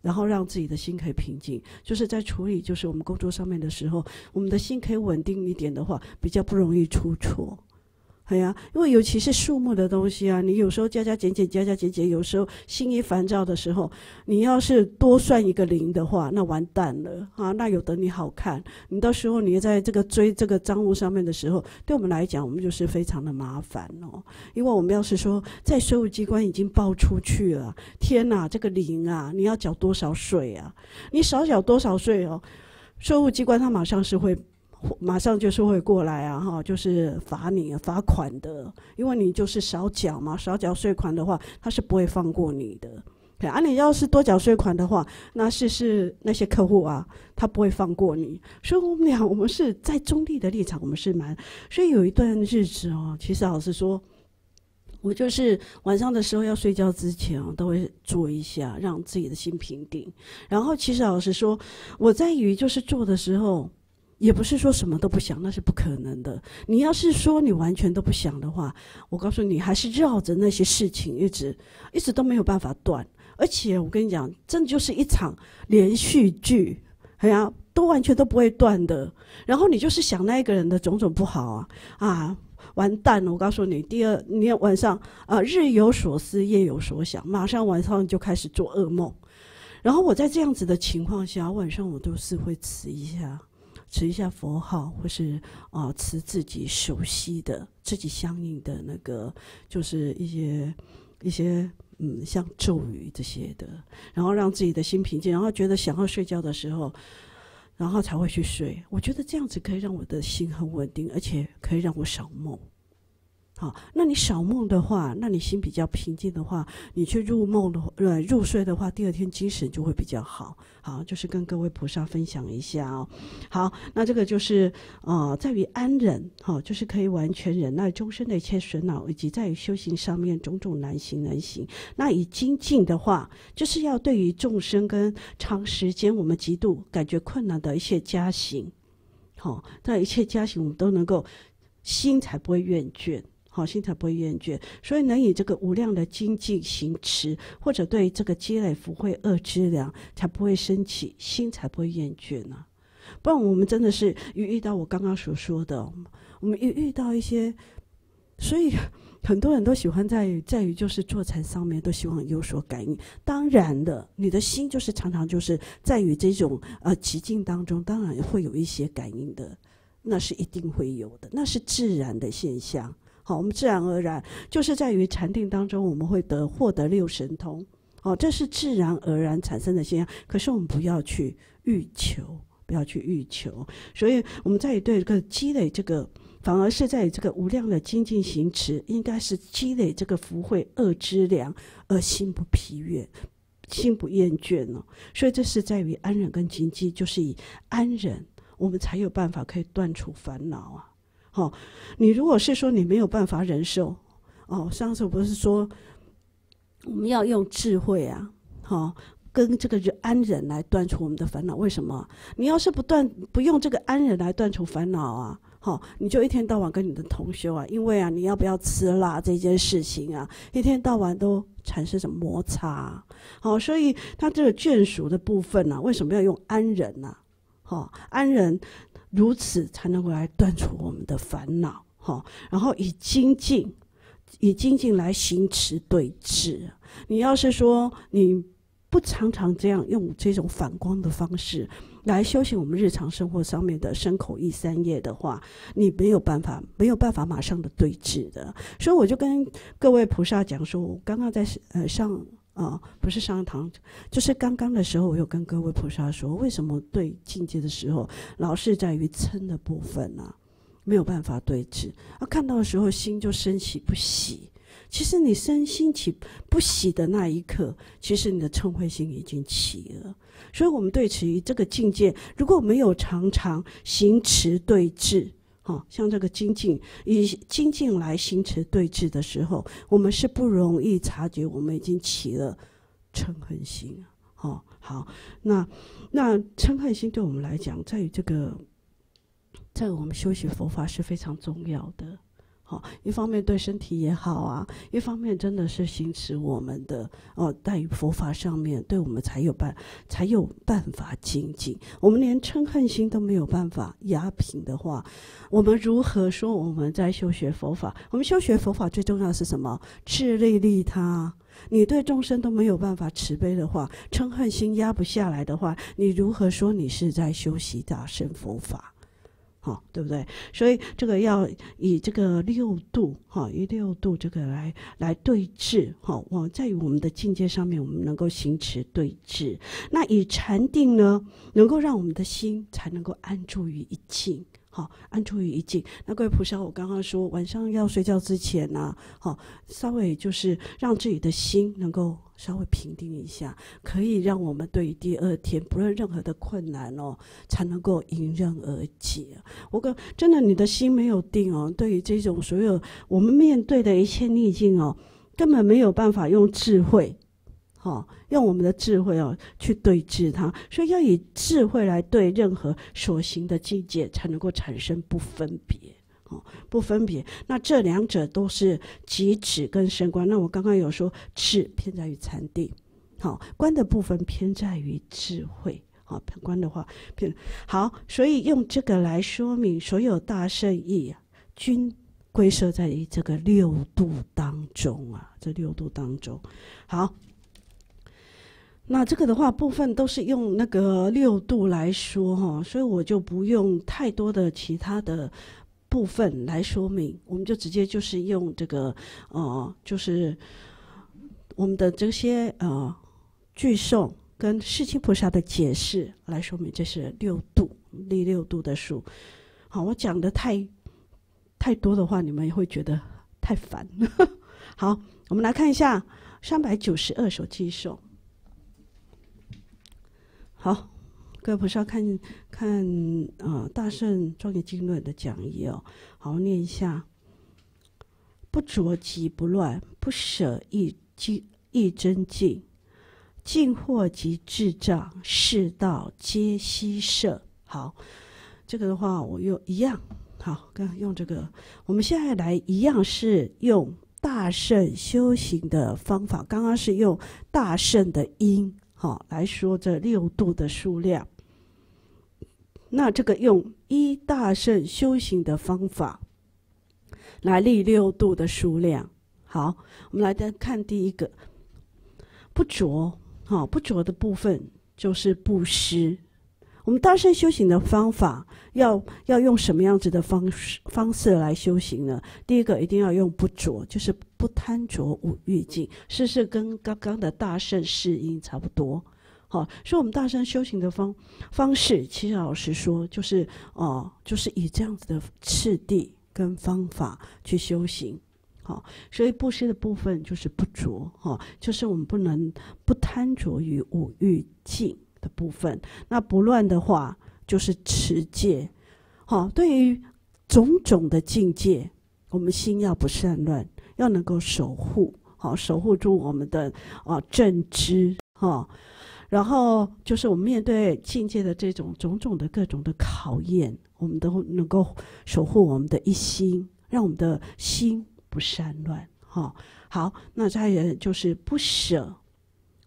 A: 然后让自己的心可以平静。就是在处理就是我们工作上面的时候，我们的心可以稳定一点的话，比较不容易出错。”哎呀，因为尤其是数目的东西啊，你有时候加加减减加加减减，有时候心一烦躁的时候，你要是多算一个零的话，那完蛋了啊！那有得你好看。你到时候你在这个追这个账务上面的时候，对我们来讲，我们就是非常的麻烦哦。因为我们要是说在税务机关已经报出去了，天哪，这个零啊，你要缴多少税啊？你少缴多少税哦？税务机关他马上是会。马上就是会过来啊，哈，就是罚你罚款的，因为你就是少缴嘛，少缴税款的话，他是不会放过你的。啊，你要是多缴税款的话，那是是那些客户啊，他不会放过你。所以，我们俩，我们是在中立的立场，我们是蛮。所以有一段日子哦，其实老实说，我就是晚上的时候要睡觉之前，都会做一下，让自己的心平定。然后，其实老实说，我在于就是做的时候。也不是说什么都不想，那是不可能的。你要是说你完全都不想的话，我告诉你，还是绕着那些事情一直、一直都没有办法断。而且我跟你讲，这就是一场连续剧，哎呀，都完全都不会断的。然后你就是想那一个人的种种不好啊啊，完蛋了！我告诉你，第二，你晚上啊，日有所思，夜有所想，马上晚上就开始做噩梦。然后我在这样子的情况下，晚上我都是会吃一下。持一下佛号，或是啊，持自己熟悉的、自己相应的那个，就是一些一些嗯，像咒语这些的，然后让自己的心平静，然后觉得想要睡觉的时候，然后才会去睡。我觉得这样子可以让我的心很稳定，而且可以让我少梦。好，那你少梦的话，那你心比较平静的话，你去入梦的，呃，入睡的话，第二天精神就会比较好。好，就是跟各位菩萨分享一下哦。好，那这个就是，呃，在于安忍，哈，就是可以完全忍耐终生的一切损恼，以及在于修行上面种种难行难行。那以精进的话，就是要对于众生跟长时间我们极度感觉困难的一些家行，好，但一切家行我们都能够，心才不会厌倦。好、心才不会厌倦，所以能以这个无量的精进行持，或者对这个积累福慧恶之量，才不会升起心，才不会厌倦呢。不然我们真的是遇遇到我刚刚所说的，我们遇遇到一些，所以很多人都喜欢在在于就是坐禅上面，都希望有所感应。当然的，你的心就是常常就是在于这种呃极境当中，当然会有一些感应的，那是一定会有的，那是自然的现象。好，我们自然而然就是在于禅定当中，我们会得获得六神通。哦，这是自然而然产生的现象。可是我们不要去欲求，不要去欲求。所以我们在于对这个积累这个，反而是在这个无量的精进行持，应该是积累这个福慧恶之良，而心不疲倦，心不厌倦哦。所以这是在于安忍跟精进，就是以安忍，我们才有办法可以断除烦恼啊。哦，你如果是说你没有办法忍受，哦，上次不是说我们要用智慧啊，好，跟这个安忍来断除我们的烦恼？为什么？你要是不断不用这个安忍来断除烦恼啊，好，你就一天到晚跟你的同学啊，因为啊，你要不要吃辣这件事情啊，一天到晚都产生什么摩擦？好，所以他这个眷属的部分呢，为什么要用安忍呢？好，安忍。如此才能够来断除我们的烦恼，哈。然后以精进，以精进来行持对峙。你要是说你不常常这样用这种反光的方式来修行我们日常生活上面的身口意三业的话，你没有办法，没有办法马上的对峙的。所以我就跟各位菩萨讲说，我刚刚在呃上。啊，不是上堂，就是刚刚的时候，我有跟各位菩萨说，为什么对境界的时候，老是在于嗔的部分呢？没有办法对峙，啊，看到的时候，心就升起不喜。其实你生心起不喜的那一刻，其实你的嗔慧心已经起了。所以，我们对此于这个境界，如果没有常常行持对峙。哦，像这个精进，以精进来形成对峙的时候，我们是不容易察觉我们已经起了嗔恨心。哦，好，那那嗔恨心对我们来讲，在于这个，在我们修习佛法是非常重要的。好，一方面对身体也好啊，一方面真的是行持我们的哦，在佛法上面，对我们才有办才有办法精进。我们连嗔恨心都没有办法压平的话，我们如何说我们在修学佛法？我们修学佛法最重要是什么？智利利他。你对众生都没有办法慈悲的话，嗔恨心压不下来的话，你如何说你是在修习大乘佛法？对不对？所以这个要以这个六度，哈，以六度这个来来对峙哈，哦，在于我们的境界上面，我们能够行持对峙。那以禅定呢，能够让我们的心才能够安住于一境。好，安住于一境。那各位菩萨，我刚刚说晚上要睡觉之前呢，好，稍微就是让自己的心能够稍微平定一下，可以让我们对于第二天不论任何的困难哦，才能够迎刃而解。我跟真的，你的心没有定哦，对于这种所有我们面对的一切逆境哦，根本没有办法用智慧。好，用我们的智慧哦，去对治它。所以要以智慧来对任何所行的境界，才能够产生不分别。哦，不分别。那这两者都是极致跟生观。那我刚刚有说，智偏在于禅定，好，观的部分偏在于智慧。好，判观的话偏好。所以用这个来说明，所有大圣意啊，均归设在于这个六度当中啊，这六度当中，好。那这个的话，部分都是用那个六度来说哈，所以我就不用太多的其他的部分来说明，我们就直接就是用这个，呃，就是我们的这些呃句诵跟释迦菩萨的解释来说明，这是六度，立六度的数。好，我讲的太太多的话，你们也会觉得太烦。<laughs> 好，我们来看一下三百九十二首寄诵。好，各位菩萨，看看啊，《大圣庄严经论》的讲义哦，好好念一下。不着急，不乱，不舍一精一真净，净惑即智障，世道皆希舍。好，这个的话，我又一样。好，跟刚用这个，我们现在来一样是用大圣修行的方法，刚刚是用大圣的因。好，来说这六度的数量。那这个用一大圣修行的方法来立六度的数量。好，我们来再看第一个，不着。哈，不着的部分就是布施。我们大圣修行的方法，要要用什么样子的方式方式来修行呢？第一个，一定要用不着，就是不贪着五欲境，是是跟刚刚的大圣适音差不多。好，所以我们大圣修行的方方式，其实老实说，就是哦，就是以这样子的次第跟方法去修行。好，所以布施的部分就是不着，哈，就是我们不能不贪着于五欲境。的部分，那不乱的话就是持戒。好，对于种种的境界，我们心要不善乱，要能够守护，好守护住我们的啊正知哈。然后就是我们面对境界的这种种种的各种的考验，我们都能够守护我们的一心，让我们的心不善乱。哦，好，那再也就是不舍，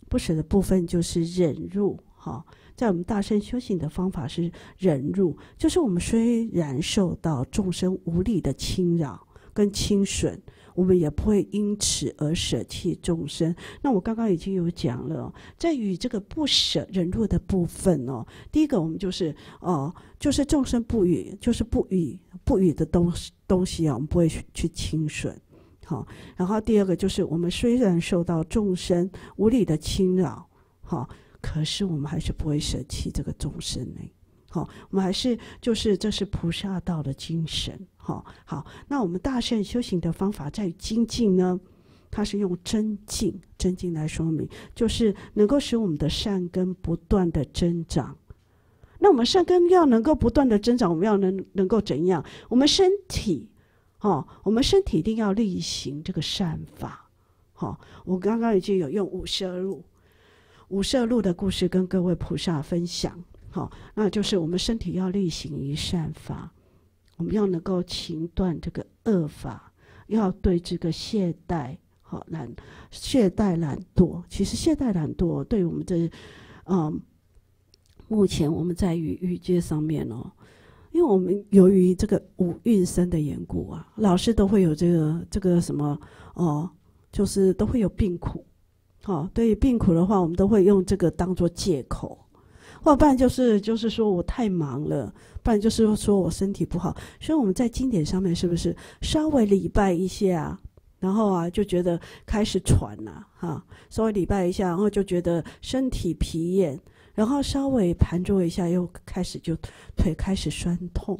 A: 不舍的部分就是忍辱。好，在我们大声修行的方法是忍辱，就是我们虽然受到众生无理的侵扰跟侵损，我们也不会因此而舍弃众生。那我刚刚已经有讲了，在与这个不舍忍辱的部分哦，第一个我们就是哦，就是众生不语，就是不语不语的东东西啊，我们不会去去侵损。好，然后第二个就是我们虽然受到众生无理的侵扰，好。可是我们还是不会舍弃这个众生呢。好，我们还是就是这是菩萨道的精神。好，好，那我们大圣修行的方法在于精进呢，它是用真进真进来说明，就是能够使我们的善根不断的增长。那我们善根要能够不断的增长，我们要能能够怎样？我们身体哦，我们身体一定要力行这个善法。好，我刚刚已经有用五十二入。五色路的故事跟各位菩萨分享，好，那就是我们身体要力行一善法，我们要能够勤断这个恶法，要对这个懈怠、好懒、懈怠懒惰。其实懈怠懒惰对我们的，嗯，目前我们在于欲界上面哦，因为我们由于这个五蕴生的缘故啊，老师都会有这个这个什么哦，就是都会有病苦。好，对于病苦的话，我们都会用这个当做借口，或不然就是就是说我太忙了，不然就是说我身体不好。所以我们在经典上面是不是稍微礼拜一下，然后啊就觉得开始喘了哈，稍微礼拜一下，然后就觉得身体疲倦，然后稍微盘坐一下又开始就腿开始酸痛。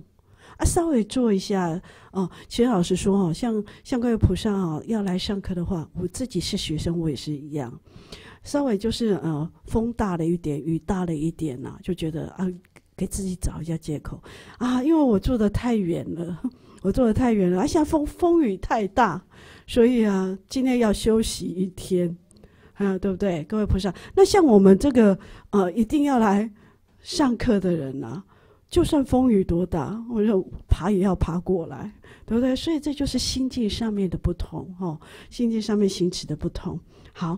A: 啊，稍微做一下哦。其实老实说哦，像像各位菩萨哦，要来上课的话，我自己是学生，我也是一样。稍微就是呃，风大了一点，雨大了一点呐，就觉得啊，给自己找一下借口啊，因为我住的太远了，<laughs> 我住的太远了啊，现在风风雨太大，所以啊，今天要休息一天啊，对不对，各位菩萨？那像我们这个呃，一定要来上课的人呢？就算风雨多大，我爬也要爬过来，对不对？所以这就是心境上面的不同，吼，心境上面行持的不同。好，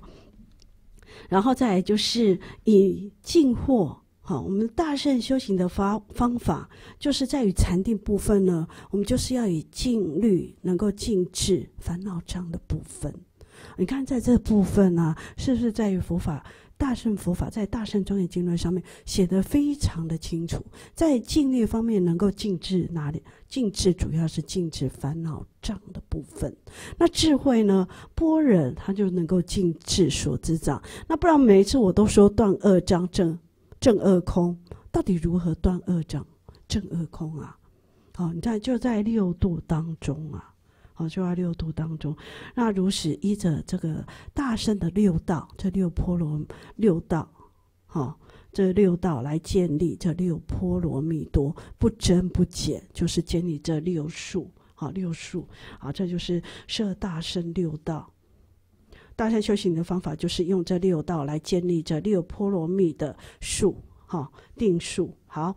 A: 然后再来就是以静坐。好，我们大圣修行的方方法，就是在于禅定部分呢。我们就是要以静虑，能够静制烦恼障的部分。你看，在这部分呢，是不是在于佛法？大乘佛法在《大乘庄严经论》上面写的非常的清楚，在禁虑方面能够禁治哪里？禁治主要是禁治烦恼障的部分。那智慧呢？波若他就能够禁治所知障。那不然每一次我都说断恶障正正恶空，到底如何断恶障正恶空啊？好，你看就在六度当中啊。好，就在六度当中。那如此依着这个大圣的六道，这六波罗六道，好，这六道来建立这六波罗蜜多，不增不减，就是建立这六数，好，六数，好，这就是设大圣六道。大圣修行的方法就是用这六道来建立这六波罗蜜的数，哈，定数。好，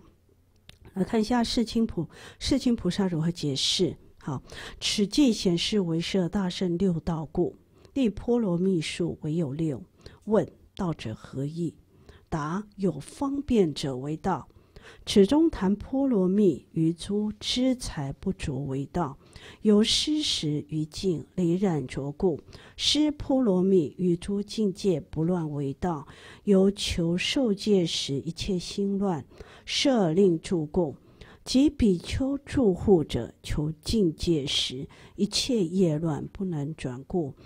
A: 来看一下世亲菩世亲菩萨如何解释。好，此经显示为摄大圣六道故，立波罗蜜数唯有六。问道者何意？答有方便者为道。此中谈波罗蜜，于诸知财不足为道；有失食于净，离染着故，失波罗蜜于诸境界不乱为道；有求受戒时一切心乱，设令诸故。即比丘住护者，求境界时，一切业乱不能转故，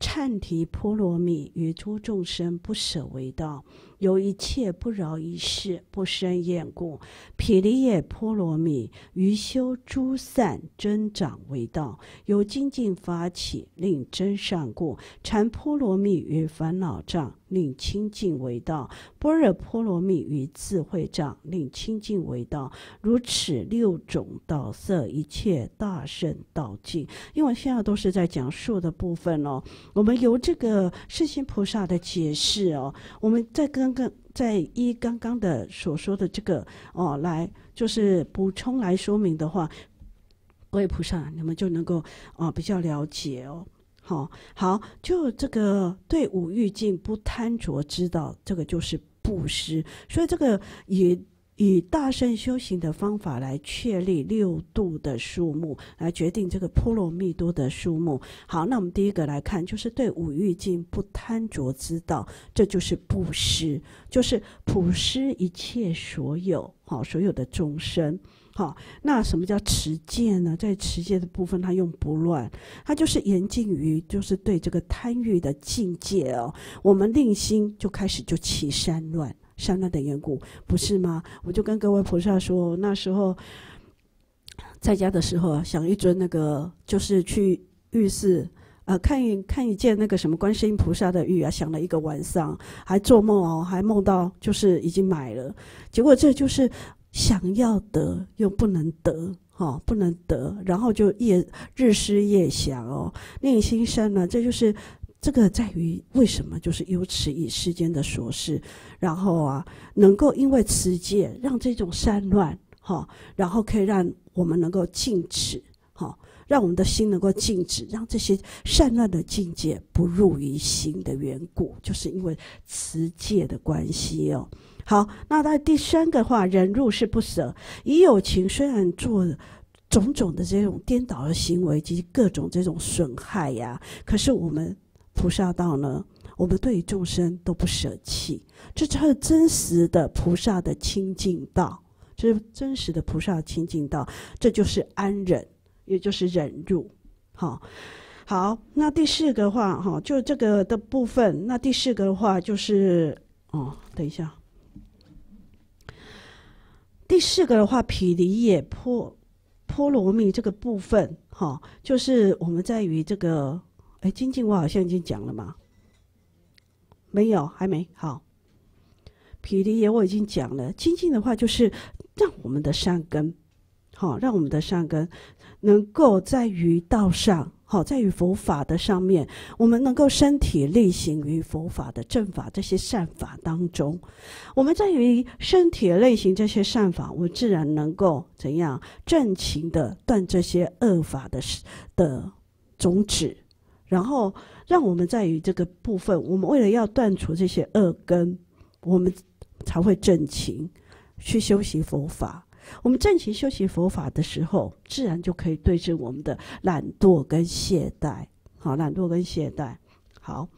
A: 忏提波罗蜜，与诸众生不舍为道。由一切不饶一世，不生厌故，毗梨耶波罗蜜于修诸散增长为道；由精进发起令真善故，禅波罗蜜于烦恼障令清净为道；般若波罗蜜于智慧障令清净为道。如此六种道色，一切大圣道尽。因为现在都是在讲述的部分哦，我们由这个世心菩萨的解释哦，我们在跟。在一刚刚的所说的这个哦，来就是补充来说明的话，各位菩萨，你们就能够啊比较了解哦。好好，就这个对五欲境不贪着，知道这个就是布施，所以这个也。以大圣修行的方法来确立六度的数目，来决定这个波罗蜜多的数目。好，那我们第一个来看，就是对五欲境不贪着之道，这就是布施，就是普施一切所有，好，所有的众生。好，那什么叫持戒呢？在持戒的部分，它用不乱，它就是严禁于，就是对这个贪欲的境界哦，我们令心就开始就起三乱。善那的缘故不是吗？我就跟各位菩萨说，那时候在家的时候，啊，想一尊那个，就是去浴室啊，看一看一件那个什么观世音菩萨的玉啊，想了一个晚上，还做梦哦，还梦到就是已经买了，结果这就是想要得又不能得，哈，不能得，然后就夜日思夜想哦，令心生了，这就是。这个在于为什么？就是由此以世间的琐事，然后啊，能够因为持戒，让这种善乱哈，然后可以让我们能够静止哈，让我们的心能够静止，让这些善乱的境界不入于心的缘故，就是因为持戒的关系哦。好，那在第三个话，人入世不舍以友情，虽然做种种的这种颠倒的行为及各种这种损害呀，可是我们。菩萨道呢，我们对于众生都不舍弃，这是真实的菩萨的清净道，这是真实的菩萨清净道，这就是安忍，也就是忍辱。好，好，那第四个话哈，就这个的部分，那第四个的话就是哦，等一下，第四个的话，毗离也婆波罗蜜这个部分哈，就是我们在于这个。哎，精进，我好像已经讲了嘛，没有，还没。好，匹提也我已经讲了。精进的话，就是让我们的善根，好，让我们的善根能够在于道上，好，在于佛法的上面，我们能够身体力行于佛法的正法这些善法当中。我们在于身体力行这些善法，我们自然能够怎样正情的断这些恶法的的种子。然后，让我们在于这个部分，我们为了要断除这些恶根，我们才会正勤去修习佛法。我们正勤修习佛法的时候，自然就可以对治我们的懒惰跟懈怠。好，懒惰跟懈怠。好，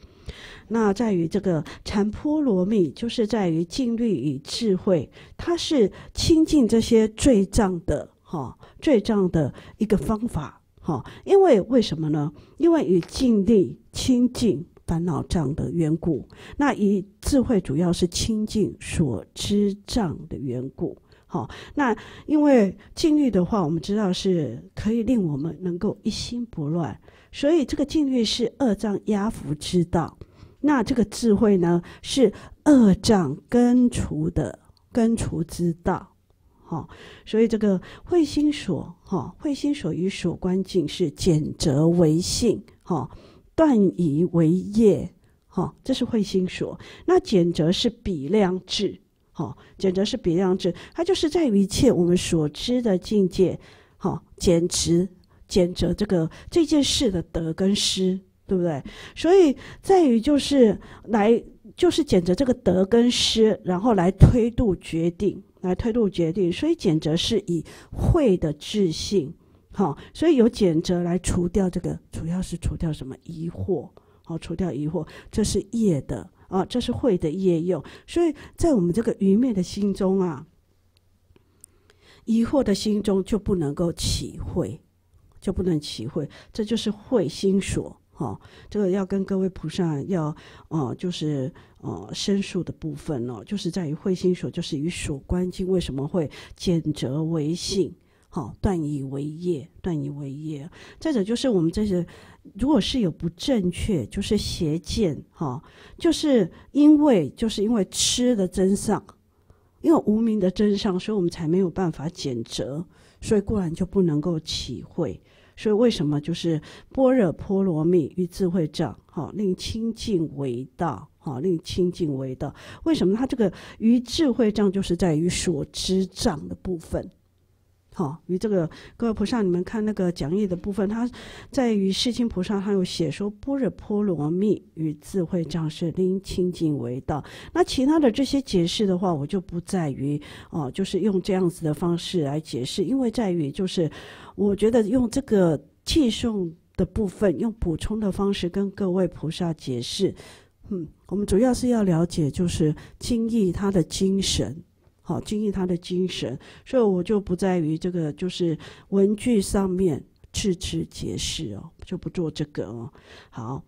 A: 那在于这个禅波罗蜜，就是在于静虑与智慧，它是清净这些罪障的哈罪障的一个方法。好，因为为什么呢？因为以静力亲近烦恼障的缘故，那以智慧主要是亲近所知障的缘故。好，那因为静虑的话，我们知道是可以令我们能够一心不乱，所以这个静虑是恶障压伏之道。那这个智慧呢，是恶障根除的根除之道。哦，所以这个慧心所哈，慧心所与所观境是减则为性哈，断以为业哈，这是慧心所。那减则是比量智，哈，减则是比量智，它就是在于一切我们所知的境界，哈，减持减则这个这件事的得跟失，对不对？所以在于就是来就是减着这个得跟失，然后来推度决定。来推动决定，所以简则是以会的智性，好，所以有简则来除掉这个，主要是除掉什么疑惑，好，除掉疑惑，这是业的啊，这是会的业用，所以在我们这个愚昧的心中啊，疑惑的心中就不能够起会，就不能起会，这就是会心所。好，这个要跟各位菩萨要，哦，就是哦，申诉的部分呢，就是在于慧心所，就是与所观境为什么会简则为性，好，断以为业，断以为业。再者就是我们这些，如果是有不正确，就是邪见，哈，就是因为就是因为吃的真相，因为无名的真相，所以我们才没有办法简择，所以固然就不能够体会。所以为什么就是般若波罗蜜与智慧障，哈，令清净为道，哈，令清净为道。为什么他这个与智慧障，就是在于所知障的部分。好，与这个各位菩萨，你们看那个讲义的部分，它在于世亲菩萨，他有写说般若波罗蜜与智慧障生，令清净为道。那其他的这些解释的话，我就不在于哦，就是用这样子的方式来解释，因为在于就是，我觉得用这个寄送的部分，用补充的方式跟各位菩萨解释。嗯，我们主要是要了解，就是经义它的精神。好，经营他的精神，所以我就不在于这个，就是文具上面字字解释哦，就不做这个哦。好，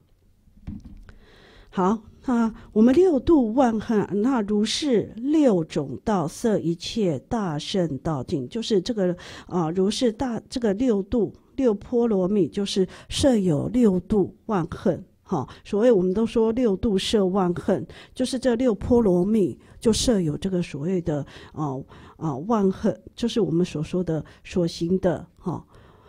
A: 好，那我们六度万恨，那如是六种道色，一切大圣道境，就是这个啊，如是大这个六度六波罗蜜，就是设有六度万恨。哈，所以我们都说六度摄万恨，就是这六波罗蜜。就设有这个所谓的呃呃万恨，就是我们所说的所行的哈，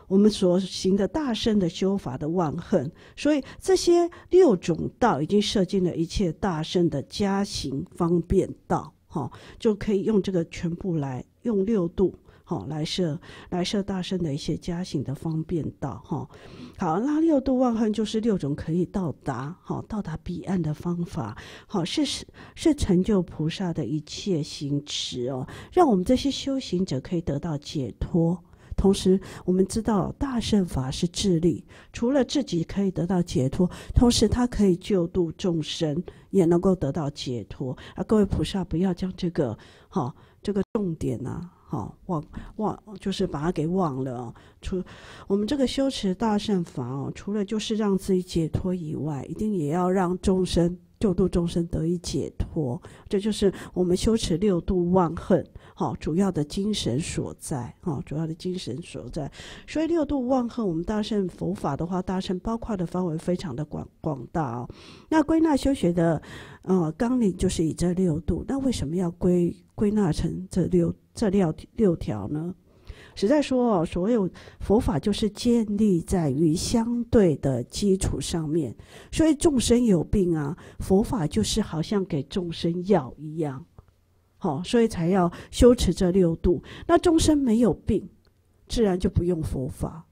A: 我们所行的大圣的修法的万恨，所以这些六种道已经设进了一切大圣的加行方便道哈，就可以用这个全部来用六度。好来设来设大圣的一些加行的方便道哈，好那六度万恨就是六种可以到达好到达彼岸的方法，好是是是成就菩萨的一切行持哦，让我们这些修行者可以得到解脱。同时，我们知道大圣法是智力，除了自己可以得到解脱，同时他可以救度众生，也能够得到解脱。啊，各位菩萨，不要将这个哈这个重点啊。好忘忘，就是把它给忘了。除我们这个修持大圣法哦，除了就是让自己解脱以外，一定也要让众生救度众生得以解脱。这就是我们修持六度忘恨，好主要的精神所在。哦，主要的精神所在。所以六度忘恨，我们大圣佛法的话，大圣包括的范围非常的广广大哦。那归纳修学的，呃，纲领就是以这六度。那为什么要归归纳成这六？这六六条呢，实在说哦，所有佛法就是建立在于相对的基础上面，所以众生有病啊，佛法就是好像给众生药一样，好，所以才要修持这六度。那众生没有病，自然就不用佛法，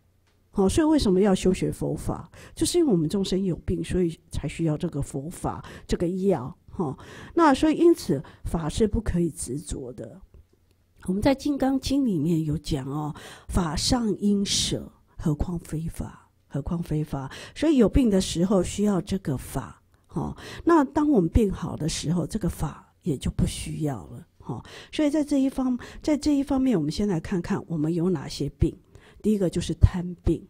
A: 好，所以为什么要修学佛法？就是因为我们众生有病，所以才需要这个佛法这个药，哈。那所以因此法是不可以执着的。我们在《金刚经》里面有讲哦，法上应舍，何况非法？何况非法？所以有病的时候需要这个法，哦，那当我们病好的时候，这个法也就不需要了，哦。所以在这一方，在这一方面，我们先来看看我们有哪些病。第一个就是贪病，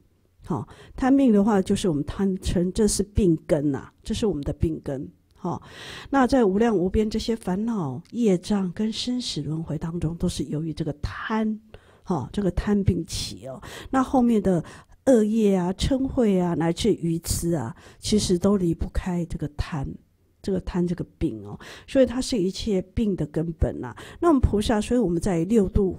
A: 好。贪病的话，就是我们贪嗔，这是病根呐，这是我们的病根。哦。那在无量无边这些烦恼业障跟生死轮回当中，都是由于这个贪，哈，这个贪病起哦。那后面的恶业啊、嗔恚啊，乃至愚痴啊，其实都离不开这个贪，这个贪这个病哦。所以它是一切病的根本呐。那我们菩萨，所以我们在六度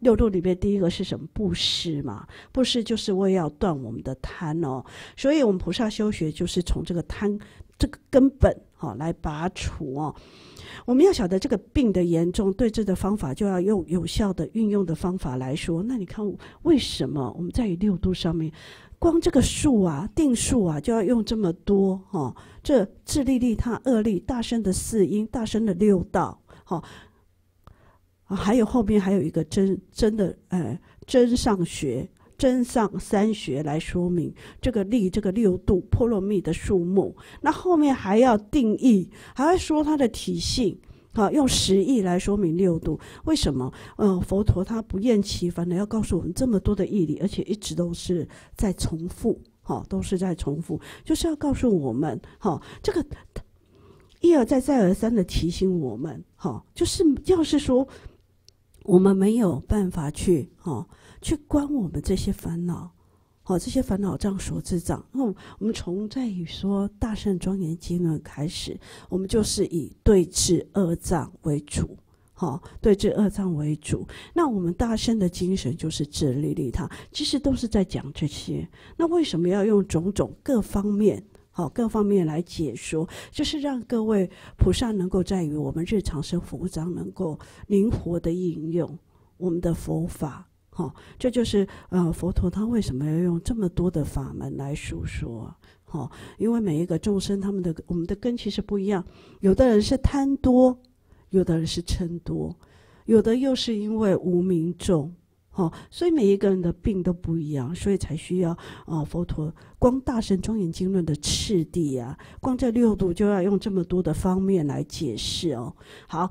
A: 六度里面，第一个是什么？布施嘛。布施就是为要断我们的贪哦。所以我们菩萨修学，就是从这个贪这个根本。好，来拔除哦！我们要晓得这个病的严重，对治的方法就要用有效的运用的方法来说。那你看，为什么我们在于六度上面，光这个数啊、定数啊，就要用这么多哈？这自力利他、二力大声的四音，大声的六道，好，还有后面还有一个真真的，哎，真上学。真上三学来说明这个力，这个六度波罗蜜的数目。那后面还要定义，还要说它的体性。好，用十亿来说明六度，为什么？嗯，佛陀他不厌其烦的要告诉我们这么多的义理，而且一直都是在重复。哈，都是在重复，就是要告诉我们。哈，这个一而再，再而三的提醒我们。哈，就是要是说我们没有办法去。好。去观我们这些烦恼，好，这些烦恼障、所知障。那我们从在于说大圣庄严经论开始，我们就是以对治恶障为主，好，对治恶障为主。那我们大圣的精神就是治利利他，其实都是在讲这些。那为什么要用种种各方面，好，各方面来解说？就是让各位菩萨能够在于我们日常生活中能够灵活的应用我们的佛法。哦，这就是呃，佛陀他为什么要用这么多的法门来述说？好，因为每一个众生他们的我们的根其实不一样，有的人是贪多，有的人是嗔多，有的又是因为无名众。好，所以每一个人的病都不一样，所以才需要啊，佛陀光《大神庄严经论》的次第啊，光在六度就要用这么多的方面来解释哦。好，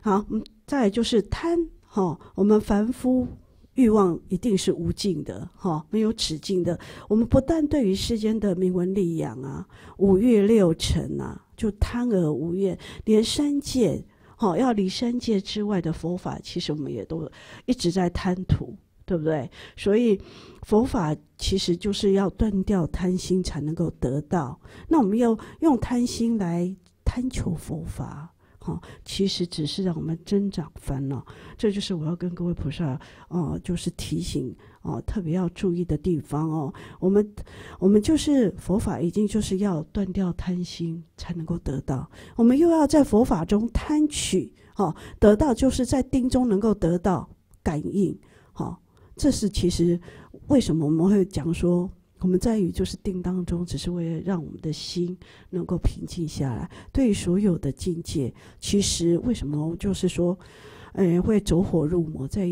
A: 好，再就是贪。哈，我们凡夫。欲望一定是无尽的，哈，没有止境的。我们不但对于世间的名闻利养啊、五欲六尘啊，就贪而无厌，连三界，哈，要离三界之外的佛法，其实我们也都一直在贪图，对不对？所以，佛法其实就是要断掉贪心才能够得到。那我们要用贪心来贪求佛法。好，其实只是让我们增长烦恼，这就是我要跟各位菩萨哦，就是提醒哦，特别要注意的地方哦。我们，我们就是佛法已经就是要断掉贪心才能够得到，我们又要在佛法中贪取，好得到就是在定中能够得到感应，好，这是其实为什么我们会讲说。我们在于就是定当中，只是为了让我们的心能够平静下来。对于所有的境界，其实为什么就是说，呃，会走火入魔？在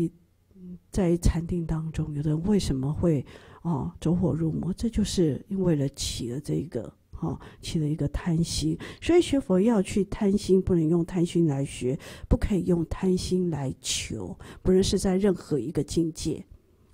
A: 在禅定当中，有的人为什么会哦走火入魔？这就是因为了起了这个哈起了一个贪心。所以学佛要去贪心，不能用贪心来学，不可以用贪心来求，不论是在任何一个境界。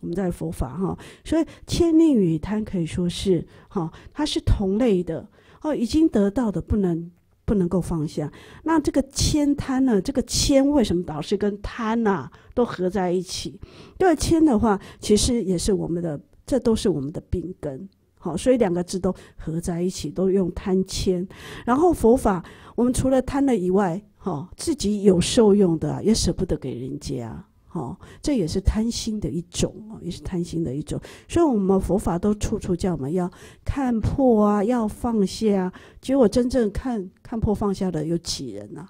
A: 我们在佛法哈，所以千令与贪可以说是哈，它是同类的哦。已经得到的不能不能够放下，那这个千贪呢？这个千为什么老是跟贪呐都合在一起？因为千的话，其实也是我们的，这都是我们的病根。好，所以两个字都合在一起，都用贪悭。然后佛法，我们除了贪了以外，哈，自己有受用的也舍不得给人家。好，这也是贪心的一种哦，也是贪心的一种。所以，我们佛法都处处叫我们要看破啊，要放下啊。结果，真正看看破放下的有几人呢？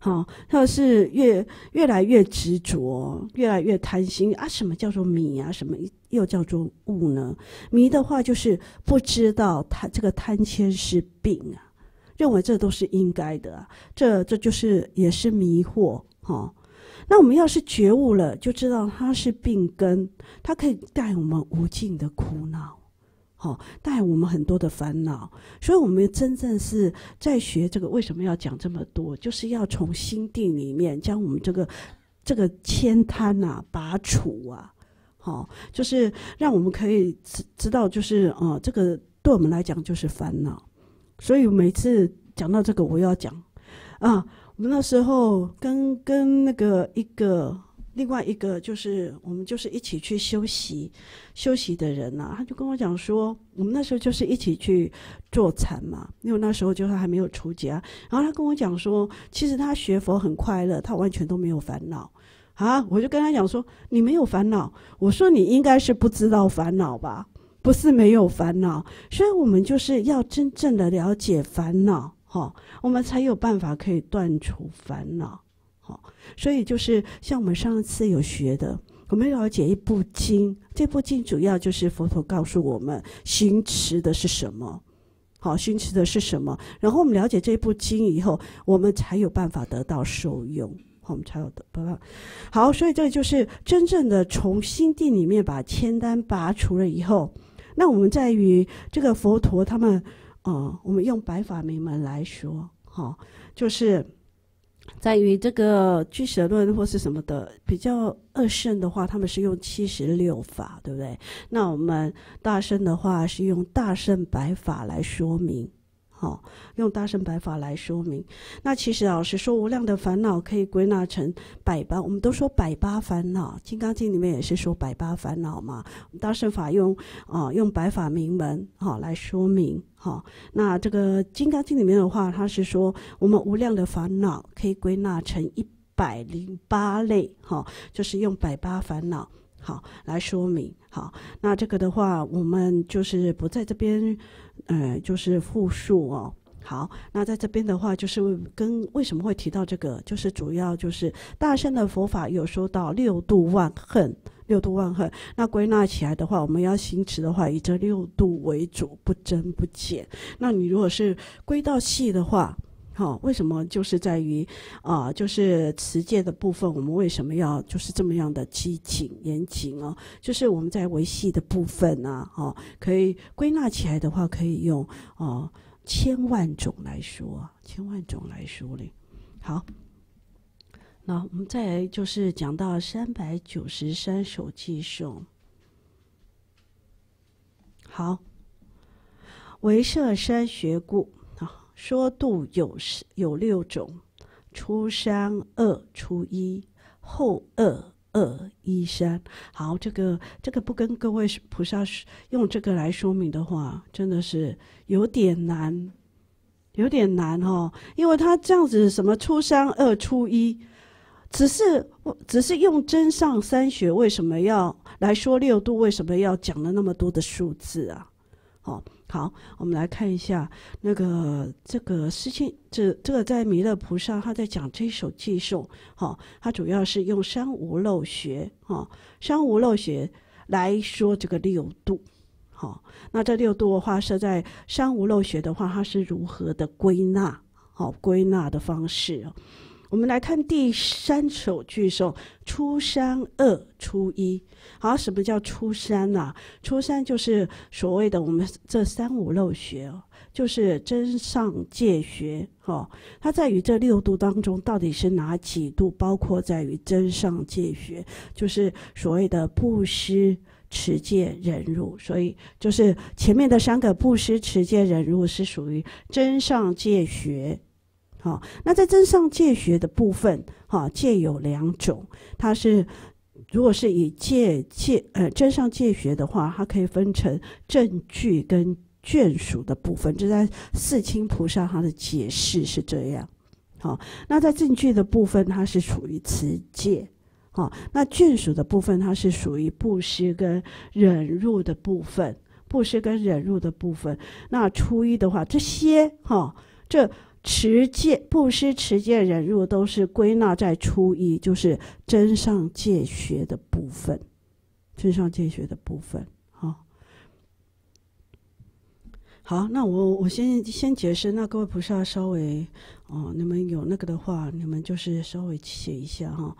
A: 好，他是越越来越执着，越来越贪心啊。什么叫做迷啊？什么又叫做悟呢？迷的话，就是不知道他这个贪嗔是病啊，认为这都是应该的，这这就是也是迷惑哈。那我们要是觉悟了，就知道它是病根，它可以带我们无尽的苦恼，好带我们很多的烦恼。所以，我们真正是在学这个，为什么要讲这么多？就是要从心地里面将我们这个这个千贪呐拔除啊！好，就是让我们可以知知道，就是哦，这个对我们来讲就是烦恼。所以每次讲到这个，我要讲啊。我们那时候跟跟那个一个另外一个就是我们就是一起去修习修习的人呐，他就跟我讲说，我们那时候就是一起去做禅嘛，因为那时候就是还没有出家。然后他跟我讲说，其实他学佛很快乐，他完全都没有烦恼啊。我就跟他讲说，你没有烦恼，我说你应该是不知道烦恼吧，不是没有烦恼，所以我们就是要真正的了解烦恼。好，我们才有办法可以断除烦恼。好，所以就是像我们上次有学的，我们了解一部经，这部经主要就是佛陀告诉我们，行持的是什么？好，行持的是什么？然后我们了解这部经以后，我们才有办法得到受用。我们才有办法。好，所以这就是真正的从心地里面把签丹拔除了以后，那我们在于这个佛陀他们。哦，我们用白法门来说，哈，就是在于这个巨蛇论或是什么的比较二圣的话，他们是用七十六法，对不对？那我们大圣的话是用大圣白法来说明。好，用大圣白法来说明。那其实老师说无量的烦恼可以归纳成百八，我们都说百八烦恼，《金刚经》里面也是说百八烦恼嘛。大圣法用啊，用白法名门哈来说明哈。那这个《金刚经》里面的话，它是说我们无量的烦恼可以归纳成一百零八类哈，就是用百八烦恼好来说明好。那这个的话，我们就是不在这边。呃，就是复述哦。好，那在这边的话，就是跟为什么会提到这个，就是主要就是大圣的佛法有说到六度万恨，六度万恨。那归纳起来的话，我们要行持的话，以这六度为主，不增不减。那你如果是归到细的话。好，为什么就是在于，啊，就是持戒的部分，我们为什么要就是这么样的激情严谨哦？就是我们在维系的部分呢，哦，可以归纳起来的话，可以用哦，千万种来说，千万种来说理。好，那我们再就是讲到三百九十三首寄送。好，为舍山学故。说度有有六种，初三二初一后二二一三。好，这个这个不跟各位菩萨用这个来说明的话，真的是有点难，有点难哦。因为他这样子什么初三二初一，只是只是用真上三学，为什么要来说六度？为什么要讲了那么多的数字啊？好。好，我们来看一下那个这个事情，这这个在弥勒菩萨他在讲这首偈颂，哦，他主要是用三无漏学哦，三无漏学来说这个六度，好，那这六度的话是在三无漏学的话，它是如何的归纳，好，归纳的方式。我们来看第三首句首，初三二初一。好，什么叫初三呢？初三就是所谓的我们这三五漏学，就是真上界学。哦，它在于这六度当中到底是哪几度？包括在于真上界学，就是所谓的布施、持戒、忍辱。所以，就是前面的三个布施、持戒、忍辱是属于真上界学。好，那在真上戒学的部分，哈，戒有两种。它是如果是以戒戒呃真上戒学的话，它可以分成正据跟眷属的部分。这在四清菩萨他的解释是这样。好，那在正据的部分，它是属于持戒；好，那眷属的部分，它是属于布施跟忍入的部分。布施跟忍入的部分，那初一的话，这些哈这。持戒、布施、持戒、忍辱，都是归纳在初一，就是真上戒学的部分。真上戒学的部分，好，好，那我我先先解释。那各位菩萨，稍微哦，你们有那个的话，你们就是稍微写一下哈。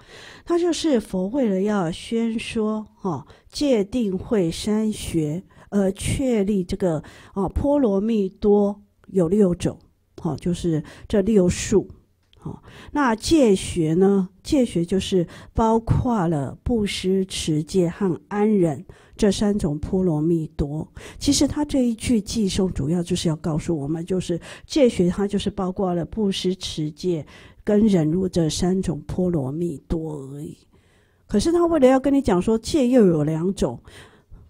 A: 它就是佛为了要宣说哈戒定慧三学，而确立这个啊波罗蜜多有六种。好，就是这六数。好，那戒学呢？戒学就是包括了布施、持戒和安忍这三种波罗蜜多。其实他这一句记诵，主要就是要告诉我们，就是戒学它就是包括了布施、持戒跟忍辱这三种波罗蜜多而已。可是他为了要跟你讲说，戒又有两种。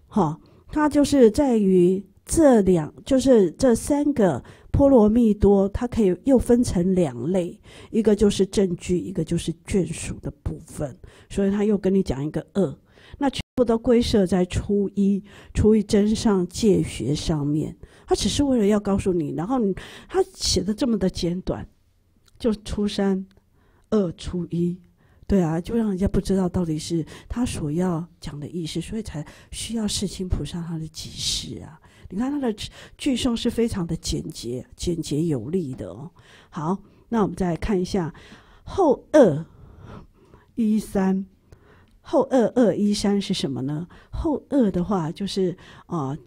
A: 好，它就是在于这两，就是这三个。波罗蜜多，它可以又分成两类，一个就是证据，一个就是眷属的部分。所以他又跟你讲一个二，那全部都归设在初一、初一真上戒学上面。他只是为了要告诉你，然后你他写的这么的简短，就初三、二初一，对啊，就让人家不知道到底是他所要讲的意思，所以才需要世亲菩萨他的解释啊。你看他的句诵是非常的简洁、简洁有力的哦。好，那我们再来看一下后二一三，后二二一三是什么呢？后二的话就是啊，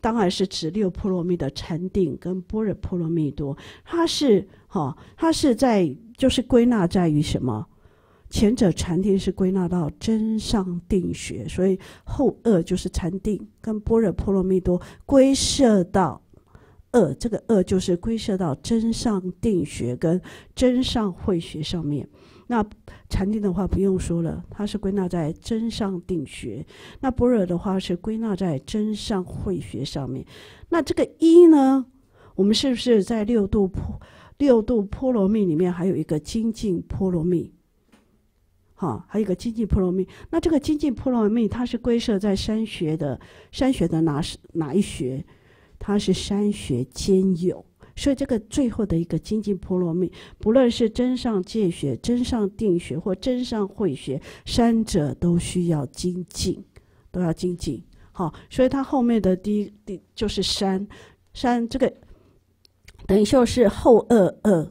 A: 当然是指六波罗蜜的禅定跟般若波罗蜜多。它是哈，它是在就是归纳在于什么？前者禅定是归纳到真上定学，所以后二就是禅定，跟般若波罗蜜多归摄到二，这个二就是归摄到真上定学跟真上慧学上面。那禅定的话不用说了，它是归纳在真上定学。那般若的话是归纳在真上慧学上面。那这个一呢？我们是不是在六度波六度波罗蜜里面还有一个精进波罗蜜？好，还有一个精进婆罗蜜。那这个精进婆罗蜜，它是归设在山学的，山学的哪是哪一学？它是山学兼有，所以这个最后的一个精进婆罗蜜，不论是真上见学、真上定学或真上慧学，三者都需要精进，都要精进。好，所以它后面的第一第就是三，三这个等于就是后二二，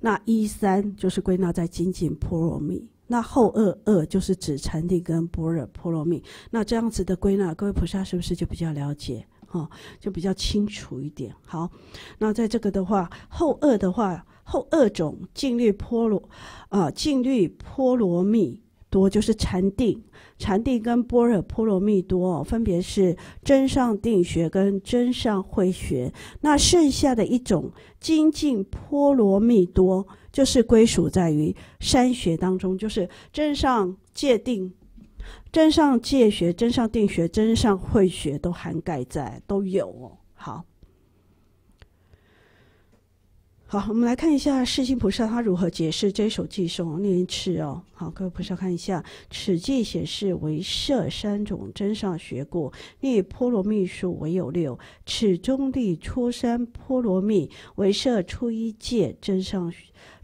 A: 那一三就是归纳在精进婆罗蜜。那后二二就是指禅定跟般若波罗蜜。那这样子的归纳，各位菩萨是不是就比较了解？哦，就比较清楚一点。好，那在这个的话，后二的话，后二种净律波罗啊，净律波罗蜜多就是禅定，禅定跟般若波罗蜜多分别是真上定学跟真上慧学。那剩下的一种精进波罗蜜多。就是归属在于三学当中，就是真上界定、真上界学、真上定学、真上会学都涵盖在，都有哦。好，好，我们来看一下世亲菩萨他如何解释这首偈颂。念次哦，好，各位菩萨看一下，此偈显示为设三种真上学故，涅波罗蜜数为有六，此中立初三波罗蜜，为设初一戒真上。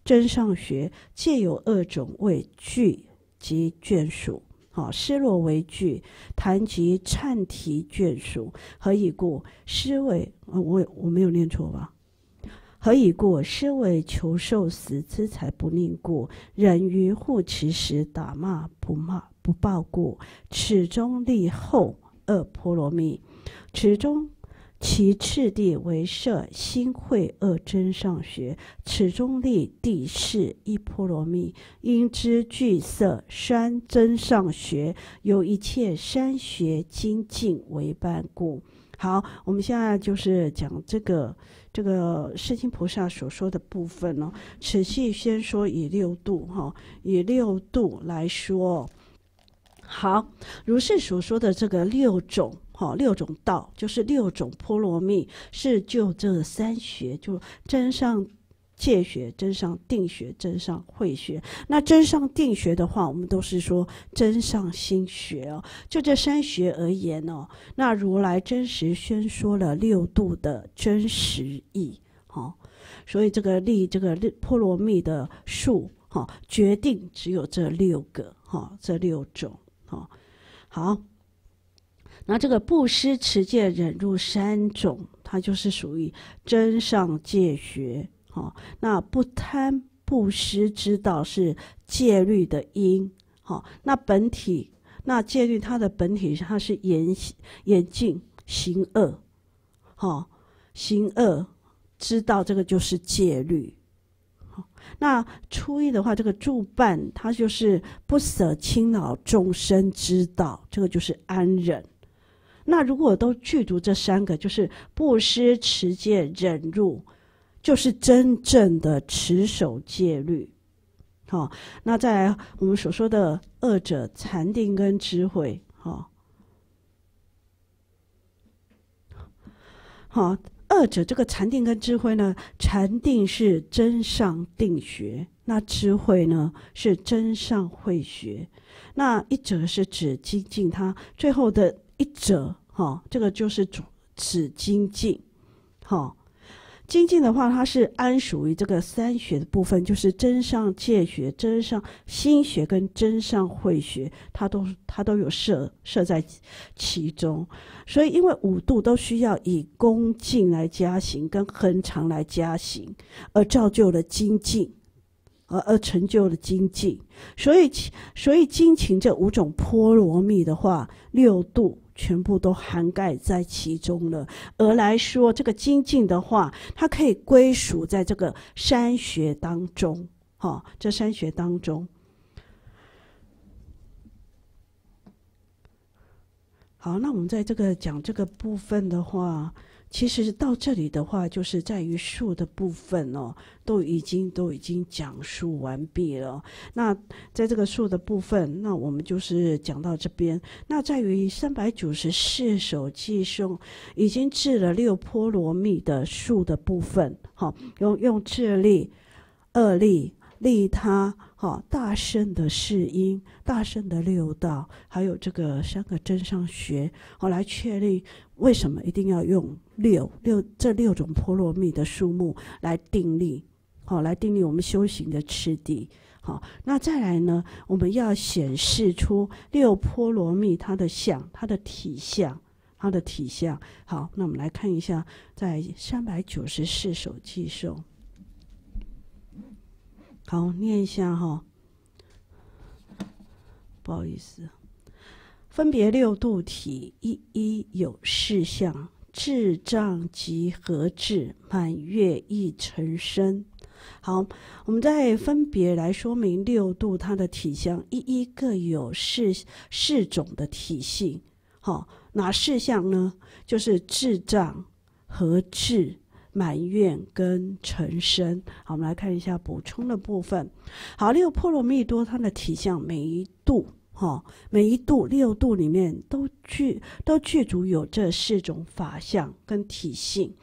A: 真上学，借有二种为句及眷属，好，失落为句，谈及忏提眷属，何以故？诗为，我我没有念错吧？何以故？诗为求受死，之财不吝故，忍于护其时，打骂不骂不报故，此中立后恶婆罗蜜，此中。其次第为摄心会恶真上学，此中立地势一波罗蜜，因知具色山真上学，由一切山学精进为伴故。好，我们现在就是讲这个这个世亲菩萨所说的部分呢。此系先说以六度，哈，以六度来说，好，如是所说的这个六种。哦，六种道就是六种波罗蜜，是就这三学，就真上戒学、真上定学、真上慧学。那真上定学的话，我们都是说真上心学哦。就这三学而言哦，那如来真实宣说了六度的真实意哦。所以这个立这个波罗蜜的数，哦，决定只有这六个，哈，这六种，好，好。那这个不施持戒忍入三种，它就是属于真上戒学。好，那不贪不施之道是戒律的因。好，那本体，那戒律它的本体它是严严禁行恶。好，行恶知道这个就是戒律。好，那初一的话，这个助伴它就是不舍倾恼众生之道，这个就是安忍。那如果都具足这三个，就是不失持戒、忍辱，就是真正的持守戒律。好，那在我们所说的二者，禅定跟智慧。好，好，二者这个禅定跟智慧呢？禅定是真上定学，那智慧呢是真上慧学。那一者是指精进，他最后的。一折哈，这个就是主指精进，哈，精进的话，它是安属于这个三学的部分，就是真上见学、真上心学跟真上慧学，它都它都有设设在其中。所以，因为五度都需要以恭敬来加行，跟恒常来加行，而造就了精进，而而成就了精进。所以，所以精勤这五种波罗蜜的话，六度。全部都涵盖在其中了。而来说这个精进的话，它可以归属在这个山学当中，哈，这山学当中。好，那我们在这个讲这个部分的话。其实到这里的话，就是在于数的部分哦，都已经都已经讲述完毕了。那在这个数的部分，那我们就是讲到这边。那在于三百九十四首偈颂，已经治了六波罗蜜的数的部分，好，用用智力、恶力、利他。好，大圣的士音、大圣的六道，还有这个三个真上学，好来确立为什么一定要用六六这六种波罗蜜的数目来定立，好来定立我们修行的次第。好，那再来呢，我们要显示出六波罗蜜它的相、它的体相、它的体相。好，那我们来看一下，在三百九十四首偈颂。好，念一下哈，不好意思，分别六度体一一有四象，智障及合智满月亦成身。好，我们再分别来说明六度它的体相，一一各有四四种的体性。好，哪四项呢？就是智障、合智。埋怨跟成深。好，我们来看一下补充的部分。好，六破罗蜜多它的体相每一度，哈，每一度六度里面都具都具足有这四种法相跟体性，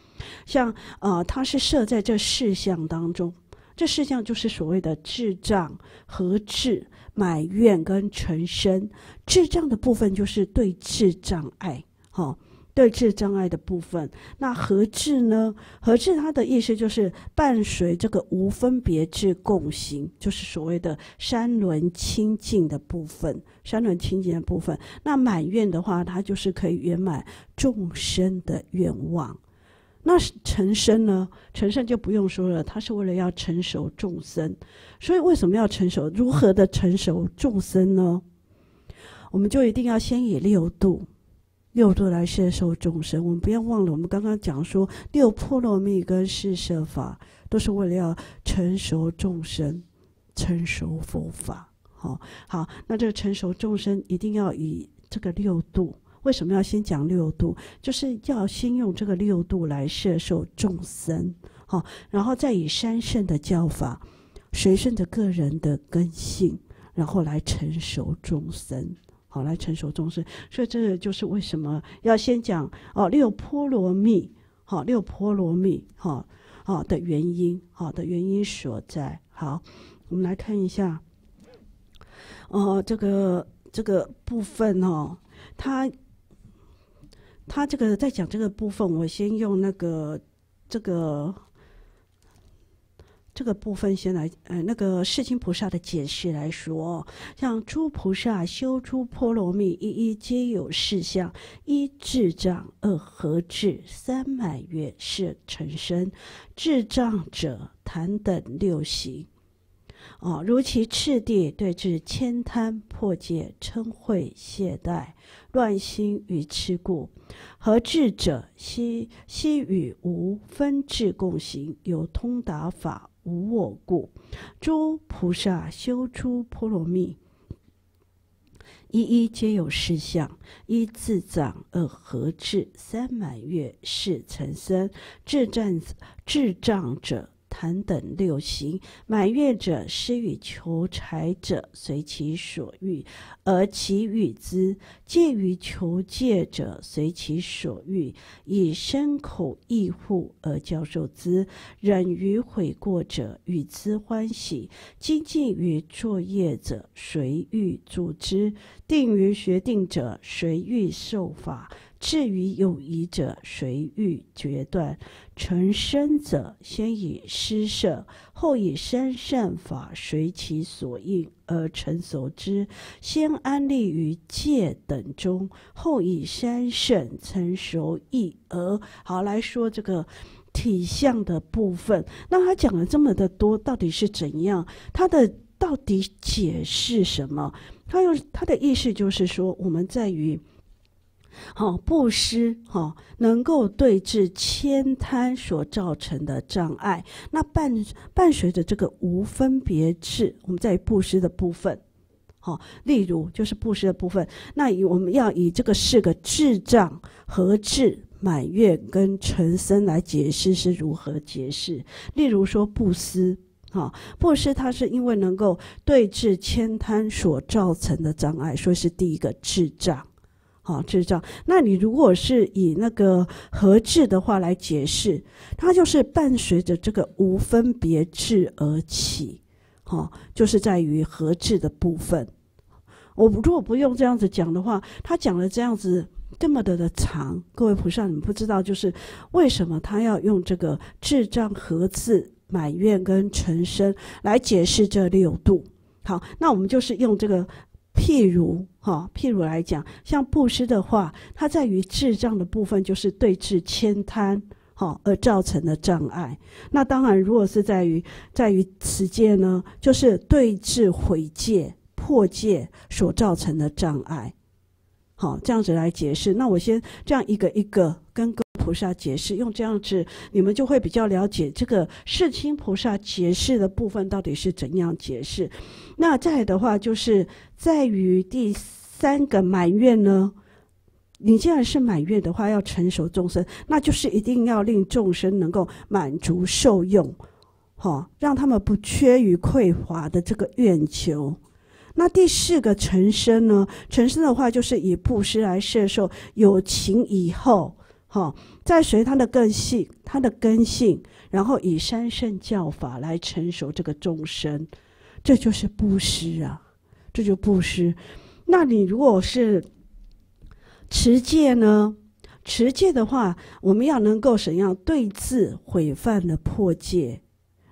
A: 像呃，它是设在这四相当中，这四相就是所谓的智障和智、埋怨跟成身。智障的部分就是对智障碍，哈。对峙障碍的部分，那合治呢？合治？它的意思就是伴随这个无分别智共行，就是所谓的三轮清净的部分。三轮清净的部分，那满愿的话，它就是可以圆满众生的愿望。那成身呢？成身就不用说了，他是为了要成熟众生。所以为什么要成熟？如何的成熟众生呢？我们就一定要先以六度。六度来摄受众生，我们不要忘了，我们刚刚讲说六破罗蜜跟四摄法，都是为了要成熟众生、成熟佛法。好，好，那这个成熟众生一定要以这个六度，为什么要先讲六度？就是要先用这个六度来摄受众生，好，然后再以三圣的教法，随顺着个人的根性，然后来成熟众生。好，来成熟众生，所以这就是为什么要先讲哦六波罗蜜，好六波罗蜜，好，好的原因，好的原因所在。好，我们来看一下，哦这个这个部分哦，他他这个在讲这个部分，我先用那个这个。这个部分先来，呃，那个世亲菩萨的解释来说，像诸菩萨修诸波罗蜜，一一皆有事相：一智障，二合智，三满月是成身。智障者，谈等六行，哦，如其赤第，对治千贪破戒嗔恚懈怠乱心于痴故；合智者，悉悉与无分智共行，有通达法。无我故，诸菩萨修出波罗蜜，一一皆有实相：一自长，二合智，三满月，四成身，智障智障者。谈等六行，满月者施与，求财者随其所欲而其予之；借于求借者，随其所欲以身口意护而教授之；忍于悔过者，与之欢喜；精进于作业者，随欲助之；定于学定者，随欲受法。至于有疑者，随欲决断；成身者，先以施设，后以身善法，随其所应而成熟之。先安立于戒等中，后以三善成熟意而好来说这个体相的部分。那他讲了这么的多，到底是怎样？他的到底解释什么？他有他的意思就是说，我们在于。好，布施，哈，能够对治千贪所造成的障碍。那伴伴随着这个无分别智，我们在布施的部分，好，例如就是布施的部分。那以我们要以这个四个智障，和智、满月跟成生来解释是如何解释。例如说布施，好，布施它是因为能够对治千贪所造成的障碍，所以是第一个智障。啊，智障，那你如果是以那个合智的话来解释，它就是伴随着这个无分别智而起，好，就是在于合智的部分。我如果不用这样子讲的话，他讲了这样子这么的的长，各位菩萨，你们不知道就是为什么他要用这个智障合智满愿跟沉身来解释这六度。好，那我们就是用这个。譬如哈，譬如来讲，像布施的话，它在于智障的部分，就是对治悭贪，哦、而造成的障碍。那当然，如果是在于在于持戒呢，就是对治毁戒、破戒所造成的障碍。好，这样子来解释。那我先这样一个一个跟。菩萨解释，用这样子，你们就会比较了解这个世亲菩萨解释的部分到底是怎样解释。那再的话，就是在于第三个埋怨呢。你既然是满愿的话，要成熟众生，那就是一定要令众生能够满足受用，好，让他们不缺于匮乏的这个愿求。那第四个成生呢？成生的话，就是以布施来摄受有情以后。好，再随他的根性，他的根性，然后以三圣教法来成熟这个众生，这就是布施啊，这就布施。那你如果是持戒呢？持戒的话，我们要能够怎样对治毁犯的破戒？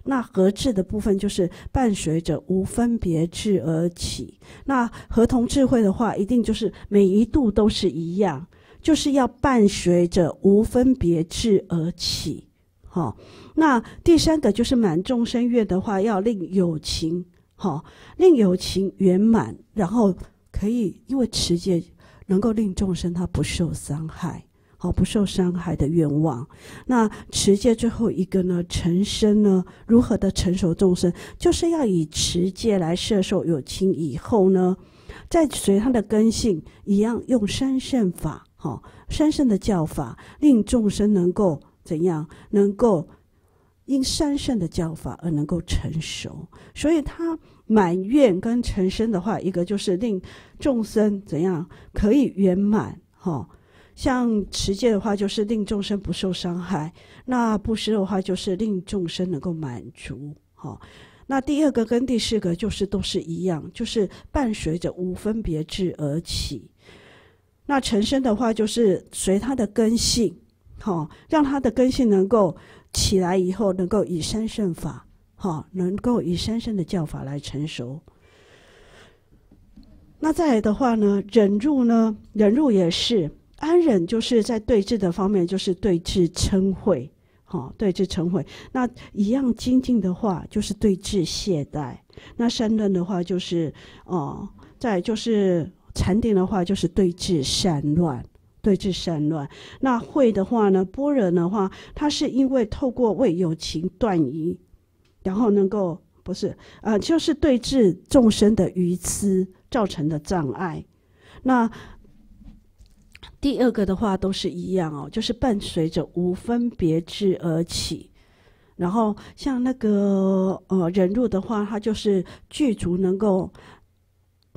A: 那合智的部分就是伴随着无分别智而起。那合同智慧的话，一定就是每一度都是一样。就是要伴随着无分别智而起，好。那第三个就是满众生愿的话，要令友情，好，令友情圆满，然后可以因为持戒能够令众生他不受伤害，好，不受伤害的愿望。那持戒最后一个呢，成身呢，如何的成熟众生，就是要以持戒来摄受友情以后呢，再随他的根性一样用三善法。三圣的教法令众生能够怎样？能够因三圣的教法而能够成熟。所以，他满愿跟成生的话，一个就是令众生怎样可以圆满。哈，像持戒的话，就是令众生不受伤害；那布施的话，就是令众生能够满足。哈，那第二个跟第四个就是都是一样，就是伴随着无分别智而起。那成身的话，就是随他的根性，好，让他的根性能够起来以后，能够以身胜法，好，能够以身身的教法来成熟。那再来的话呢，忍辱呢，忍辱也是安忍，就是在对峙的方面，就是对峙称恚，好，对峙称恚。那一样精进的话，就是对峙懈怠。那三论的话，就是哦，再就是。禅定的话就是对治善乱，对治善乱。那慧的话呢？般若的话，它是因为透过为有情断疑，然后能够不是啊，就是对治众生的愚痴造成的障碍。那第二个的话都是一样哦，就是伴随着无分别智而起。然后像那个呃忍辱的话，它就是具足能够。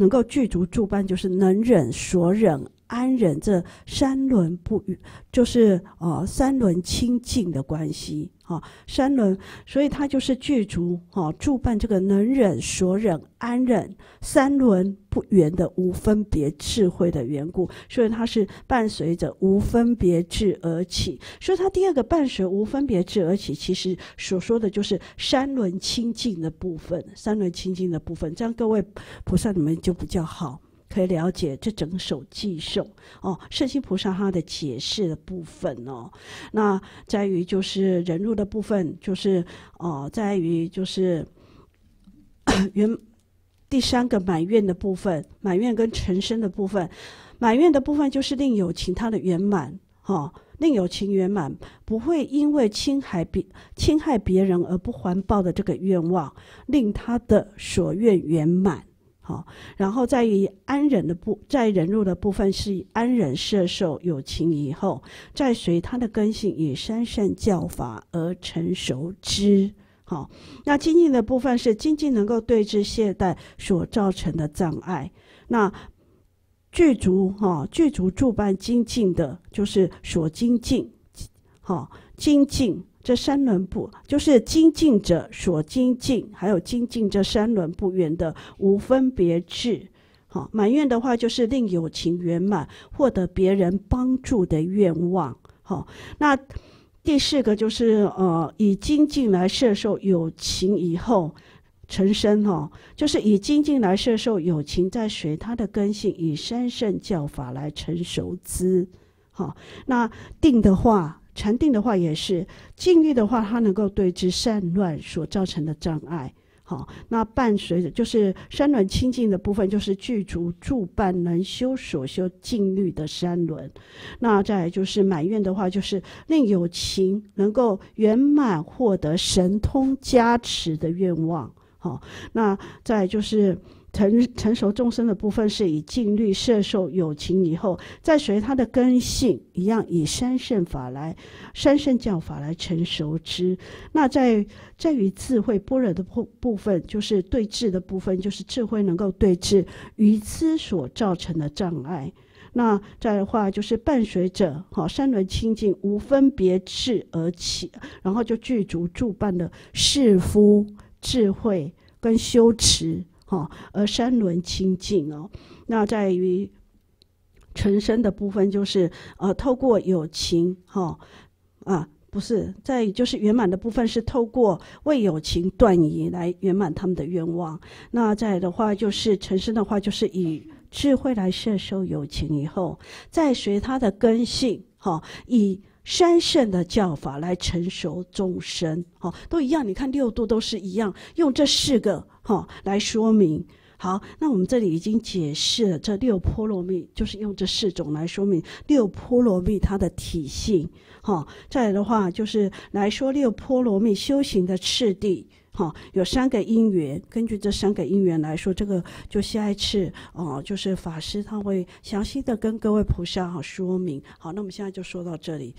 A: 能够具足诸般，就是能忍所忍。安忍这三轮不圆，就是呃三轮清净的关系啊，三轮，所以它就是具足哦、助办这个能忍所忍安忍三轮不圆的无分别智慧的缘故，所以它是伴随着无分别智而起。所以它第二个伴随无分别智而起，其实所说的就是三轮清净的部分，三轮清净的部分，这样各位菩萨你们就比较好。可以了解这整首偈颂哦，圣心菩萨他的解释的部分哦，那在于就是人入的部分，就是哦，在于就是 <coughs> 原第三个满愿的部分，满愿跟成生的部分，满愿的部分就是令友情他的圆满哦，令友情圆满，不会因为侵害别侵害别人而不还报的这个愿望，令他的所愿圆满。好，然后在于安忍的部，在忍辱的部分是安忍摄受友情以后，再随他的根性以三善教法而成熟之。好，那精进的部分是精进能够对治懈怠所造成的障碍。那具足哈具足助伴精进的就是所精进，好精进。这三轮不就是精进者所精进，还有精进这三轮不圆的无分别智。好，满愿的话就是令友情圆满，获得别人帮助的愿望。好，那第四个就是呃，以精进来摄受友情以后，成身哦，就是以精进来摄受友情，在随它的根性，以三圣教法来成熟之。好，那定的话。禅定的话也是，禁欲的话，它能够对之善乱所造成的障碍。好，那伴随着就是三轮清净的部分，就是具足助伴能修所修禁欲的三轮。那再就是满愿的话，就是令有情能够圆满获得神通加持的愿望。好，那再就是。成成熟众生的部分，是以静虑摄受有情以后，再随他的根性一样，以三圣法来、三圣教法来成熟之。那在在与智慧般若的部部分，就是对治的部分，就是智慧能够对治于痴所造成的障碍。那再的话，就是伴随着好三轮清净无分别智而起，然后就具足助伴的是夫智慧跟修持。哦，而三轮清净哦，那在于陈生的部分就是呃，透过友情哈，啊不是，在就是圆满的部分是透过为友情断疑来圆满他们的愿望。那再来的话就是陈生的话就是以智慧来摄受友情以后，再随他的根性哈，以。三圣的教法来成熟众生，哦，都一样。你看六度都是一样，用这四个哈来说明。好，那我们这里已经解释了这六波罗蜜，就是用这四种来说明六波罗蜜它的体性，哈。再来的话就是来说六波罗蜜修行的次第，哈。有三个因缘，根据这三个因缘来说，这个就下一次哦，就是法师他会详细的跟各位菩萨好说明。好，那我们现在就说到这里。